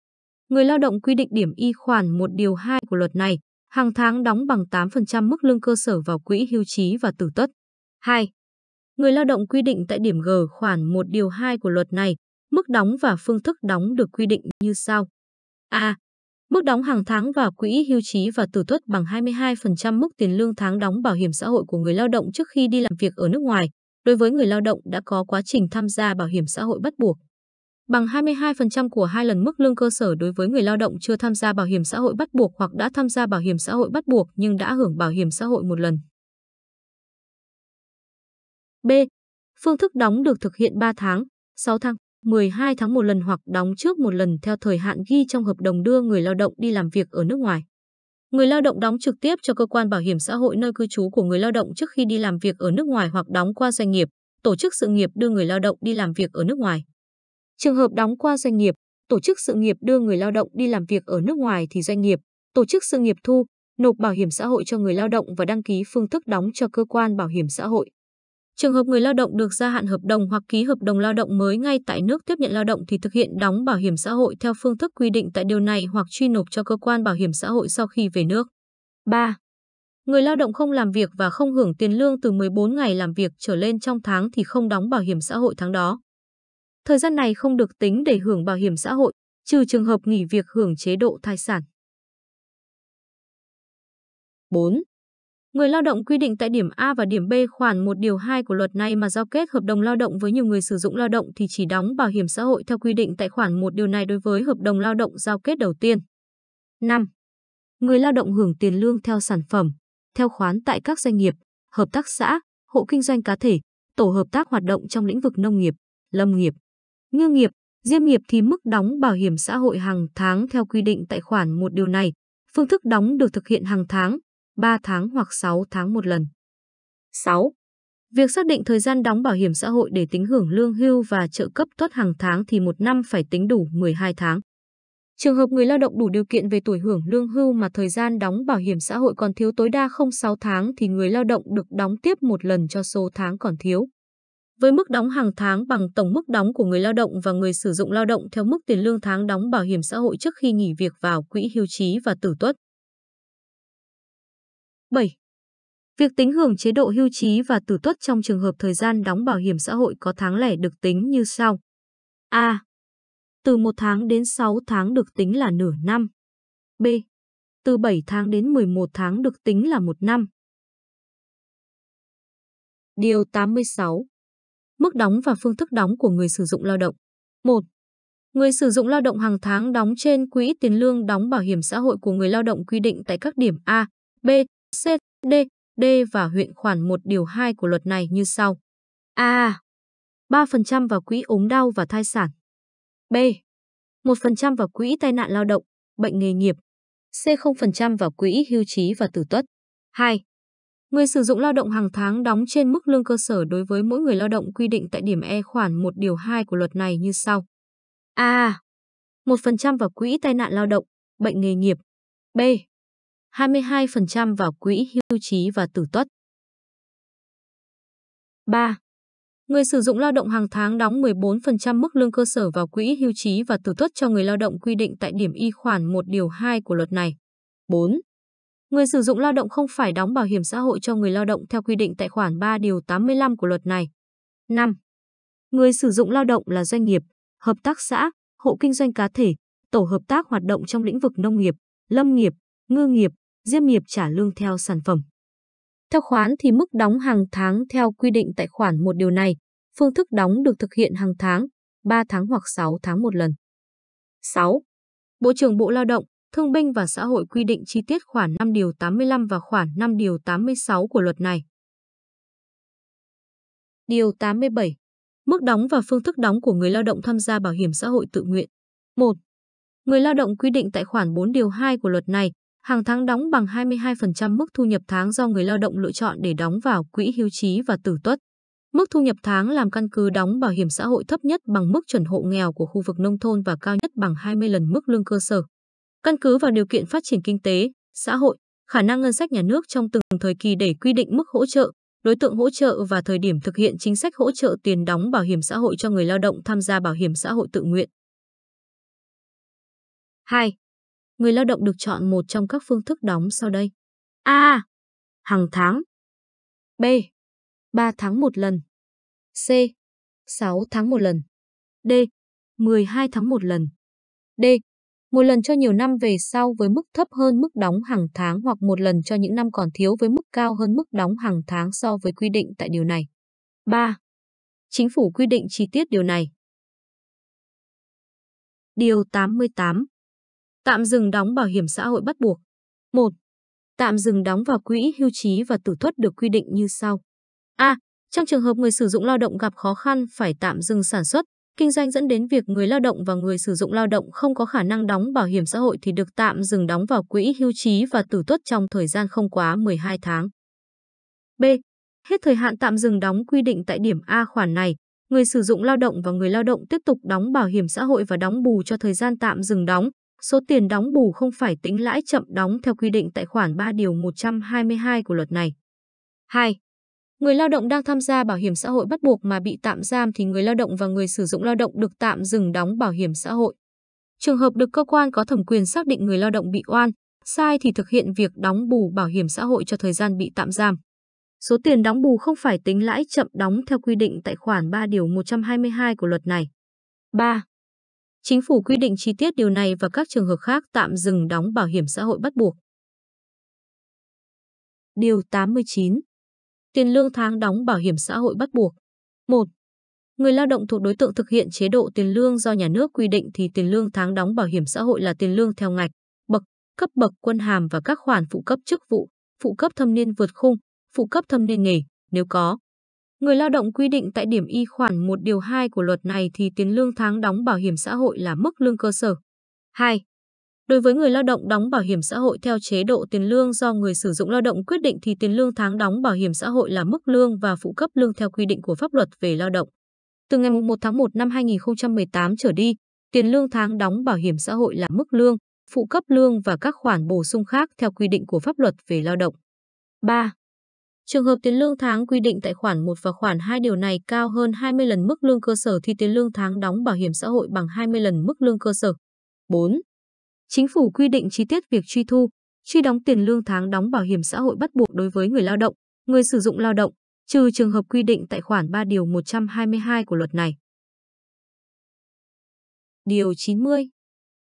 Người lao động quy định điểm Y khoản 1 điều 2 của luật này, hàng tháng đóng bằng 8% mức lương cơ sở vào quỹ hưu trí và tử tuất. 2. Người lao động quy định tại điểm G khoản 1 điều 2 của luật này, mức đóng và phương thức đóng được quy định như sau. A. Mức đóng hàng tháng vào quỹ hưu trí và tử tuất bằng 22% mức tiền lương tháng đóng bảo hiểm xã hội của người lao động trước khi đi làm việc ở nước ngoài, đối với người lao động đã có quá trình tham gia bảo hiểm xã hội bắt buộc. Bằng 22% của hai lần mức lương cơ sở đối với người lao động chưa tham gia bảo hiểm xã hội bắt buộc hoặc đã tham gia bảo hiểm xã hội bắt buộc nhưng đã hưởng bảo hiểm xã hội một lần. B. Phương thức đóng được thực hiện 3 tháng, 6 tháng. 12 tháng một lần hoặc đóng trước một lần theo thời hạn ghi trong hợp đồng đưa người lao động đi làm việc ở nước ngoài. Người lao động đóng trực tiếp cho cơ quan bảo hiểm xã hội nơi cư trú của người lao động trước khi đi làm việc ở nước ngoài hoặc đóng qua doanh nghiệp, tổ chức sự nghiệp đưa người lao động đi làm việc ở nước ngoài. Trường hợp đóng qua doanh nghiệp, tổ chức sự nghiệp đưa người lao động đi làm việc ở nước ngoài thì doanh nghiệp, tổ chức sự nghiệp thu, nộp bảo hiểm xã hội cho người lao động và đăng ký phương thức đóng cho cơ quan bảo hiểm xã hội. Trường hợp người lao động được gia hạn hợp đồng hoặc ký hợp đồng lao động mới ngay tại nước tiếp nhận lao động thì thực hiện đóng bảo hiểm xã hội theo phương thức quy định tại điều này hoặc truy nộp cho cơ quan bảo hiểm xã hội sau khi về nước. 3. Người lao động không làm việc và không hưởng tiền lương từ 14 ngày làm việc trở lên trong tháng thì không đóng bảo hiểm xã hội tháng đó. Thời gian này không được tính để hưởng bảo hiểm xã hội, trừ trường hợp nghỉ việc hưởng chế độ thai sản. 4. Người lao động quy định tại điểm A và điểm B khoản 1 điều 2 của luật này mà giao kết hợp đồng lao động với nhiều người sử dụng lao động thì chỉ đóng bảo hiểm xã hội theo quy định tại khoản 1 điều này đối với hợp đồng lao động giao kết đầu tiên. 5. Người lao động hưởng tiền lương theo sản phẩm, theo khoán tại các doanh nghiệp, hợp tác xã, hộ kinh doanh cá thể, tổ hợp tác hoạt động trong lĩnh vực nông nghiệp, lâm nghiệp, ngư nghiệp, diêm nghiệp thì mức đóng bảo hiểm xã hội hàng tháng theo quy định tại khoản 1 điều này. Phương thức đóng được thực hiện hàng tháng 3 tháng hoặc 6 tháng một lần. 6. Việc xác định thời gian đóng bảo hiểm xã hội để tính hưởng lương hưu và trợ cấp tuất hàng tháng thì một năm phải tính đủ 12 tháng. Trường hợp người lao động đủ điều kiện về tuổi hưởng lương hưu mà thời gian đóng bảo hiểm xã hội còn thiếu tối đa không 6 tháng thì người lao động được đóng tiếp một lần cho số tháng còn thiếu. Với mức đóng hàng tháng bằng tổng mức đóng của người lao động và người sử dụng lao động theo mức tiền lương tháng đóng bảo hiểm xã hội trước khi nghỉ việc vào quỹ hưu trí và tử tuất. 7. Việc tính hưởng chế độ hưu trí và tử tuất trong trường hợp thời gian đóng bảo hiểm xã hội có tháng lẻ được tính như sau. A. Từ 1 tháng đến 6 tháng được tính là nửa năm. B. Từ 7 tháng đến 11 tháng được tính là một năm. Điều 86. Mức đóng và phương thức đóng của người sử dụng lao động. 1. Người sử dụng lao động hàng tháng đóng trên quỹ tiền lương đóng bảo hiểm xã hội của người lao động quy định tại các điểm A, B, CD, D và huyện khoản 1 điều 2 của luật này như sau. A. 3% vào quỹ ốm đau và thai sản. B. 1% vào quỹ tai nạn lao động, bệnh nghề nghiệp. C. 0% vào quỹ hưu trí và tử tuất. 2. Người sử dụng lao động hàng tháng đóng trên mức lương cơ sở đối với mỗi người lao động quy định tại điểm E khoản 1 điều 2 của luật này như sau. A. 1% vào quỹ tai nạn lao động, bệnh nghề nghiệp. B. 22% vào quỹ hưu trí và tử tuất. 3. Người sử dụng lao động hàng tháng đóng 14% mức lương cơ sở vào quỹ hưu trí và tử tuất cho người lao động quy định tại điểm y khoản 1 điều 2 của luật này. 4. Người sử dụng lao động không phải đóng bảo hiểm xã hội cho người lao động theo quy định tại khoản 3 điều 85 của luật này. 5. Người sử dụng lao động là doanh nghiệp, hợp tác xã, hộ kinh doanh cá thể, tổ hợp tác hoạt động trong lĩnh vực nông nghiệp, lâm nghiệp, ngư nghiệp, Diêm Nghiệp trả lương theo sản phẩm. Theo khoán thì mức đóng hàng tháng theo quy định tại khoản một điều này, phương thức đóng được thực hiện hàng tháng, 3 tháng hoặc 6 tháng một lần. 6. Bộ trưởng Bộ Lao động, Thương binh và Xã hội quy định chi tiết khoản 5 điều 85 và khoản 5 điều 86 của luật này. Điều 87. Mức đóng và phương thức đóng của người lao động tham gia bảo hiểm xã hội tự nguyện. 1. Người lao động quy định tại khoản 4 điều 2 của luật này hàng tháng đóng bằng 22% mức thu nhập tháng do người lao động lựa chọn để đóng vào quỹ hưu trí và tử tuất. Mức thu nhập tháng làm căn cứ đóng bảo hiểm xã hội thấp nhất bằng mức chuẩn hộ nghèo của khu vực nông thôn và cao nhất bằng 20 lần mức lương cơ sở. Căn cứ vào điều kiện phát triển kinh tế, xã hội, khả năng ngân sách nhà nước trong từng thời kỳ để quy định mức hỗ trợ, đối tượng hỗ trợ và thời điểm thực hiện chính sách hỗ trợ tiền đóng bảo hiểm xã hội cho người lao động tham gia bảo hiểm xã hội tự nguyện. 2 người lao động được chọn một trong các phương thức đóng sau đây. A. Hàng tháng. B. 3 tháng một lần. C. 6 tháng một lần. D. 12 tháng một lần. D. Một lần cho nhiều năm về sau với mức thấp hơn mức đóng hàng tháng hoặc một lần cho những năm còn thiếu với mức cao hơn mức đóng hàng tháng so với quy định tại điều này. 3. Chính phủ quy định chi tiết điều này. Điều 88 Tạm dừng đóng bảo hiểm xã hội bắt buộc. 1. Tạm dừng đóng vào quỹ hưu trí và tử tuất được quy định như sau. A. Trong trường hợp người sử dụng lao động gặp khó khăn phải tạm dừng sản xuất, kinh doanh dẫn đến việc người lao động và người sử dụng lao động không có khả năng đóng bảo hiểm xã hội thì được tạm dừng đóng vào quỹ hưu trí và tử tuất trong thời gian không quá 12 tháng. B. Hết thời hạn tạm dừng đóng quy định tại điểm A khoản này, người sử dụng lao động và người lao động tiếp tục đóng bảo hiểm xã hội và đóng bù cho thời gian tạm dừng đóng, Số tiền đóng bù không phải tính lãi chậm đóng theo quy định tại khoản 3 điều 122 của luật này. 2. Người lao động đang tham gia bảo hiểm xã hội bắt buộc mà bị tạm giam thì người lao động và người sử dụng lao động được tạm dừng đóng bảo hiểm xã hội. Trường hợp được cơ quan có thẩm quyền xác định người lao động bị oan, sai thì thực hiện việc đóng bù bảo hiểm xã hội cho thời gian bị tạm giam. Số tiền đóng bù không phải tính lãi chậm đóng theo quy định tại khoản 3 điều 122 của luật này. 3. Chính phủ quy định chi tiết điều này và các trường hợp khác tạm dừng đóng bảo hiểm xã hội bắt buộc. Điều 89. Tiền lương tháng đóng bảo hiểm xã hội bắt buộc. 1. Người lao động thuộc đối tượng thực hiện chế độ tiền lương do nhà nước quy định thì tiền lương tháng đóng bảo hiểm xã hội là tiền lương theo ngạch, bậc, cấp bậc quân hàm và các khoản phụ cấp chức vụ, phụ cấp thâm niên vượt khung, phụ cấp thâm niên nghề, nếu có. Người lao động quy định tại điểm y khoản 1 điều 2 của luật này thì tiền lương tháng đóng bảo hiểm xã hội là mức lương cơ sở. 2. Đối với người lao động đóng bảo hiểm xã hội theo chế độ tiền lương do người sử dụng lao động quyết định thì tiền lương tháng đóng bảo hiểm xã hội là mức lương và phụ cấp lương theo quy định của pháp luật về lao động. Từ ngày 1 tháng 1 năm 2018 trở đi, tiền lương tháng đóng bảo hiểm xã hội là mức lương, phụ cấp lương và các khoản bổ sung khác theo quy định của pháp luật về lao động. 3. Trường hợp tiền lương tháng quy định tại khoản 1 và khoản 2 điều này cao hơn 20 lần mức lương cơ sở thì tiền lương tháng đóng bảo hiểm xã hội bằng 20 lần mức lương cơ sở. 4. Chính phủ quy định chi tiết việc truy thu, truy đóng tiền lương tháng đóng bảo hiểm xã hội bắt buộc đối với người lao động, người sử dụng lao động, trừ trường hợp quy định tại khoản 3 điều 122 của luật này. Điều 90.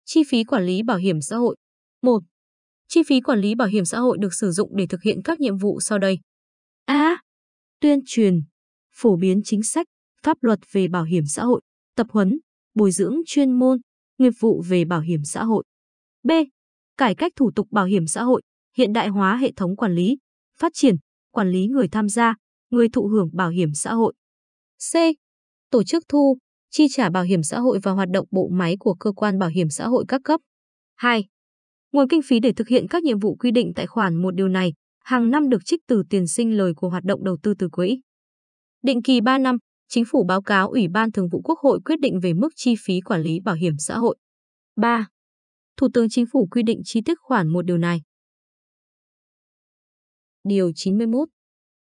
Chi phí quản lý bảo hiểm xã hội. 1. Chi phí quản lý bảo hiểm xã hội được sử dụng để thực hiện các nhiệm vụ sau đây. A. Tuyên truyền, phổ biến chính sách, pháp luật về bảo hiểm xã hội, tập huấn, bồi dưỡng chuyên môn, nghiệp vụ về bảo hiểm xã hội. B. Cải cách thủ tục bảo hiểm xã hội, hiện đại hóa hệ thống quản lý, phát triển, quản lý người tham gia, người thụ hưởng bảo hiểm xã hội. C. Tổ chức thu, chi trả bảo hiểm xã hội và hoạt động bộ máy của cơ quan bảo hiểm xã hội các cấp. 2. Nguồn kinh phí để thực hiện các nhiệm vụ quy định tại khoản một điều này, hàng năm được trích từ tiền sinh lời của hoạt động đầu tư từ quỹ. Định kỳ 3 năm, chính phủ báo cáo Ủy ban Thường vụ Quốc hội quyết định về mức chi phí quản lý bảo hiểm xã hội. 3. Thủ tướng Chính phủ quy định chi tiết khoản một điều này. Điều 91.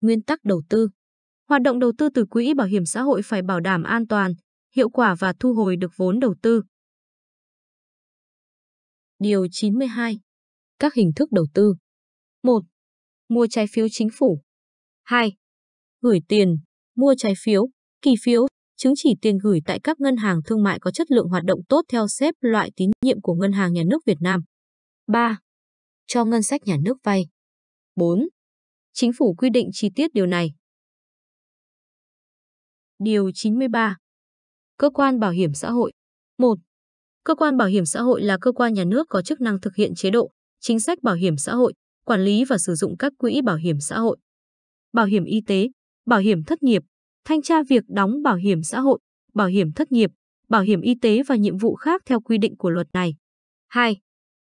Nguyên tắc đầu tư. Hoạt động đầu tư từ quỹ bảo hiểm xã hội phải bảo đảm an toàn, hiệu quả và thu hồi được vốn đầu tư. Điều 92. Các hình thức đầu tư. 1 mua trái phiếu chính phủ. 2. Gửi tiền, mua trái phiếu, kỳ phiếu, chứng chỉ tiền gửi tại các ngân hàng thương mại có chất lượng hoạt động tốt theo xếp loại tín nhiệm của Ngân hàng Nhà nước Việt Nam. 3. Cho ngân sách nhà nước vay. 4. Chính phủ quy định chi tiết điều này. Điều 93. Cơ quan bảo hiểm xã hội. 1. Cơ quan bảo hiểm xã hội là cơ quan nhà nước có chức năng thực hiện chế độ, chính sách bảo hiểm xã hội, quản lý và sử dụng các quỹ bảo hiểm xã hội, bảo hiểm y tế, bảo hiểm thất nghiệp, thanh tra việc đóng bảo hiểm xã hội, bảo hiểm thất nghiệp, bảo hiểm y tế và nhiệm vụ khác theo quy định của luật này. 2.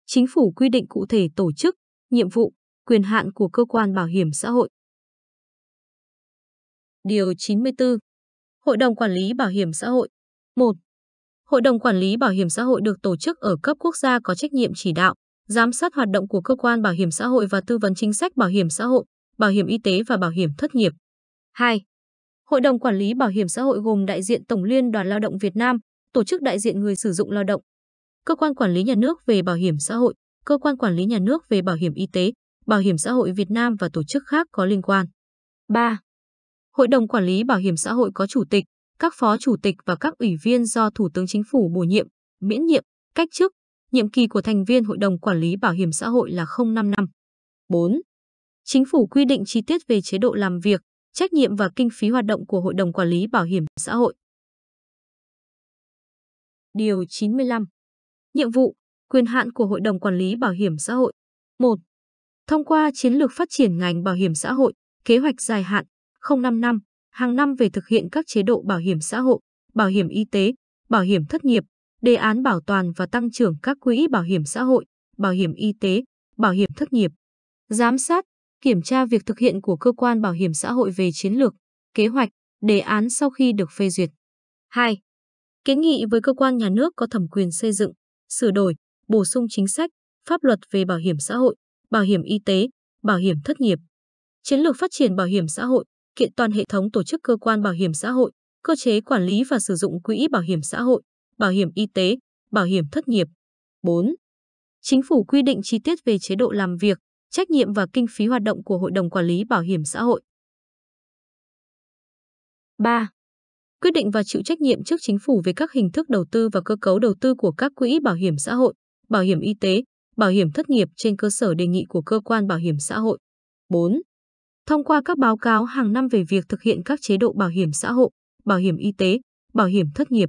Chính phủ quy định cụ thể tổ chức, nhiệm vụ, quyền hạn của cơ quan bảo hiểm xã hội. Điều 94. Hội đồng quản lý bảo hiểm xã hội. 1. Hội đồng quản lý bảo hiểm xã hội được tổ chức ở cấp quốc gia có trách nhiệm chỉ đạo, giám sát hoạt động của cơ quan bảo hiểm xã hội và tư vấn chính sách bảo hiểm xã hội, bảo hiểm y tế và bảo hiểm thất nghiệp. 2. Hội đồng quản lý bảo hiểm xã hội gồm đại diện Tổng Liên đoàn Lao động Việt Nam, tổ chức đại diện người sử dụng lao động, cơ quan quản lý nhà nước về bảo hiểm xã hội, cơ quan quản lý nhà nước về bảo hiểm y tế, bảo hiểm xã hội Việt Nam và tổ chức khác có liên quan. 3. Hội đồng quản lý bảo hiểm xã hội có chủ tịch, các phó chủ tịch và các ủy viên do Thủ tướng Chính phủ bổ nhiệm, miễn nhiệm, cách chức nhiệm kỳ của thành viên Hội đồng Quản lý Bảo hiểm xã hội là 05 năm. 4. Chính phủ quy định chi tiết về chế độ làm việc, trách nhiệm và kinh phí hoạt động của Hội đồng Quản lý Bảo hiểm xã hội. Điều 95. Nhiệm vụ, quyền hạn của Hội đồng Quản lý Bảo hiểm xã hội. 1. Thông qua chiến lược phát triển ngành bảo hiểm xã hội, kế hoạch dài hạn 05 năm, hàng năm về thực hiện các chế độ bảo hiểm xã hội, bảo hiểm y tế, bảo hiểm thất nghiệp, đề án bảo toàn và tăng trưởng các quỹ bảo hiểm xã hội, bảo hiểm y tế, bảo hiểm thất nghiệp, giám sát, kiểm tra việc thực hiện của cơ quan bảo hiểm xã hội về chiến lược, kế hoạch, đề án sau khi được phê duyệt. 2. Kiến nghị với cơ quan nhà nước có thẩm quyền xây dựng, sửa đổi, bổ sung chính sách, pháp luật về bảo hiểm xã hội, bảo hiểm y tế, bảo hiểm thất nghiệp. Chiến lược phát triển bảo hiểm xã hội, kiện toàn hệ thống tổ chức cơ quan bảo hiểm xã hội, cơ chế quản lý và sử dụng quỹ bảo hiểm xã hội, bảo hiểm y tế, bảo hiểm thất nghiệp. 4. Chính phủ quy định chi tiết về chế độ làm việc, trách nhiệm và kinh phí hoạt động của Hội đồng Quản lý Bảo hiểm xã hội. 3. Quyết định và chịu trách nhiệm trước chính phủ về các hình thức đầu tư và cơ cấu đầu tư của các quỹ bảo hiểm xã hội, bảo hiểm y tế, bảo hiểm thất nghiệp trên cơ sở đề nghị của cơ quan bảo hiểm xã hội. 4. Thông qua các báo cáo hàng năm về việc thực hiện các chế độ bảo hiểm xã hội, bảo hiểm y tế, bảo hiểm thất nghiệp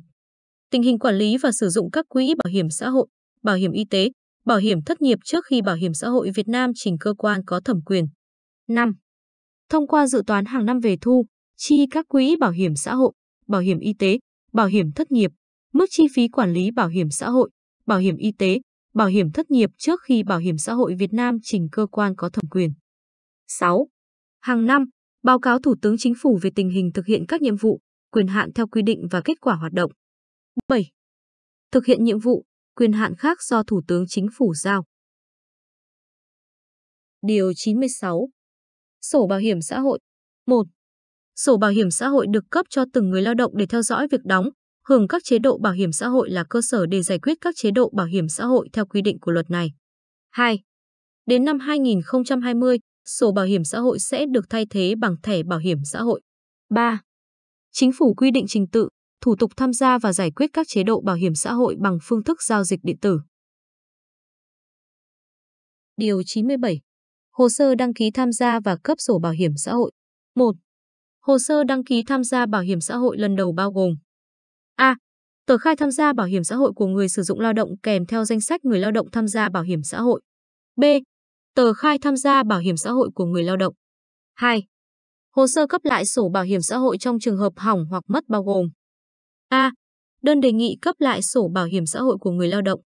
tình hình quản lý và sử dụng các quỹ bảo hiểm xã hội, bảo hiểm y tế, bảo hiểm thất nghiệp trước khi Bảo hiểm xã hội Việt Nam trình cơ quan có thẩm quyền. 5. Thông qua dự toán hàng năm về thu, chi các quỹ bảo hiểm xã hội, bảo hiểm y tế, bảo hiểm thất nghiệp, mức chi phí quản lý bảo hiểm xã hội, bảo hiểm y tế, bảo hiểm thất nghiệp trước khi Bảo hiểm xã hội Việt Nam trình cơ quan có thẩm quyền. 6. Hàng năm, báo cáo Thủ tướng Chính phủ về tình hình thực hiện các nhiệm vụ, quyền hạn theo quy định và kết quả hoạt động. 7. Thực hiện nhiệm vụ, quyền hạn khác do Thủ tướng Chính phủ giao. Điều 96. Sổ bảo hiểm xã hội. 1. Sổ bảo hiểm xã hội được cấp cho từng người lao động để theo dõi việc đóng, hưởng các chế độ bảo hiểm xã hội là cơ sở để giải quyết các chế độ bảo hiểm xã hội theo quy định của luật này. 2. Đến năm 2020, sổ bảo hiểm xã hội sẽ được thay thế bằng thẻ bảo hiểm xã hội. 3. Chính phủ quy định trình tự, thủ tục tham gia và giải quyết các chế độ bảo hiểm xã hội bằng phương thức giao dịch điện tử. Điều 97. Hồ sơ đăng ký tham gia và cấp sổ bảo hiểm xã hội. 1. Hồ sơ đăng ký tham gia bảo hiểm xã hội lần đầu bao gồm A. Tờ khai tham gia bảo hiểm xã hội của người sử dụng lao động kèm theo danh sách người lao động tham gia bảo hiểm xã hội. B. Tờ khai tham gia bảo hiểm xã hội của người lao động. 2. Hồ sơ cấp lại sổ bảo hiểm xã hội trong trường hợp hỏng hoặc mất bao gồm A. Đơn đề nghị cấp lại sổ bảo hiểm xã hội của người lao động.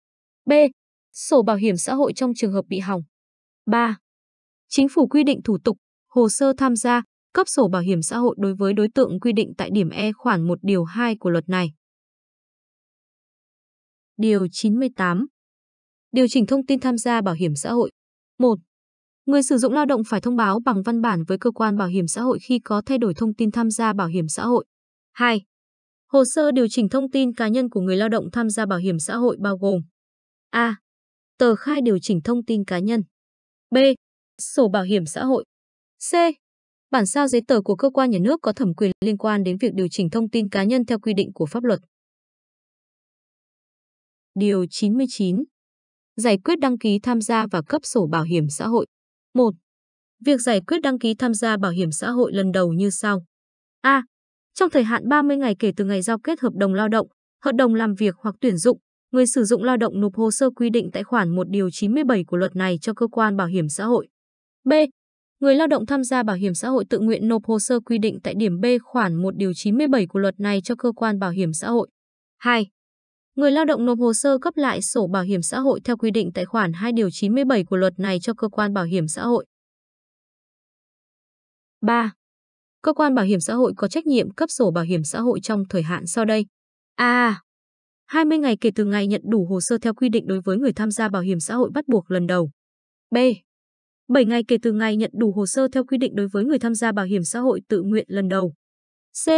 B. Sổ bảo hiểm xã hội trong trường hợp bị hỏng. 3. Chính phủ quy định thủ tục, hồ sơ tham gia, cấp sổ bảo hiểm xã hội đối với đối tượng quy định tại điểm E khoản 1 điều 2 của luật này. Điều 98. Điều chỉnh thông tin tham gia bảo hiểm xã hội. 1. Người sử dụng lao động phải thông báo bằng văn bản với cơ quan bảo hiểm xã hội khi có thay đổi thông tin tham gia bảo hiểm xã hội. 2. Hồ sơ điều chỉnh thông tin cá nhân của người lao động tham gia bảo hiểm xã hội bao gồm A. Tờ khai điều chỉnh thông tin cá nhân B. Sổ bảo hiểm xã hội C. Bản sao giấy tờ của cơ quan nhà nước có thẩm quyền liên quan đến việc điều chỉnh thông tin cá nhân theo quy định của pháp luật. Điều 99. Giải quyết đăng ký tham gia và cấp sổ bảo hiểm xã hội. 1. Việc giải quyết đăng ký tham gia bảo hiểm xã hội lần đầu như sau. A. Trong thời hạn 30 ngày kể từ ngày giao kết hợp đồng lao động, hợp đồng làm việc hoặc tuyển dụng, người sử dụng lao động nộp hồ sơ quy định tại khoản 1 điều 97 của luật này cho cơ quan bảo hiểm xã hội. B. Người lao động tham gia bảo hiểm xã hội tự nguyện nộp hồ sơ quy định tại điểm B khoản 1 điều 97 của luật này cho cơ quan bảo hiểm xã hội. 2. Người lao động nộp hồ sơ cấp lại sổ bảo hiểm xã hội theo quy định tại khoản 2 điều 97 của luật này cho cơ quan bảo hiểm xã hội. 3 cơ quan bảo hiểm xã hội có trách nhiệm cấp sổ bảo hiểm xã hội trong thời hạn sau đây. À, A. 20 ngày kể từ ngày nhận đủ hồ sơ theo quy định đối với người tham gia bảo hiểm xã hội bắt buộc lần đầu. B. 7 ngày kể từ ngày nhận đủ hồ sơ theo quy định đối với người tham gia bảo hiểm xã hội tự nguyện lần đầu. C.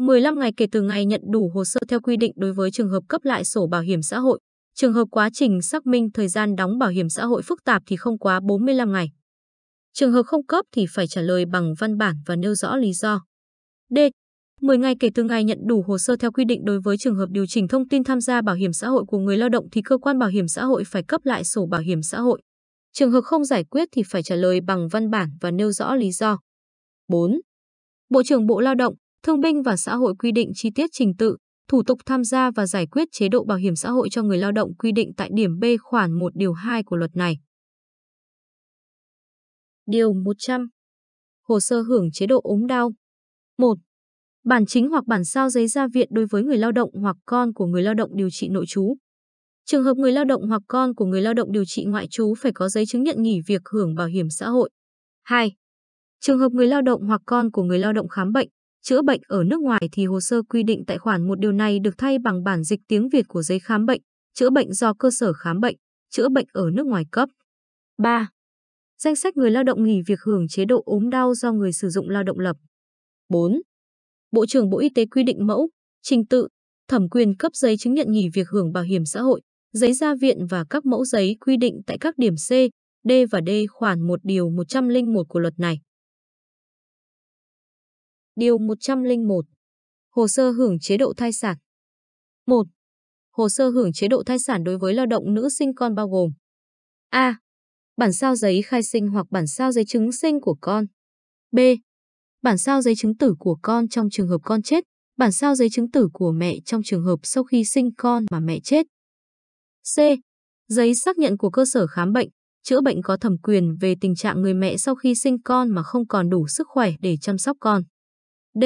15 ngày kể từ ngày nhận đủ hồ sơ theo quy định đối với trường hợp cấp lại sổ bảo hiểm xã hội. Trường hợp quá trình xác minh thời gian đóng bảo hiểm xã hội phức tạp thì không quá 45 ngày. Trường hợp không cấp thì phải trả lời bằng văn bản và nêu rõ lý do. D. 10 ngày kể từ ngày nhận đủ hồ sơ theo quy định đối với trường hợp điều chỉnh thông tin tham gia bảo hiểm xã hội của người lao động thì cơ quan bảo hiểm xã hội phải cấp lại sổ bảo hiểm xã hội. Trường hợp không giải quyết thì phải trả lời bằng văn bản và nêu rõ lý do. 4. Bộ trưởng Bộ Lao động, Thương binh và Xã hội quy định chi tiết trình tự, thủ tục tham gia và giải quyết chế độ bảo hiểm xã hội cho người lao động quy định tại điểm B khoản 1 điều 2 của luật này. Điều 100 Hồ sơ hưởng chế độ ốm đau 1. Bản chính hoặc bản sao giấy ra viện đối với người lao động hoặc con của người lao động điều trị nội trú. Trường hợp người lao động hoặc con của người lao động điều trị ngoại trú phải có giấy chứng nhận nghỉ việc hưởng bảo hiểm xã hội. 2. Trường hợp người lao động hoặc con của người lao động khám bệnh, chữa bệnh ở nước ngoài thì hồ sơ quy định tại khoản một điều này được thay bằng bản dịch tiếng Việt của giấy khám bệnh, chữa bệnh do cơ sở khám bệnh, chữa bệnh ở nước ngoài cấp. 3. Danh sách người lao động nghỉ việc hưởng chế độ ốm đau do người sử dụng lao động lập. 4. Bộ trưởng Bộ Y tế quy định mẫu, trình tự, thẩm quyền cấp giấy chứng nhận nghỉ việc hưởng bảo hiểm xã hội, giấy ra viện và các mẫu giấy quy định tại các điểm C, D và D khoản 1 điều 101 của luật này. Điều 101. Hồ sơ hưởng chế độ thai sản. 1. Hồ sơ hưởng chế độ thai sản đối với lao động nữ sinh con bao gồm A. Bản sao giấy khai sinh hoặc bản sao giấy chứng sinh của con. B. Bản sao giấy chứng tử của con trong trường hợp con chết, bản sao giấy chứng tử của mẹ trong trường hợp sau khi sinh con mà mẹ chết. C. Giấy xác nhận của cơ sở khám bệnh, chữa bệnh có thẩm quyền về tình trạng người mẹ sau khi sinh con mà không còn đủ sức khỏe để chăm sóc con. D.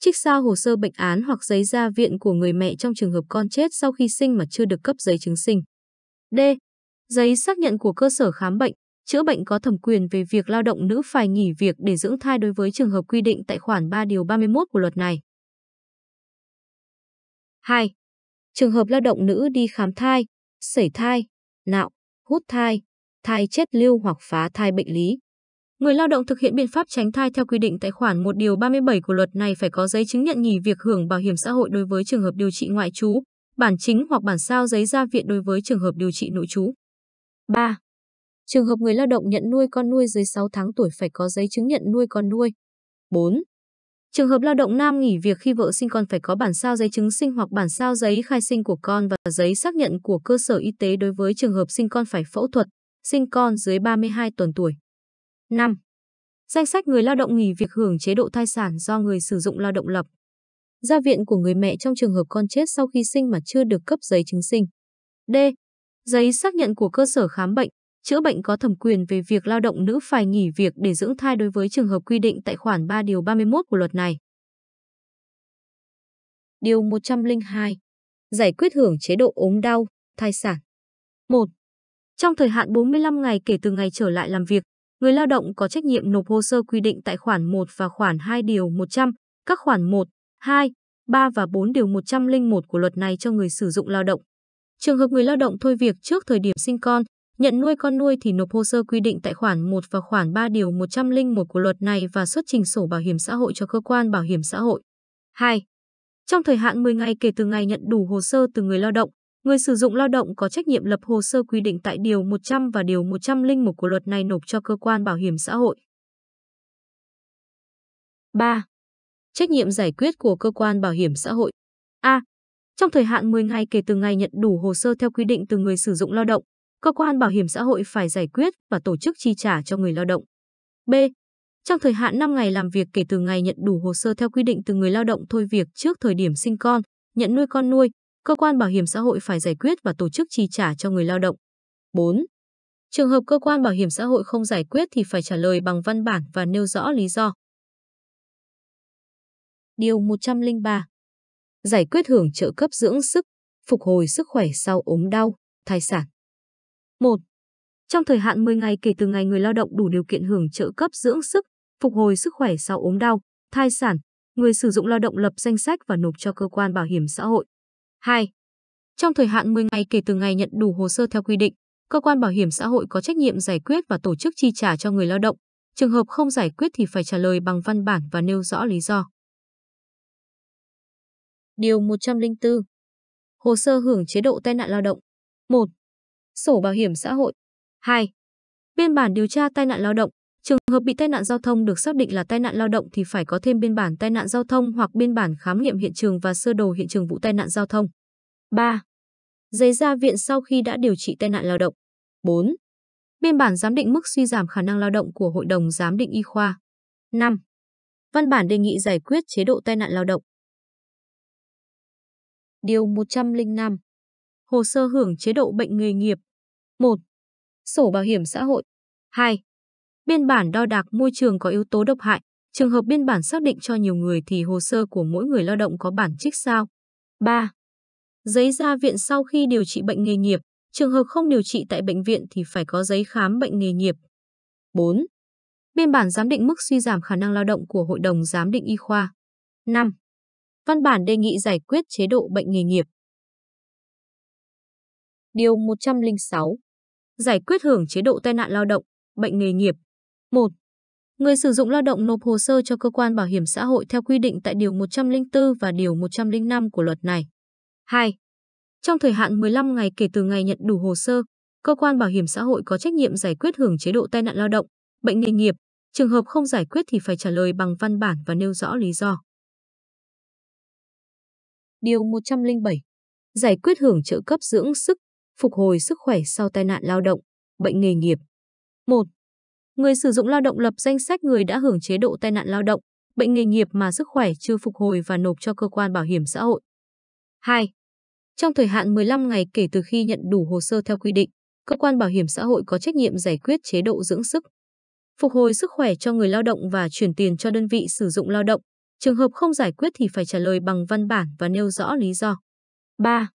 Trích sao hồ sơ bệnh án hoặc giấy ra viện của người mẹ trong trường hợp con chết sau khi sinh mà chưa được cấp giấy chứng sinh. D giấy xác nhận của cơ sở khám bệnh, chữa bệnh có thẩm quyền về việc lao động nữ phải nghỉ việc để dưỡng thai đối với trường hợp quy định tại khoản 3 điều 31 của luật này. 2. Trường hợp lao động nữ đi khám thai, sẩy thai, nạo, hút thai, thai chết lưu hoặc phá thai bệnh lý. Người lao động thực hiện biện pháp tránh thai theo quy định tại khoản 1 điều 37 của luật này phải có giấy chứng nhận nghỉ việc hưởng bảo hiểm xã hội đối với trường hợp điều trị ngoại trú, bản chính hoặc bản sao giấy ra viện đối với trường hợp điều trị nội trú. 3. Trường hợp người lao động nhận nuôi con nuôi dưới 6 tháng tuổi phải có giấy chứng nhận nuôi con nuôi. 4. Trường hợp lao động nam nghỉ việc khi vợ sinh con phải có bản sao giấy chứng sinh hoặc bản sao giấy khai sinh của con và giấy xác nhận của cơ sở y tế đối với trường hợp sinh con phải phẫu thuật, sinh con dưới 32 tuần tuổi. 5. Danh sách người lao động nghỉ việc hưởng chế độ thai sản do người sử dụng lao động lập. Gia viện của người mẹ trong trường hợp con chết sau khi sinh mà chưa được cấp giấy chứng sinh. D giấy xác nhận của cơ sở khám bệnh, chữa bệnh có thẩm quyền về việc lao động nữ phải nghỉ việc để dưỡng thai đối với trường hợp quy định tại khoản 3 điều 31 của luật này. Điều 102. Giải quyết hưởng chế độ ốm đau, thai sản. 1. Trong thời hạn 45 ngày kể từ ngày trở lại làm việc, người lao động có trách nhiệm nộp hồ sơ quy định tại khoản 1 và khoản 2 điều 100, các khoản 1, 2, 3 và 4 điều 101 của luật này cho người sử dụng lao động. Trường hợp người lao động thôi việc trước thời điểm sinh con, nhận nuôi con nuôi thì nộp hồ sơ quy định tại khoản 1 và khoản 3 điều 101 của luật này và xuất trình sổ bảo hiểm xã hội cho cơ quan bảo hiểm xã hội. 2. Trong thời hạn 10 ngày kể từ ngày nhận đủ hồ sơ từ người lao động, người sử dụng lao động có trách nhiệm lập hồ sơ quy định tại điều 100 và điều 101 của luật này nộp cho cơ quan bảo hiểm xã hội. 3. Trách nhiệm giải quyết của cơ quan bảo hiểm xã hội. A. Trong thời hạn 10 ngày kể từ ngày nhận đủ hồ sơ theo quy định từ người sử dụng lao động, cơ quan bảo hiểm xã hội phải giải quyết và tổ chức chi trả cho người lao động. B. Trong thời hạn 5 ngày làm việc kể từ ngày nhận đủ hồ sơ theo quy định từ người lao động thôi việc trước thời điểm sinh con, nhận nuôi con nuôi, cơ quan bảo hiểm xã hội phải giải quyết và tổ chức chi trả cho người lao động. 4. Trường hợp cơ quan bảo hiểm xã hội không giải quyết thì phải trả lời bằng văn bản và nêu rõ lý do. Điều 103 giải quyết hưởng trợ cấp dưỡng sức, phục hồi sức khỏe sau ốm đau, thai sản. 1. Trong thời hạn 10 ngày kể từ ngày người lao động đủ điều kiện hưởng trợ cấp dưỡng sức, phục hồi sức khỏe sau ốm đau, thai sản, người sử dụng lao động lập danh sách và nộp cho cơ quan bảo hiểm xã hội. 2. Trong thời hạn 10 ngày kể từ ngày nhận đủ hồ sơ theo quy định, cơ quan bảo hiểm xã hội có trách nhiệm giải quyết và tổ chức chi trả cho người lao động. Trường hợp không giải quyết thì phải trả lời bằng văn bản và nêu rõ lý do. Điều 104 Hồ sơ hưởng chế độ tai nạn lao động 1. Sổ bảo hiểm xã hội 2. Biên bản điều tra tai nạn lao động Trường hợp bị tai nạn giao thông được xác định là tai nạn lao động thì phải có thêm biên bản tai nạn giao thông hoặc biên bản khám nghiệm hiện trường và sơ đồ hiện trường vụ tai nạn giao thông. 3. Giấy ra viện sau khi đã điều trị tai nạn lao động. 4. Biên bản giám định mức suy giảm khả năng lao động của Hội đồng Giám định Y khoa. 5. Văn bản đề nghị giải quyết chế độ tai nạn lao động. Điều 105 Hồ sơ hưởng chế độ bệnh nghề nghiệp 1. Sổ bảo hiểm xã hội 2. Biên bản đo đạc môi trường có yếu tố độc hại Trường hợp biên bản xác định cho nhiều người thì hồ sơ của mỗi người lao động có bản trích sao 3. Giấy ra viện sau khi điều trị bệnh nghề nghiệp Trường hợp không điều trị tại bệnh viện thì phải có giấy khám bệnh nghề nghiệp 4. Biên bản giám định mức suy giảm khả năng lao động của Hội đồng Giám định Y khoa 5. Văn bản đề nghị giải quyết chế độ bệnh nghề nghiệp. Điều 106. Giải quyết hưởng chế độ tai nạn lao động, bệnh nghề nghiệp. 1. Người sử dụng lao động nộp hồ sơ cho cơ quan bảo hiểm xã hội theo quy định tại Điều 104 và Điều 105 của luật này. 2. Trong thời hạn 15 ngày kể từ ngày nhận đủ hồ sơ, cơ quan bảo hiểm xã hội có trách nhiệm giải quyết hưởng chế độ tai nạn lao động, bệnh nghề nghiệp. Trường hợp không giải quyết thì phải trả lời bằng văn bản và nêu rõ lý do. Điều 107. Giải quyết hưởng trợ cấp dưỡng sức, phục hồi sức khỏe sau tai nạn lao động, bệnh nghề nghiệp. 1. Người sử dụng lao động lập danh sách người đã hưởng chế độ tai nạn lao động, bệnh nghề nghiệp mà sức khỏe chưa phục hồi và nộp cho cơ quan bảo hiểm xã hội. 2. Trong thời hạn 15 ngày kể từ khi nhận đủ hồ sơ theo quy định, cơ quan bảo hiểm xã hội có trách nhiệm giải quyết chế độ dưỡng sức, phục hồi sức khỏe cho người lao động và chuyển tiền cho đơn vị sử dụng lao động Trường hợp không giải quyết thì phải trả lời bằng văn bản và nêu rõ lý do. 3.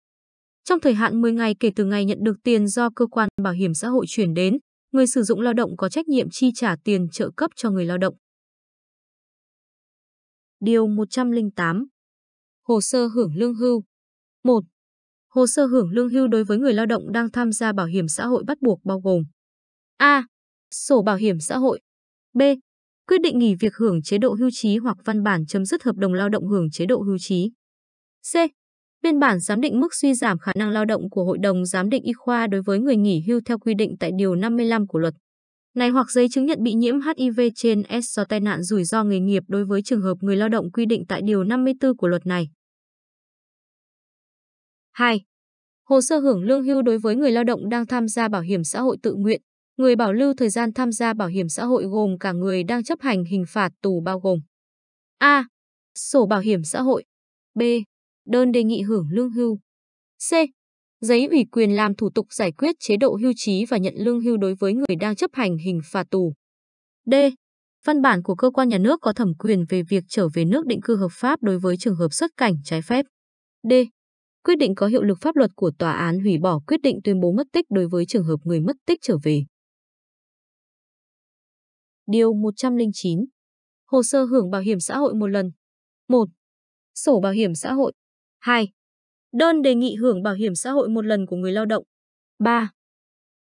Trong thời hạn 10 ngày kể từ ngày nhận được tiền do cơ quan bảo hiểm xã hội chuyển đến, người sử dụng lao động có trách nhiệm chi trả tiền trợ cấp cho người lao động. Điều 108. Hồ sơ hưởng lương hưu. 1. Hồ sơ hưởng lương hưu đối với người lao động đang tham gia bảo hiểm xã hội bắt buộc bao gồm: A. Sổ bảo hiểm xã hội. B quyết định nghỉ việc hưởng chế độ hưu trí hoặc văn bản chấm dứt hợp đồng lao động hưởng chế độ hưu trí. C. Biên bản giám định mức suy giảm khả năng lao động của Hội đồng Giám định Y khoa đối với người nghỉ hưu theo quy định tại Điều 55 của luật. Này hoặc giấy chứng nhận bị nhiễm HIV trên S do tai nạn rủi ro nghề nghiệp đối với trường hợp người lao động quy định tại Điều 54 của luật này. 2. Hồ sơ hưởng lương hưu đối với người lao động đang tham gia bảo hiểm xã hội tự nguyện, Người bảo lưu thời gian tham gia bảo hiểm xã hội gồm cả người đang chấp hành hình phạt tù bao gồm A. Sổ bảo hiểm xã hội B. Đơn đề nghị hưởng lương hưu C. Giấy ủy quyền làm thủ tục giải quyết chế độ hưu trí và nhận lương hưu đối với người đang chấp hành hình phạt tù D. Văn bản của cơ quan nhà nước có thẩm quyền về việc trở về nước định cư hợp pháp đối với trường hợp xuất cảnh trái phép D. Quyết định có hiệu lực pháp luật của tòa án hủy bỏ quyết định tuyên bố mất tích đối với trường hợp người mất tích trở về Điều 109. Hồ sơ hưởng bảo hiểm xã hội một lần. 1. Sổ bảo hiểm xã hội. 2. Đơn đề nghị hưởng bảo hiểm xã hội một lần của người lao động. 3.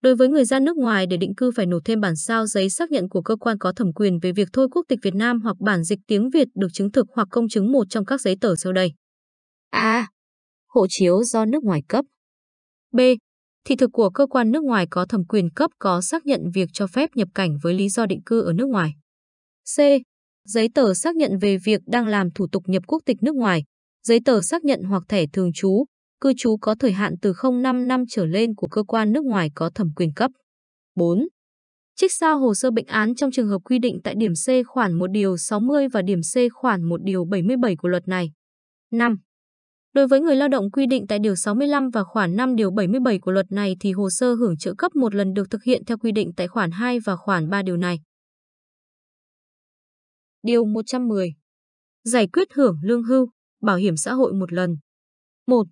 Đối với người ra nước ngoài để định cư phải nộp thêm bản sao giấy xác nhận của cơ quan có thẩm quyền về việc thôi quốc tịch Việt Nam hoặc bản dịch tiếng Việt được chứng thực hoặc công chứng một trong các giấy tờ sau đây. A. Hộ chiếu do nước ngoài cấp. B thị thực của cơ quan nước ngoài có thẩm quyền cấp có xác nhận việc cho phép nhập cảnh với lý do định cư ở nước ngoài. C. Giấy tờ xác nhận về việc đang làm thủ tục nhập quốc tịch nước ngoài, giấy tờ xác nhận hoặc thẻ thường trú, cư trú có thời hạn từ 05 năm trở lên của cơ quan nước ngoài có thẩm quyền cấp. 4. Trích sao hồ sơ bệnh án trong trường hợp quy định tại điểm C khoản 1 điều 60 và điểm C khoản 1 điều 77 của luật này. 5. Đối với người lao động quy định tại Điều 65 và khoản 5 Điều 77 của luật này thì hồ sơ hưởng trợ cấp một lần được thực hiện theo quy định tại khoản 2 và khoản 3 điều này. Điều 110 Giải quyết hưởng lương hưu, bảo hiểm xã hội một lần 1.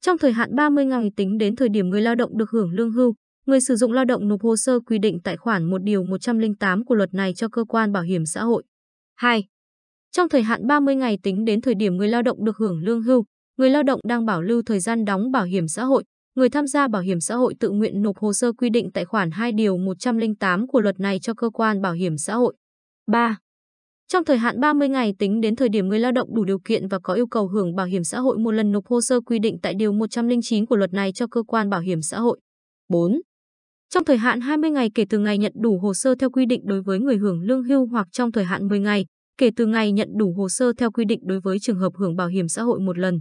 Trong thời hạn 30 ngày tính đến thời điểm người lao động được hưởng lương hưu, người sử dụng lao động nộp hồ sơ quy định tại khoản 1 điều 108 của luật này cho cơ quan bảo hiểm xã hội. 2. Trong thời hạn 30 ngày tính đến thời điểm người lao động được hưởng lương hưu, người lao động đang bảo lưu thời gian đóng bảo hiểm xã hội, người tham gia bảo hiểm xã hội tự nguyện nộp hồ sơ quy định tại khoản 2 điều 108 của luật này cho cơ quan bảo hiểm xã hội. 3. Trong thời hạn 30 ngày tính đến thời điểm người lao động đủ điều kiện và có yêu cầu hưởng bảo hiểm xã hội một lần nộp hồ sơ quy định tại điều 109 của luật này cho cơ quan bảo hiểm xã hội. 4. Trong thời hạn 20 ngày kể từ ngày nhận đủ hồ sơ theo quy định đối với người hưởng lương hưu hoặc trong thời hạn 10 ngày kể từ ngày nhận đủ hồ sơ theo quy định đối với trường hợp hưởng bảo hiểm xã hội một lần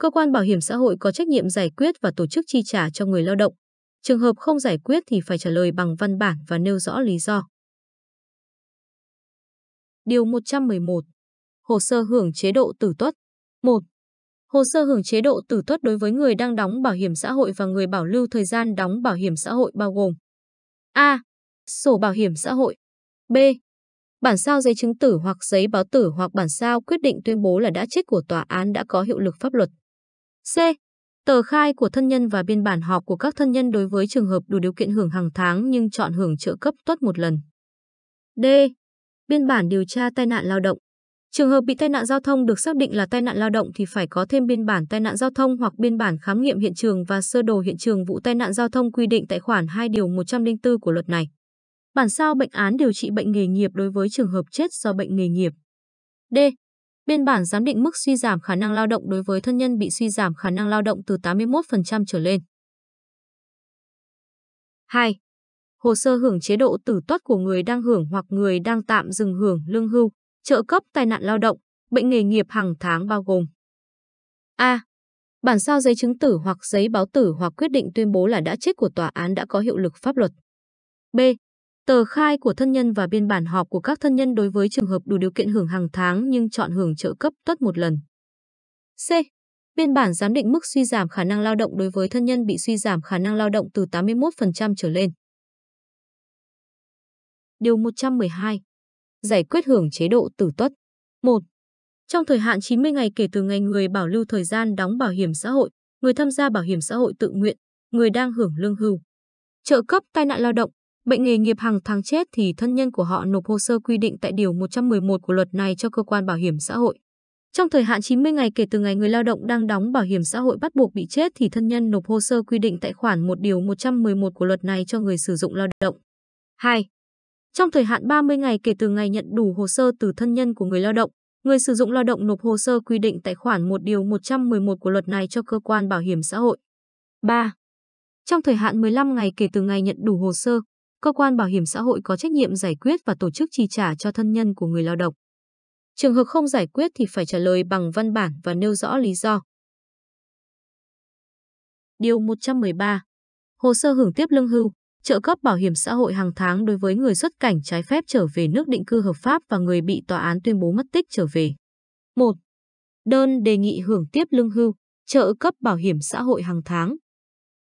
cơ quan bảo hiểm xã hội có trách nhiệm giải quyết và tổ chức chi trả cho người lao động. Trường hợp không giải quyết thì phải trả lời bằng văn bản và nêu rõ lý do. Điều 111. Hồ sơ hưởng chế độ tử tuất. 1. Hồ sơ hưởng chế độ tử tuất đối với người đang đóng bảo hiểm xã hội và người bảo lưu thời gian đóng bảo hiểm xã hội bao gồm A. Sổ bảo hiểm xã hội B. Bản sao giấy chứng tử hoặc giấy báo tử hoặc bản sao quyết định tuyên bố là đã chết của tòa án đã có hiệu lực pháp luật. C. Tờ khai của thân nhân và biên bản họp của các thân nhân đối với trường hợp đủ điều kiện hưởng hàng tháng nhưng chọn hưởng trợ cấp tuất một lần. D. Biên bản điều tra tai nạn lao động. Trường hợp bị tai nạn giao thông được xác định là tai nạn lao động thì phải có thêm biên bản tai nạn giao thông hoặc biên bản khám nghiệm hiện trường và sơ đồ hiện trường vụ tai nạn giao thông quy định tại khoản 2 điều 104 của luật này. Bản sao bệnh án điều trị bệnh nghề nghiệp đối với trường hợp chết do bệnh nghề nghiệp. D. Biên bản giám định mức suy giảm khả năng lao động đối với thân nhân bị suy giảm khả năng lao động từ 81% trở lên. 2. Hồ sơ hưởng chế độ tử tuất của người đang hưởng hoặc người đang tạm dừng hưởng lương hưu, trợ cấp tai nạn lao động, bệnh nghề nghiệp hàng tháng bao gồm A. Bản sao giấy chứng tử hoặc giấy báo tử hoặc quyết định tuyên bố là đã chết của tòa án đã có hiệu lực pháp luật. B tờ khai của thân nhân và biên bản họp của các thân nhân đối với trường hợp đủ điều kiện hưởng hàng tháng nhưng chọn hưởng trợ cấp tuất một lần. C. Biên bản giám định mức suy giảm khả năng lao động đối với thân nhân bị suy giảm khả năng lao động từ 81% trở lên. Điều 112. Giải quyết hưởng chế độ tử tuất. 1. Trong thời hạn 90 ngày kể từ ngày người bảo lưu thời gian đóng bảo hiểm xã hội, người tham gia bảo hiểm xã hội tự nguyện, người đang hưởng lương hưu, trợ cấp tai nạn lao động, Bệnh nghề nghiệp hàng tháng chết thì thân nhân của họ nộp hồ sơ quy định tại Điều 111 của luật này cho cơ quan bảo hiểm xã hội. Trong thời hạn 90 ngày kể từ ngày người lao động đang đóng bảo hiểm xã hội bắt buộc bị chết thì thân nhân nộp hồ sơ quy định tại khoản 1 điều 111 của luật này cho người sử dụng lao động. 2. Trong thời hạn 30 ngày kể từ ngày nhận đủ hồ sơ từ thân nhân của người lao động, người sử dụng lao động nộp hồ sơ quy định tại khoản 1 điều 111 của luật này cho cơ quan bảo hiểm xã hội. 3. Trong thời hạn 15 ngày kể từ ngày nhận đủ hồ sơ, cơ quan bảo hiểm xã hội có trách nhiệm giải quyết và tổ chức chi trả cho thân nhân của người lao động. Trường hợp không giải quyết thì phải trả lời bằng văn bản và nêu rõ lý do. Điều 113. Hồ sơ hưởng tiếp lương hưu, trợ cấp bảo hiểm xã hội hàng tháng đối với người xuất cảnh trái phép trở về nước định cư hợp pháp và người bị tòa án tuyên bố mất tích trở về. 1. Đơn đề nghị hưởng tiếp lương hưu, trợ cấp bảo hiểm xã hội hàng tháng.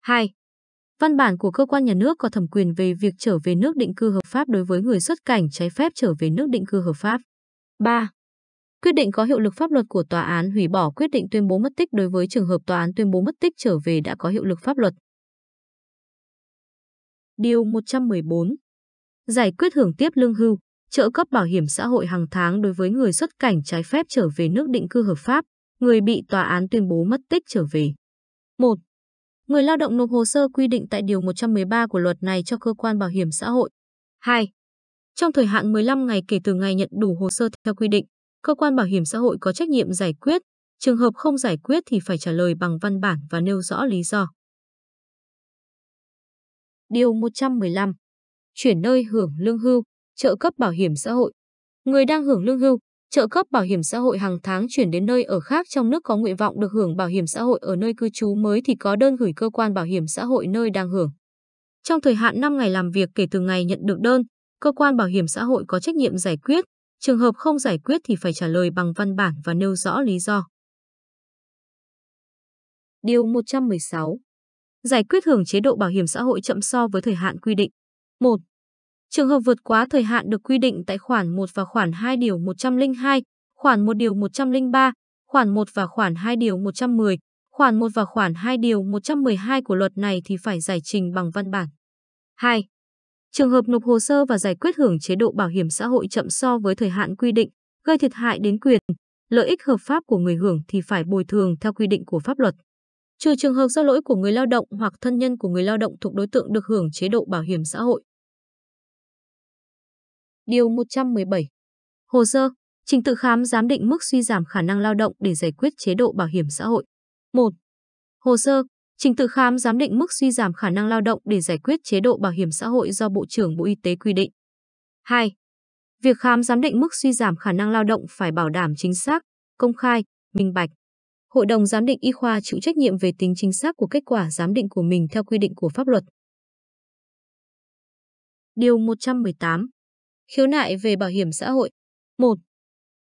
2. Văn bản của cơ quan nhà nước có thẩm quyền về việc trở về nước định cư hợp pháp đối với người xuất cảnh trái phép trở về nước định cư hợp pháp. 3. Quyết định có hiệu lực pháp luật của tòa án hủy bỏ quyết định tuyên bố mất tích đối với trường hợp tòa án tuyên bố mất tích trở về đã có hiệu lực pháp luật. Điều 114. Giải quyết hưởng tiếp lương hưu, trợ cấp bảo hiểm xã hội hàng tháng đối với người xuất cảnh trái phép trở về nước định cư hợp pháp, người bị tòa án tuyên bố mất tích trở về. 1. Người lao động nộp hồ sơ quy định tại Điều 113 của luật này cho cơ quan bảo hiểm xã hội. 2. Trong thời hạn 15 ngày kể từ ngày nhận đủ hồ sơ theo quy định, cơ quan bảo hiểm xã hội có trách nhiệm giải quyết, trường hợp không giải quyết thì phải trả lời bằng văn bản và nêu rõ lý do. Điều 115. Chuyển nơi hưởng lương hưu, trợ cấp bảo hiểm xã hội. Người đang hưởng lương hưu, trợ cấp bảo hiểm xã hội hàng tháng chuyển đến nơi ở khác trong nước có nguyện vọng được hưởng bảo hiểm xã hội ở nơi cư trú mới thì có đơn gửi cơ quan bảo hiểm xã hội nơi đang hưởng. Trong thời hạn 5 ngày làm việc kể từ ngày nhận được đơn, cơ quan bảo hiểm xã hội có trách nhiệm giải quyết, trường hợp không giải quyết thì phải trả lời bằng văn bản và nêu rõ lý do. Điều 116. Giải quyết hưởng chế độ bảo hiểm xã hội chậm so với thời hạn quy định. 1. Trường hợp vượt quá thời hạn được quy định tại khoản 1 và khoản 2 điều 102, khoản 1 điều 103, khoản 1 và khoản 2 điều 110, khoản 1 và khoản 2 điều 112 của luật này thì phải giải trình bằng văn bản. 2. Trường hợp nộp hồ sơ và giải quyết hưởng chế độ bảo hiểm xã hội chậm so với thời hạn quy định, gây thiệt hại đến quyền, lợi ích hợp pháp của người hưởng thì phải bồi thường theo quy định của pháp luật. Trừ trường hợp do lỗi của người lao động hoặc thân nhân của người lao động thuộc đối tượng được hưởng chế độ bảo hiểm xã hội, Điều 117. Hồ sơ, trình tự khám giám định mức suy giảm khả năng lao động để giải quyết chế độ bảo hiểm xã hội. 1. Hồ sơ, trình tự khám giám định mức suy giảm khả năng lao động để giải quyết chế độ bảo hiểm xã hội do Bộ trưởng Bộ Y tế quy định. 2. Việc khám giám định mức suy giảm khả năng lao động phải bảo đảm chính xác, công khai, minh bạch. Hội đồng giám định y khoa chịu trách nhiệm về tính chính xác của kết quả giám định của mình theo quy định của pháp luật. Điều 118 Khiếu nại về bảo hiểm xã hội 1.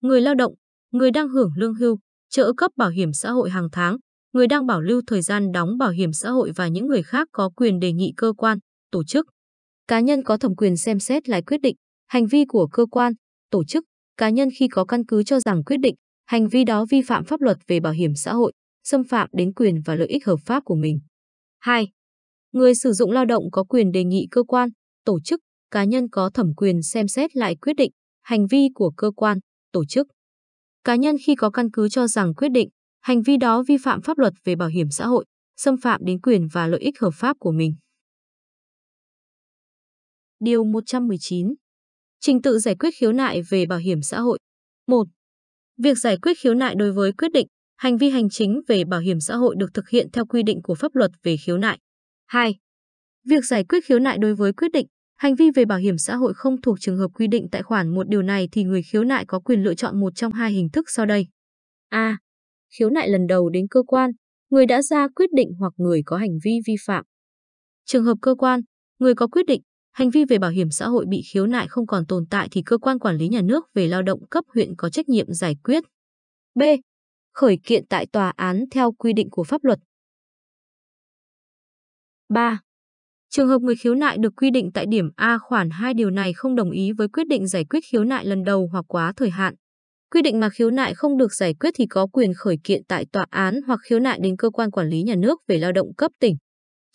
Người lao động, người đang hưởng lương hưu, trợ cấp bảo hiểm xã hội hàng tháng, người đang bảo lưu thời gian đóng bảo hiểm xã hội và những người khác có quyền đề nghị cơ quan, tổ chức, cá nhân có thẩm quyền xem xét lại quyết định, hành vi của cơ quan, tổ chức, cá nhân khi có căn cứ cho rằng quyết định, hành vi đó vi phạm pháp luật về bảo hiểm xã hội, xâm phạm đến quyền và lợi ích hợp pháp của mình. 2. Người sử dụng lao động có quyền đề nghị cơ quan, tổ chức, cá nhân có thẩm quyền xem xét lại quyết định, hành vi của cơ quan, tổ chức. Cá nhân khi có căn cứ cho rằng quyết định, hành vi đó vi phạm pháp luật về bảo hiểm xã hội, xâm phạm đến quyền và lợi ích hợp pháp của mình. Điều 119. Trình tự giải quyết khiếu nại về bảo hiểm xã hội. 1. Việc giải quyết khiếu nại đối với quyết định, hành vi hành chính về bảo hiểm xã hội được thực hiện theo quy định của pháp luật về khiếu nại. 2. Việc giải quyết khiếu nại đối với quyết định, Hành vi về bảo hiểm xã hội không thuộc trường hợp quy định tại khoản một điều này thì người khiếu nại có quyền lựa chọn một trong hai hình thức sau đây. A. Khiếu nại lần đầu đến cơ quan, người đã ra quyết định hoặc người có hành vi vi phạm. Trường hợp cơ quan, người có quyết định, hành vi về bảo hiểm xã hội bị khiếu nại không còn tồn tại thì cơ quan quản lý nhà nước về lao động cấp huyện có trách nhiệm giải quyết. B. Khởi kiện tại tòa án theo quy định của pháp luật. 3. Trường hợp người khiếu nại được quy định tại điểm A khoản 2 điều này không đồng ý với quyết định giải quyết khiếu nại lần đầu hoặc quá thời hạn. Quy định mà khiếu nại không được giải quyết thì có quyền khởi kiện tại tòa án hoặc khiếu nại đến cơ quan quản lý nhà nước về lao động cấp tỉnh.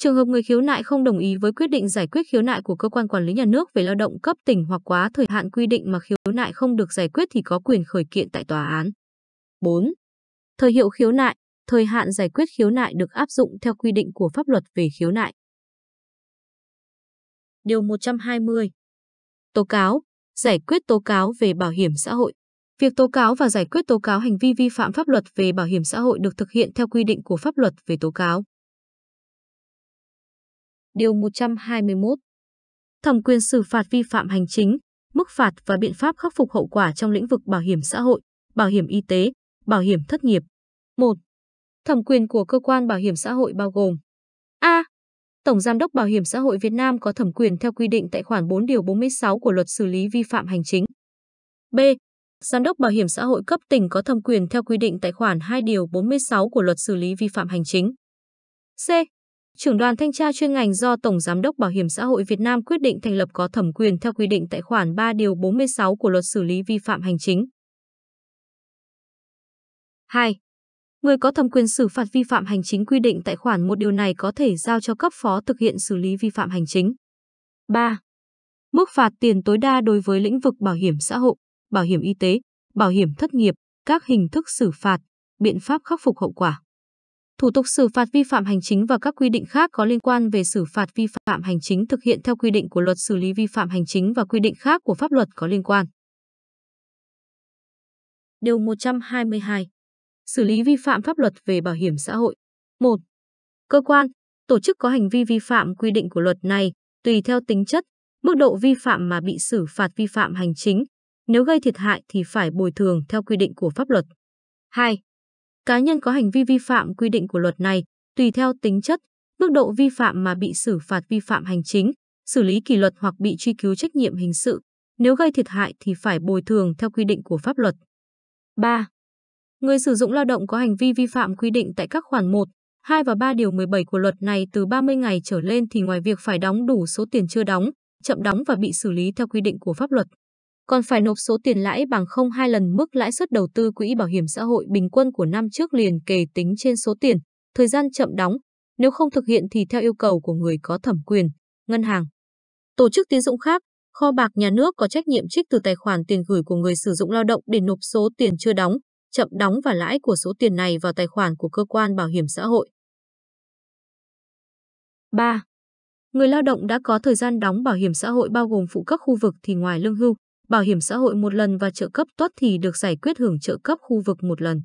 Trường hợp người khiếu nại không đồng ý với quyết định giải quyết khiếu nại của cơ quan quản lý nhà nước về lao động cấp tỉnh hoặc quá thời hạn quy định mà khiếu nại không được giải quyết thì có quyền khởi kiện tại tòa án. 4. Thời hiệu khiếu nại, thời hạn giải quyết khiếu nại được áp dụng theo quy định của pháp luật về khiếu nại. Điều 120. Tố cáo, giải quyết tố cáo về bảo hiểm xã hội. Việc tố cáo và giải quyết tố cáo hành vi vi phạm pháp luật về bảo hiểm xã hội được thực hiện theo quy định của pháp luật về tố cáo. Điều 121. Thẩm quyền xử phạt vi phạm hành chính, mức phạt và biện pháp khắc phục hậu quả trong lĩnh vực bảo hiểm xã hội, bảo hiểm y tế, bảo hiểm thất nghiệp. 1. Thẩm quyền của cơ quan bảo hiểm xã hội bao gồm A. Tổng Giám đốc Bảo hiểm xã hội Việt Nam có thẩm quyền theo quy định tại khoản 4 điều 46 của luật xử lý vi phạm hành chính. B. Giám đốc Bảo hiểm xã hội cấp tỉnh có thẩm quyền theo quy định tại khoản 2 điều 46 của luật xử lý vi phạm hành chính. C. Trưởng đoàn thanh tra chuyên ngành do Tổng Giám đốc Bảo hiểm xã hội Việt Nam quyết định thành lập có thẩm quyền theo quy định tại khoản 3 điều 46 của luật xử lý vi phạm hành chính. 2. Người có thẩm quyền xử phạt vi phạm hành chính quy định tại khoản một điều này có thể giao cho cấp phó thực hiện xử lý vi phạm hành chính. 3. Mức phạt tiền tối đa đối với lĩnh vực bảo hiểm xã hội, bảo hiểm y tế, bảo hiểm thất nghiệp, các hình thức xử phạt, biện pháp khắc phục hậu quả. Thủ tục xử phạt vi phạm hành chính và các quy định khác có liên quan về xử phạt vi phạm hành chính thực hiện theo quy định của luật xử lý vi phạm hành chính và quy định khác của pháp luật có liên quan. Điều 122 xử lý vi phạm pháp luật về bảo hiểm xã hội. 1. Cơ quan, tổ chức có hành vi vi phạm quy định của luật này, tùy theo tính chất, mức độ vi phạm mà bị xử phạt vi phạm hành chính, nếu gây thiệt hại thì phải bồi thường theo quy định của pháp luật. 2. Cá nhân có hành vi vi phạm quy định của luật này, tùy theo tính chất, mức độ vi phạm mà bị xử phạt vi phạm hành chính, xử lý kỷ luật hoặc bị truy cứu trách nhiệm hình sự, nếu gây thiệt hại thì phải bồi thường theo quy định của pháp luật. 3. Người sử dụng lao động có hành vi vi phạm quy định tại các khoản 1, 2 và 3 điều 17 của luật này từ 30 ngày trở lên thì ngoài việc phải đóng đủ số tiền chưa đóng, chậm đóng và bị xử lý theo quy định của pháp luật, còn phải nộp số tiền lãi bằng không hai lần mức lãi suất đầu tư quỹ bảo hiểm xã hội bình quân của năm trước liền kề tính trên số tiền, thời gian chậm đóng, nếu không thực hiện thì theo yêu cầu của người có thẩm quyền, ngân hàng, tổ chức tín dụng khác, kho bạc nhà nước có trách nhiệm trích từ tài khoản tiền gửi của người sử dụng lao động để nộp số tiền chưa đóng, chậm đóng và lãi của số tiền này vào tài khoản của cơ quan bảo hiểm xã hội. 3. Người lao động đã có thời gian đóng bảo hiểm xã hội bao gồm phụ cấp khu vực thì ngoài lương hưu, bảo hiểm xã hội một lần và trợ cấp tuất thì được giải quyết hưởng trợ cấp khu vực một lần.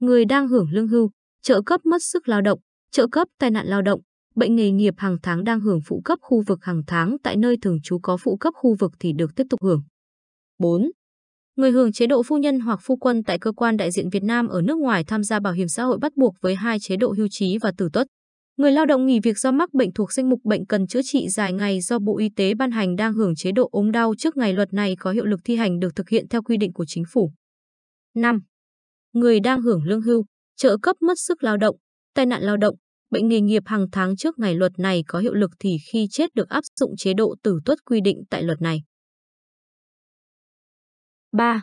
Người đang hưởng lương hưu, trợ cấp mất sức lao động, trợ cấp tai nạn lao động, bệnh nghề nghiệp hàng tháng đang hưởng phụ cấp khu vực hàng tháng tại nơi thường trú có phụ cấp khu vực thì được tiếp tục hưởng. 4. Người hưởng chế độ phu nhân hoặc phu quân tại cơ quan đại diện Việt Nam ở nước ngoài tham gia bảo hiểm xã hội bắt buộc với hai chế độ hưu trí và tử tuất. Người lao động nghỉ việc do mắc bệnh thuộc danh mục bệnh cần chữa trị dài ngày do Bộ Y tế ban hành đang hưởng chế độ ốm đau trước ngày luật này có hiệu lực thi hành được thực hiện theo quy định của chính phủ. 5. Người đang hưởng lương hưu, trợ cấp mất sức lao động, tai nạn lao động, bệnh nghề nghiệp hàng tháng trước ngày luật này có hiệu lực thì khi chết được áp dụng chế độ tử tuất quy định tại luật này. 3.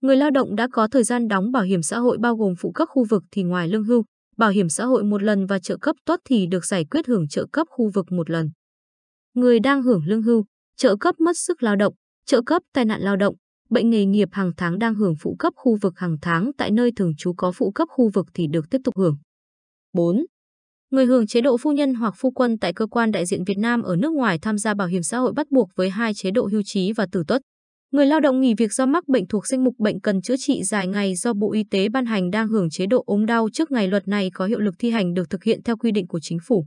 Người lao động đã có thời gian đóng bảo hiểm xã hội bao gồm phụ cấp khu vực thì ngoài lương hưu, bảo hiểm xã hội một lần và trợ cấp tốt thì được giải quyết hưởng trợ cấp khu vực một lần. Người đang hưởng lương hưu, trợ cấp mất sức lao động, trợ cấp tai nạn lao động, bệnh nghề nghiệp hàng tháng đang hưởng phụ cấp khu vực hàng tháng tại nơi thường trú có phụ cấp khu vực thì được tiếp tục hưởng. 4. Người hưởng chế độ phu nhân hoặc phu quân tại cơ quan đại diện Việt Nam ở nước ngoài tham gia bảo hiểm xã hội bắt buộc với hai chế độ hưu trí và tử tuất. Người lao động nghỉ việc do mắc bệnh thuộc danh mục bệnh cần chữa trị dài ngày do Bộ Y tế ban hành đang hưởng chế độ ốm đau trước ngày luật này có hiệu lực thi hành được thực hiện theo quy định của chính phủ.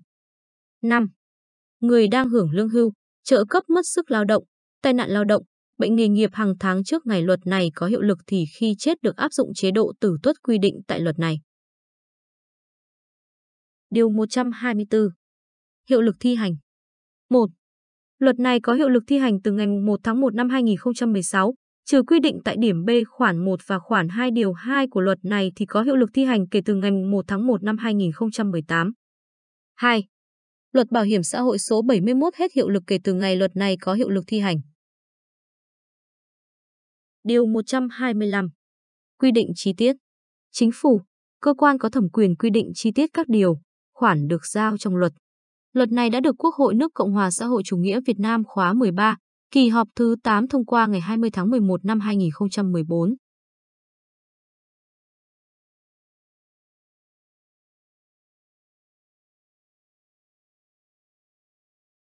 5. Người đang hưởng lương hưu, trợ cấp mất sức lao động, tai nạn lao động, bệnh nghề nghiệp hàng tháng trước ngày luật này có hiệu lực thì khi chết được áp dụng chế độ tử tuất quy định tại luật này. Điều 124. Hiệu lực thi hành. 1. Luật này có hiệu lực thi hành từ ngày 1 tháng 1 năm 2016, trừ quy định tại điểm B khoản 1 và khoản 2 điều 2 của luật này thì có hiệu lực thi hành kể từ ngày 1 tháng 1 năm 2018. 2. Luật Bảo hiểm xã hội số 71 hết hiệu lực kể từ ngày luật này có hiệu lực thi hành. Điều 125. Quy định chi tiết. Chính phủ, cơ quan có thẩm quyền quy định chi tiết các điều, khoản được giao trong luật. Luật này đã được Quốc hội nước Cộng hòa xã hội chủ nghĩa Việt Nam khóa 13, kỳ họp thứ 8 thông qua ngày 20 tháng 11 năm 2014.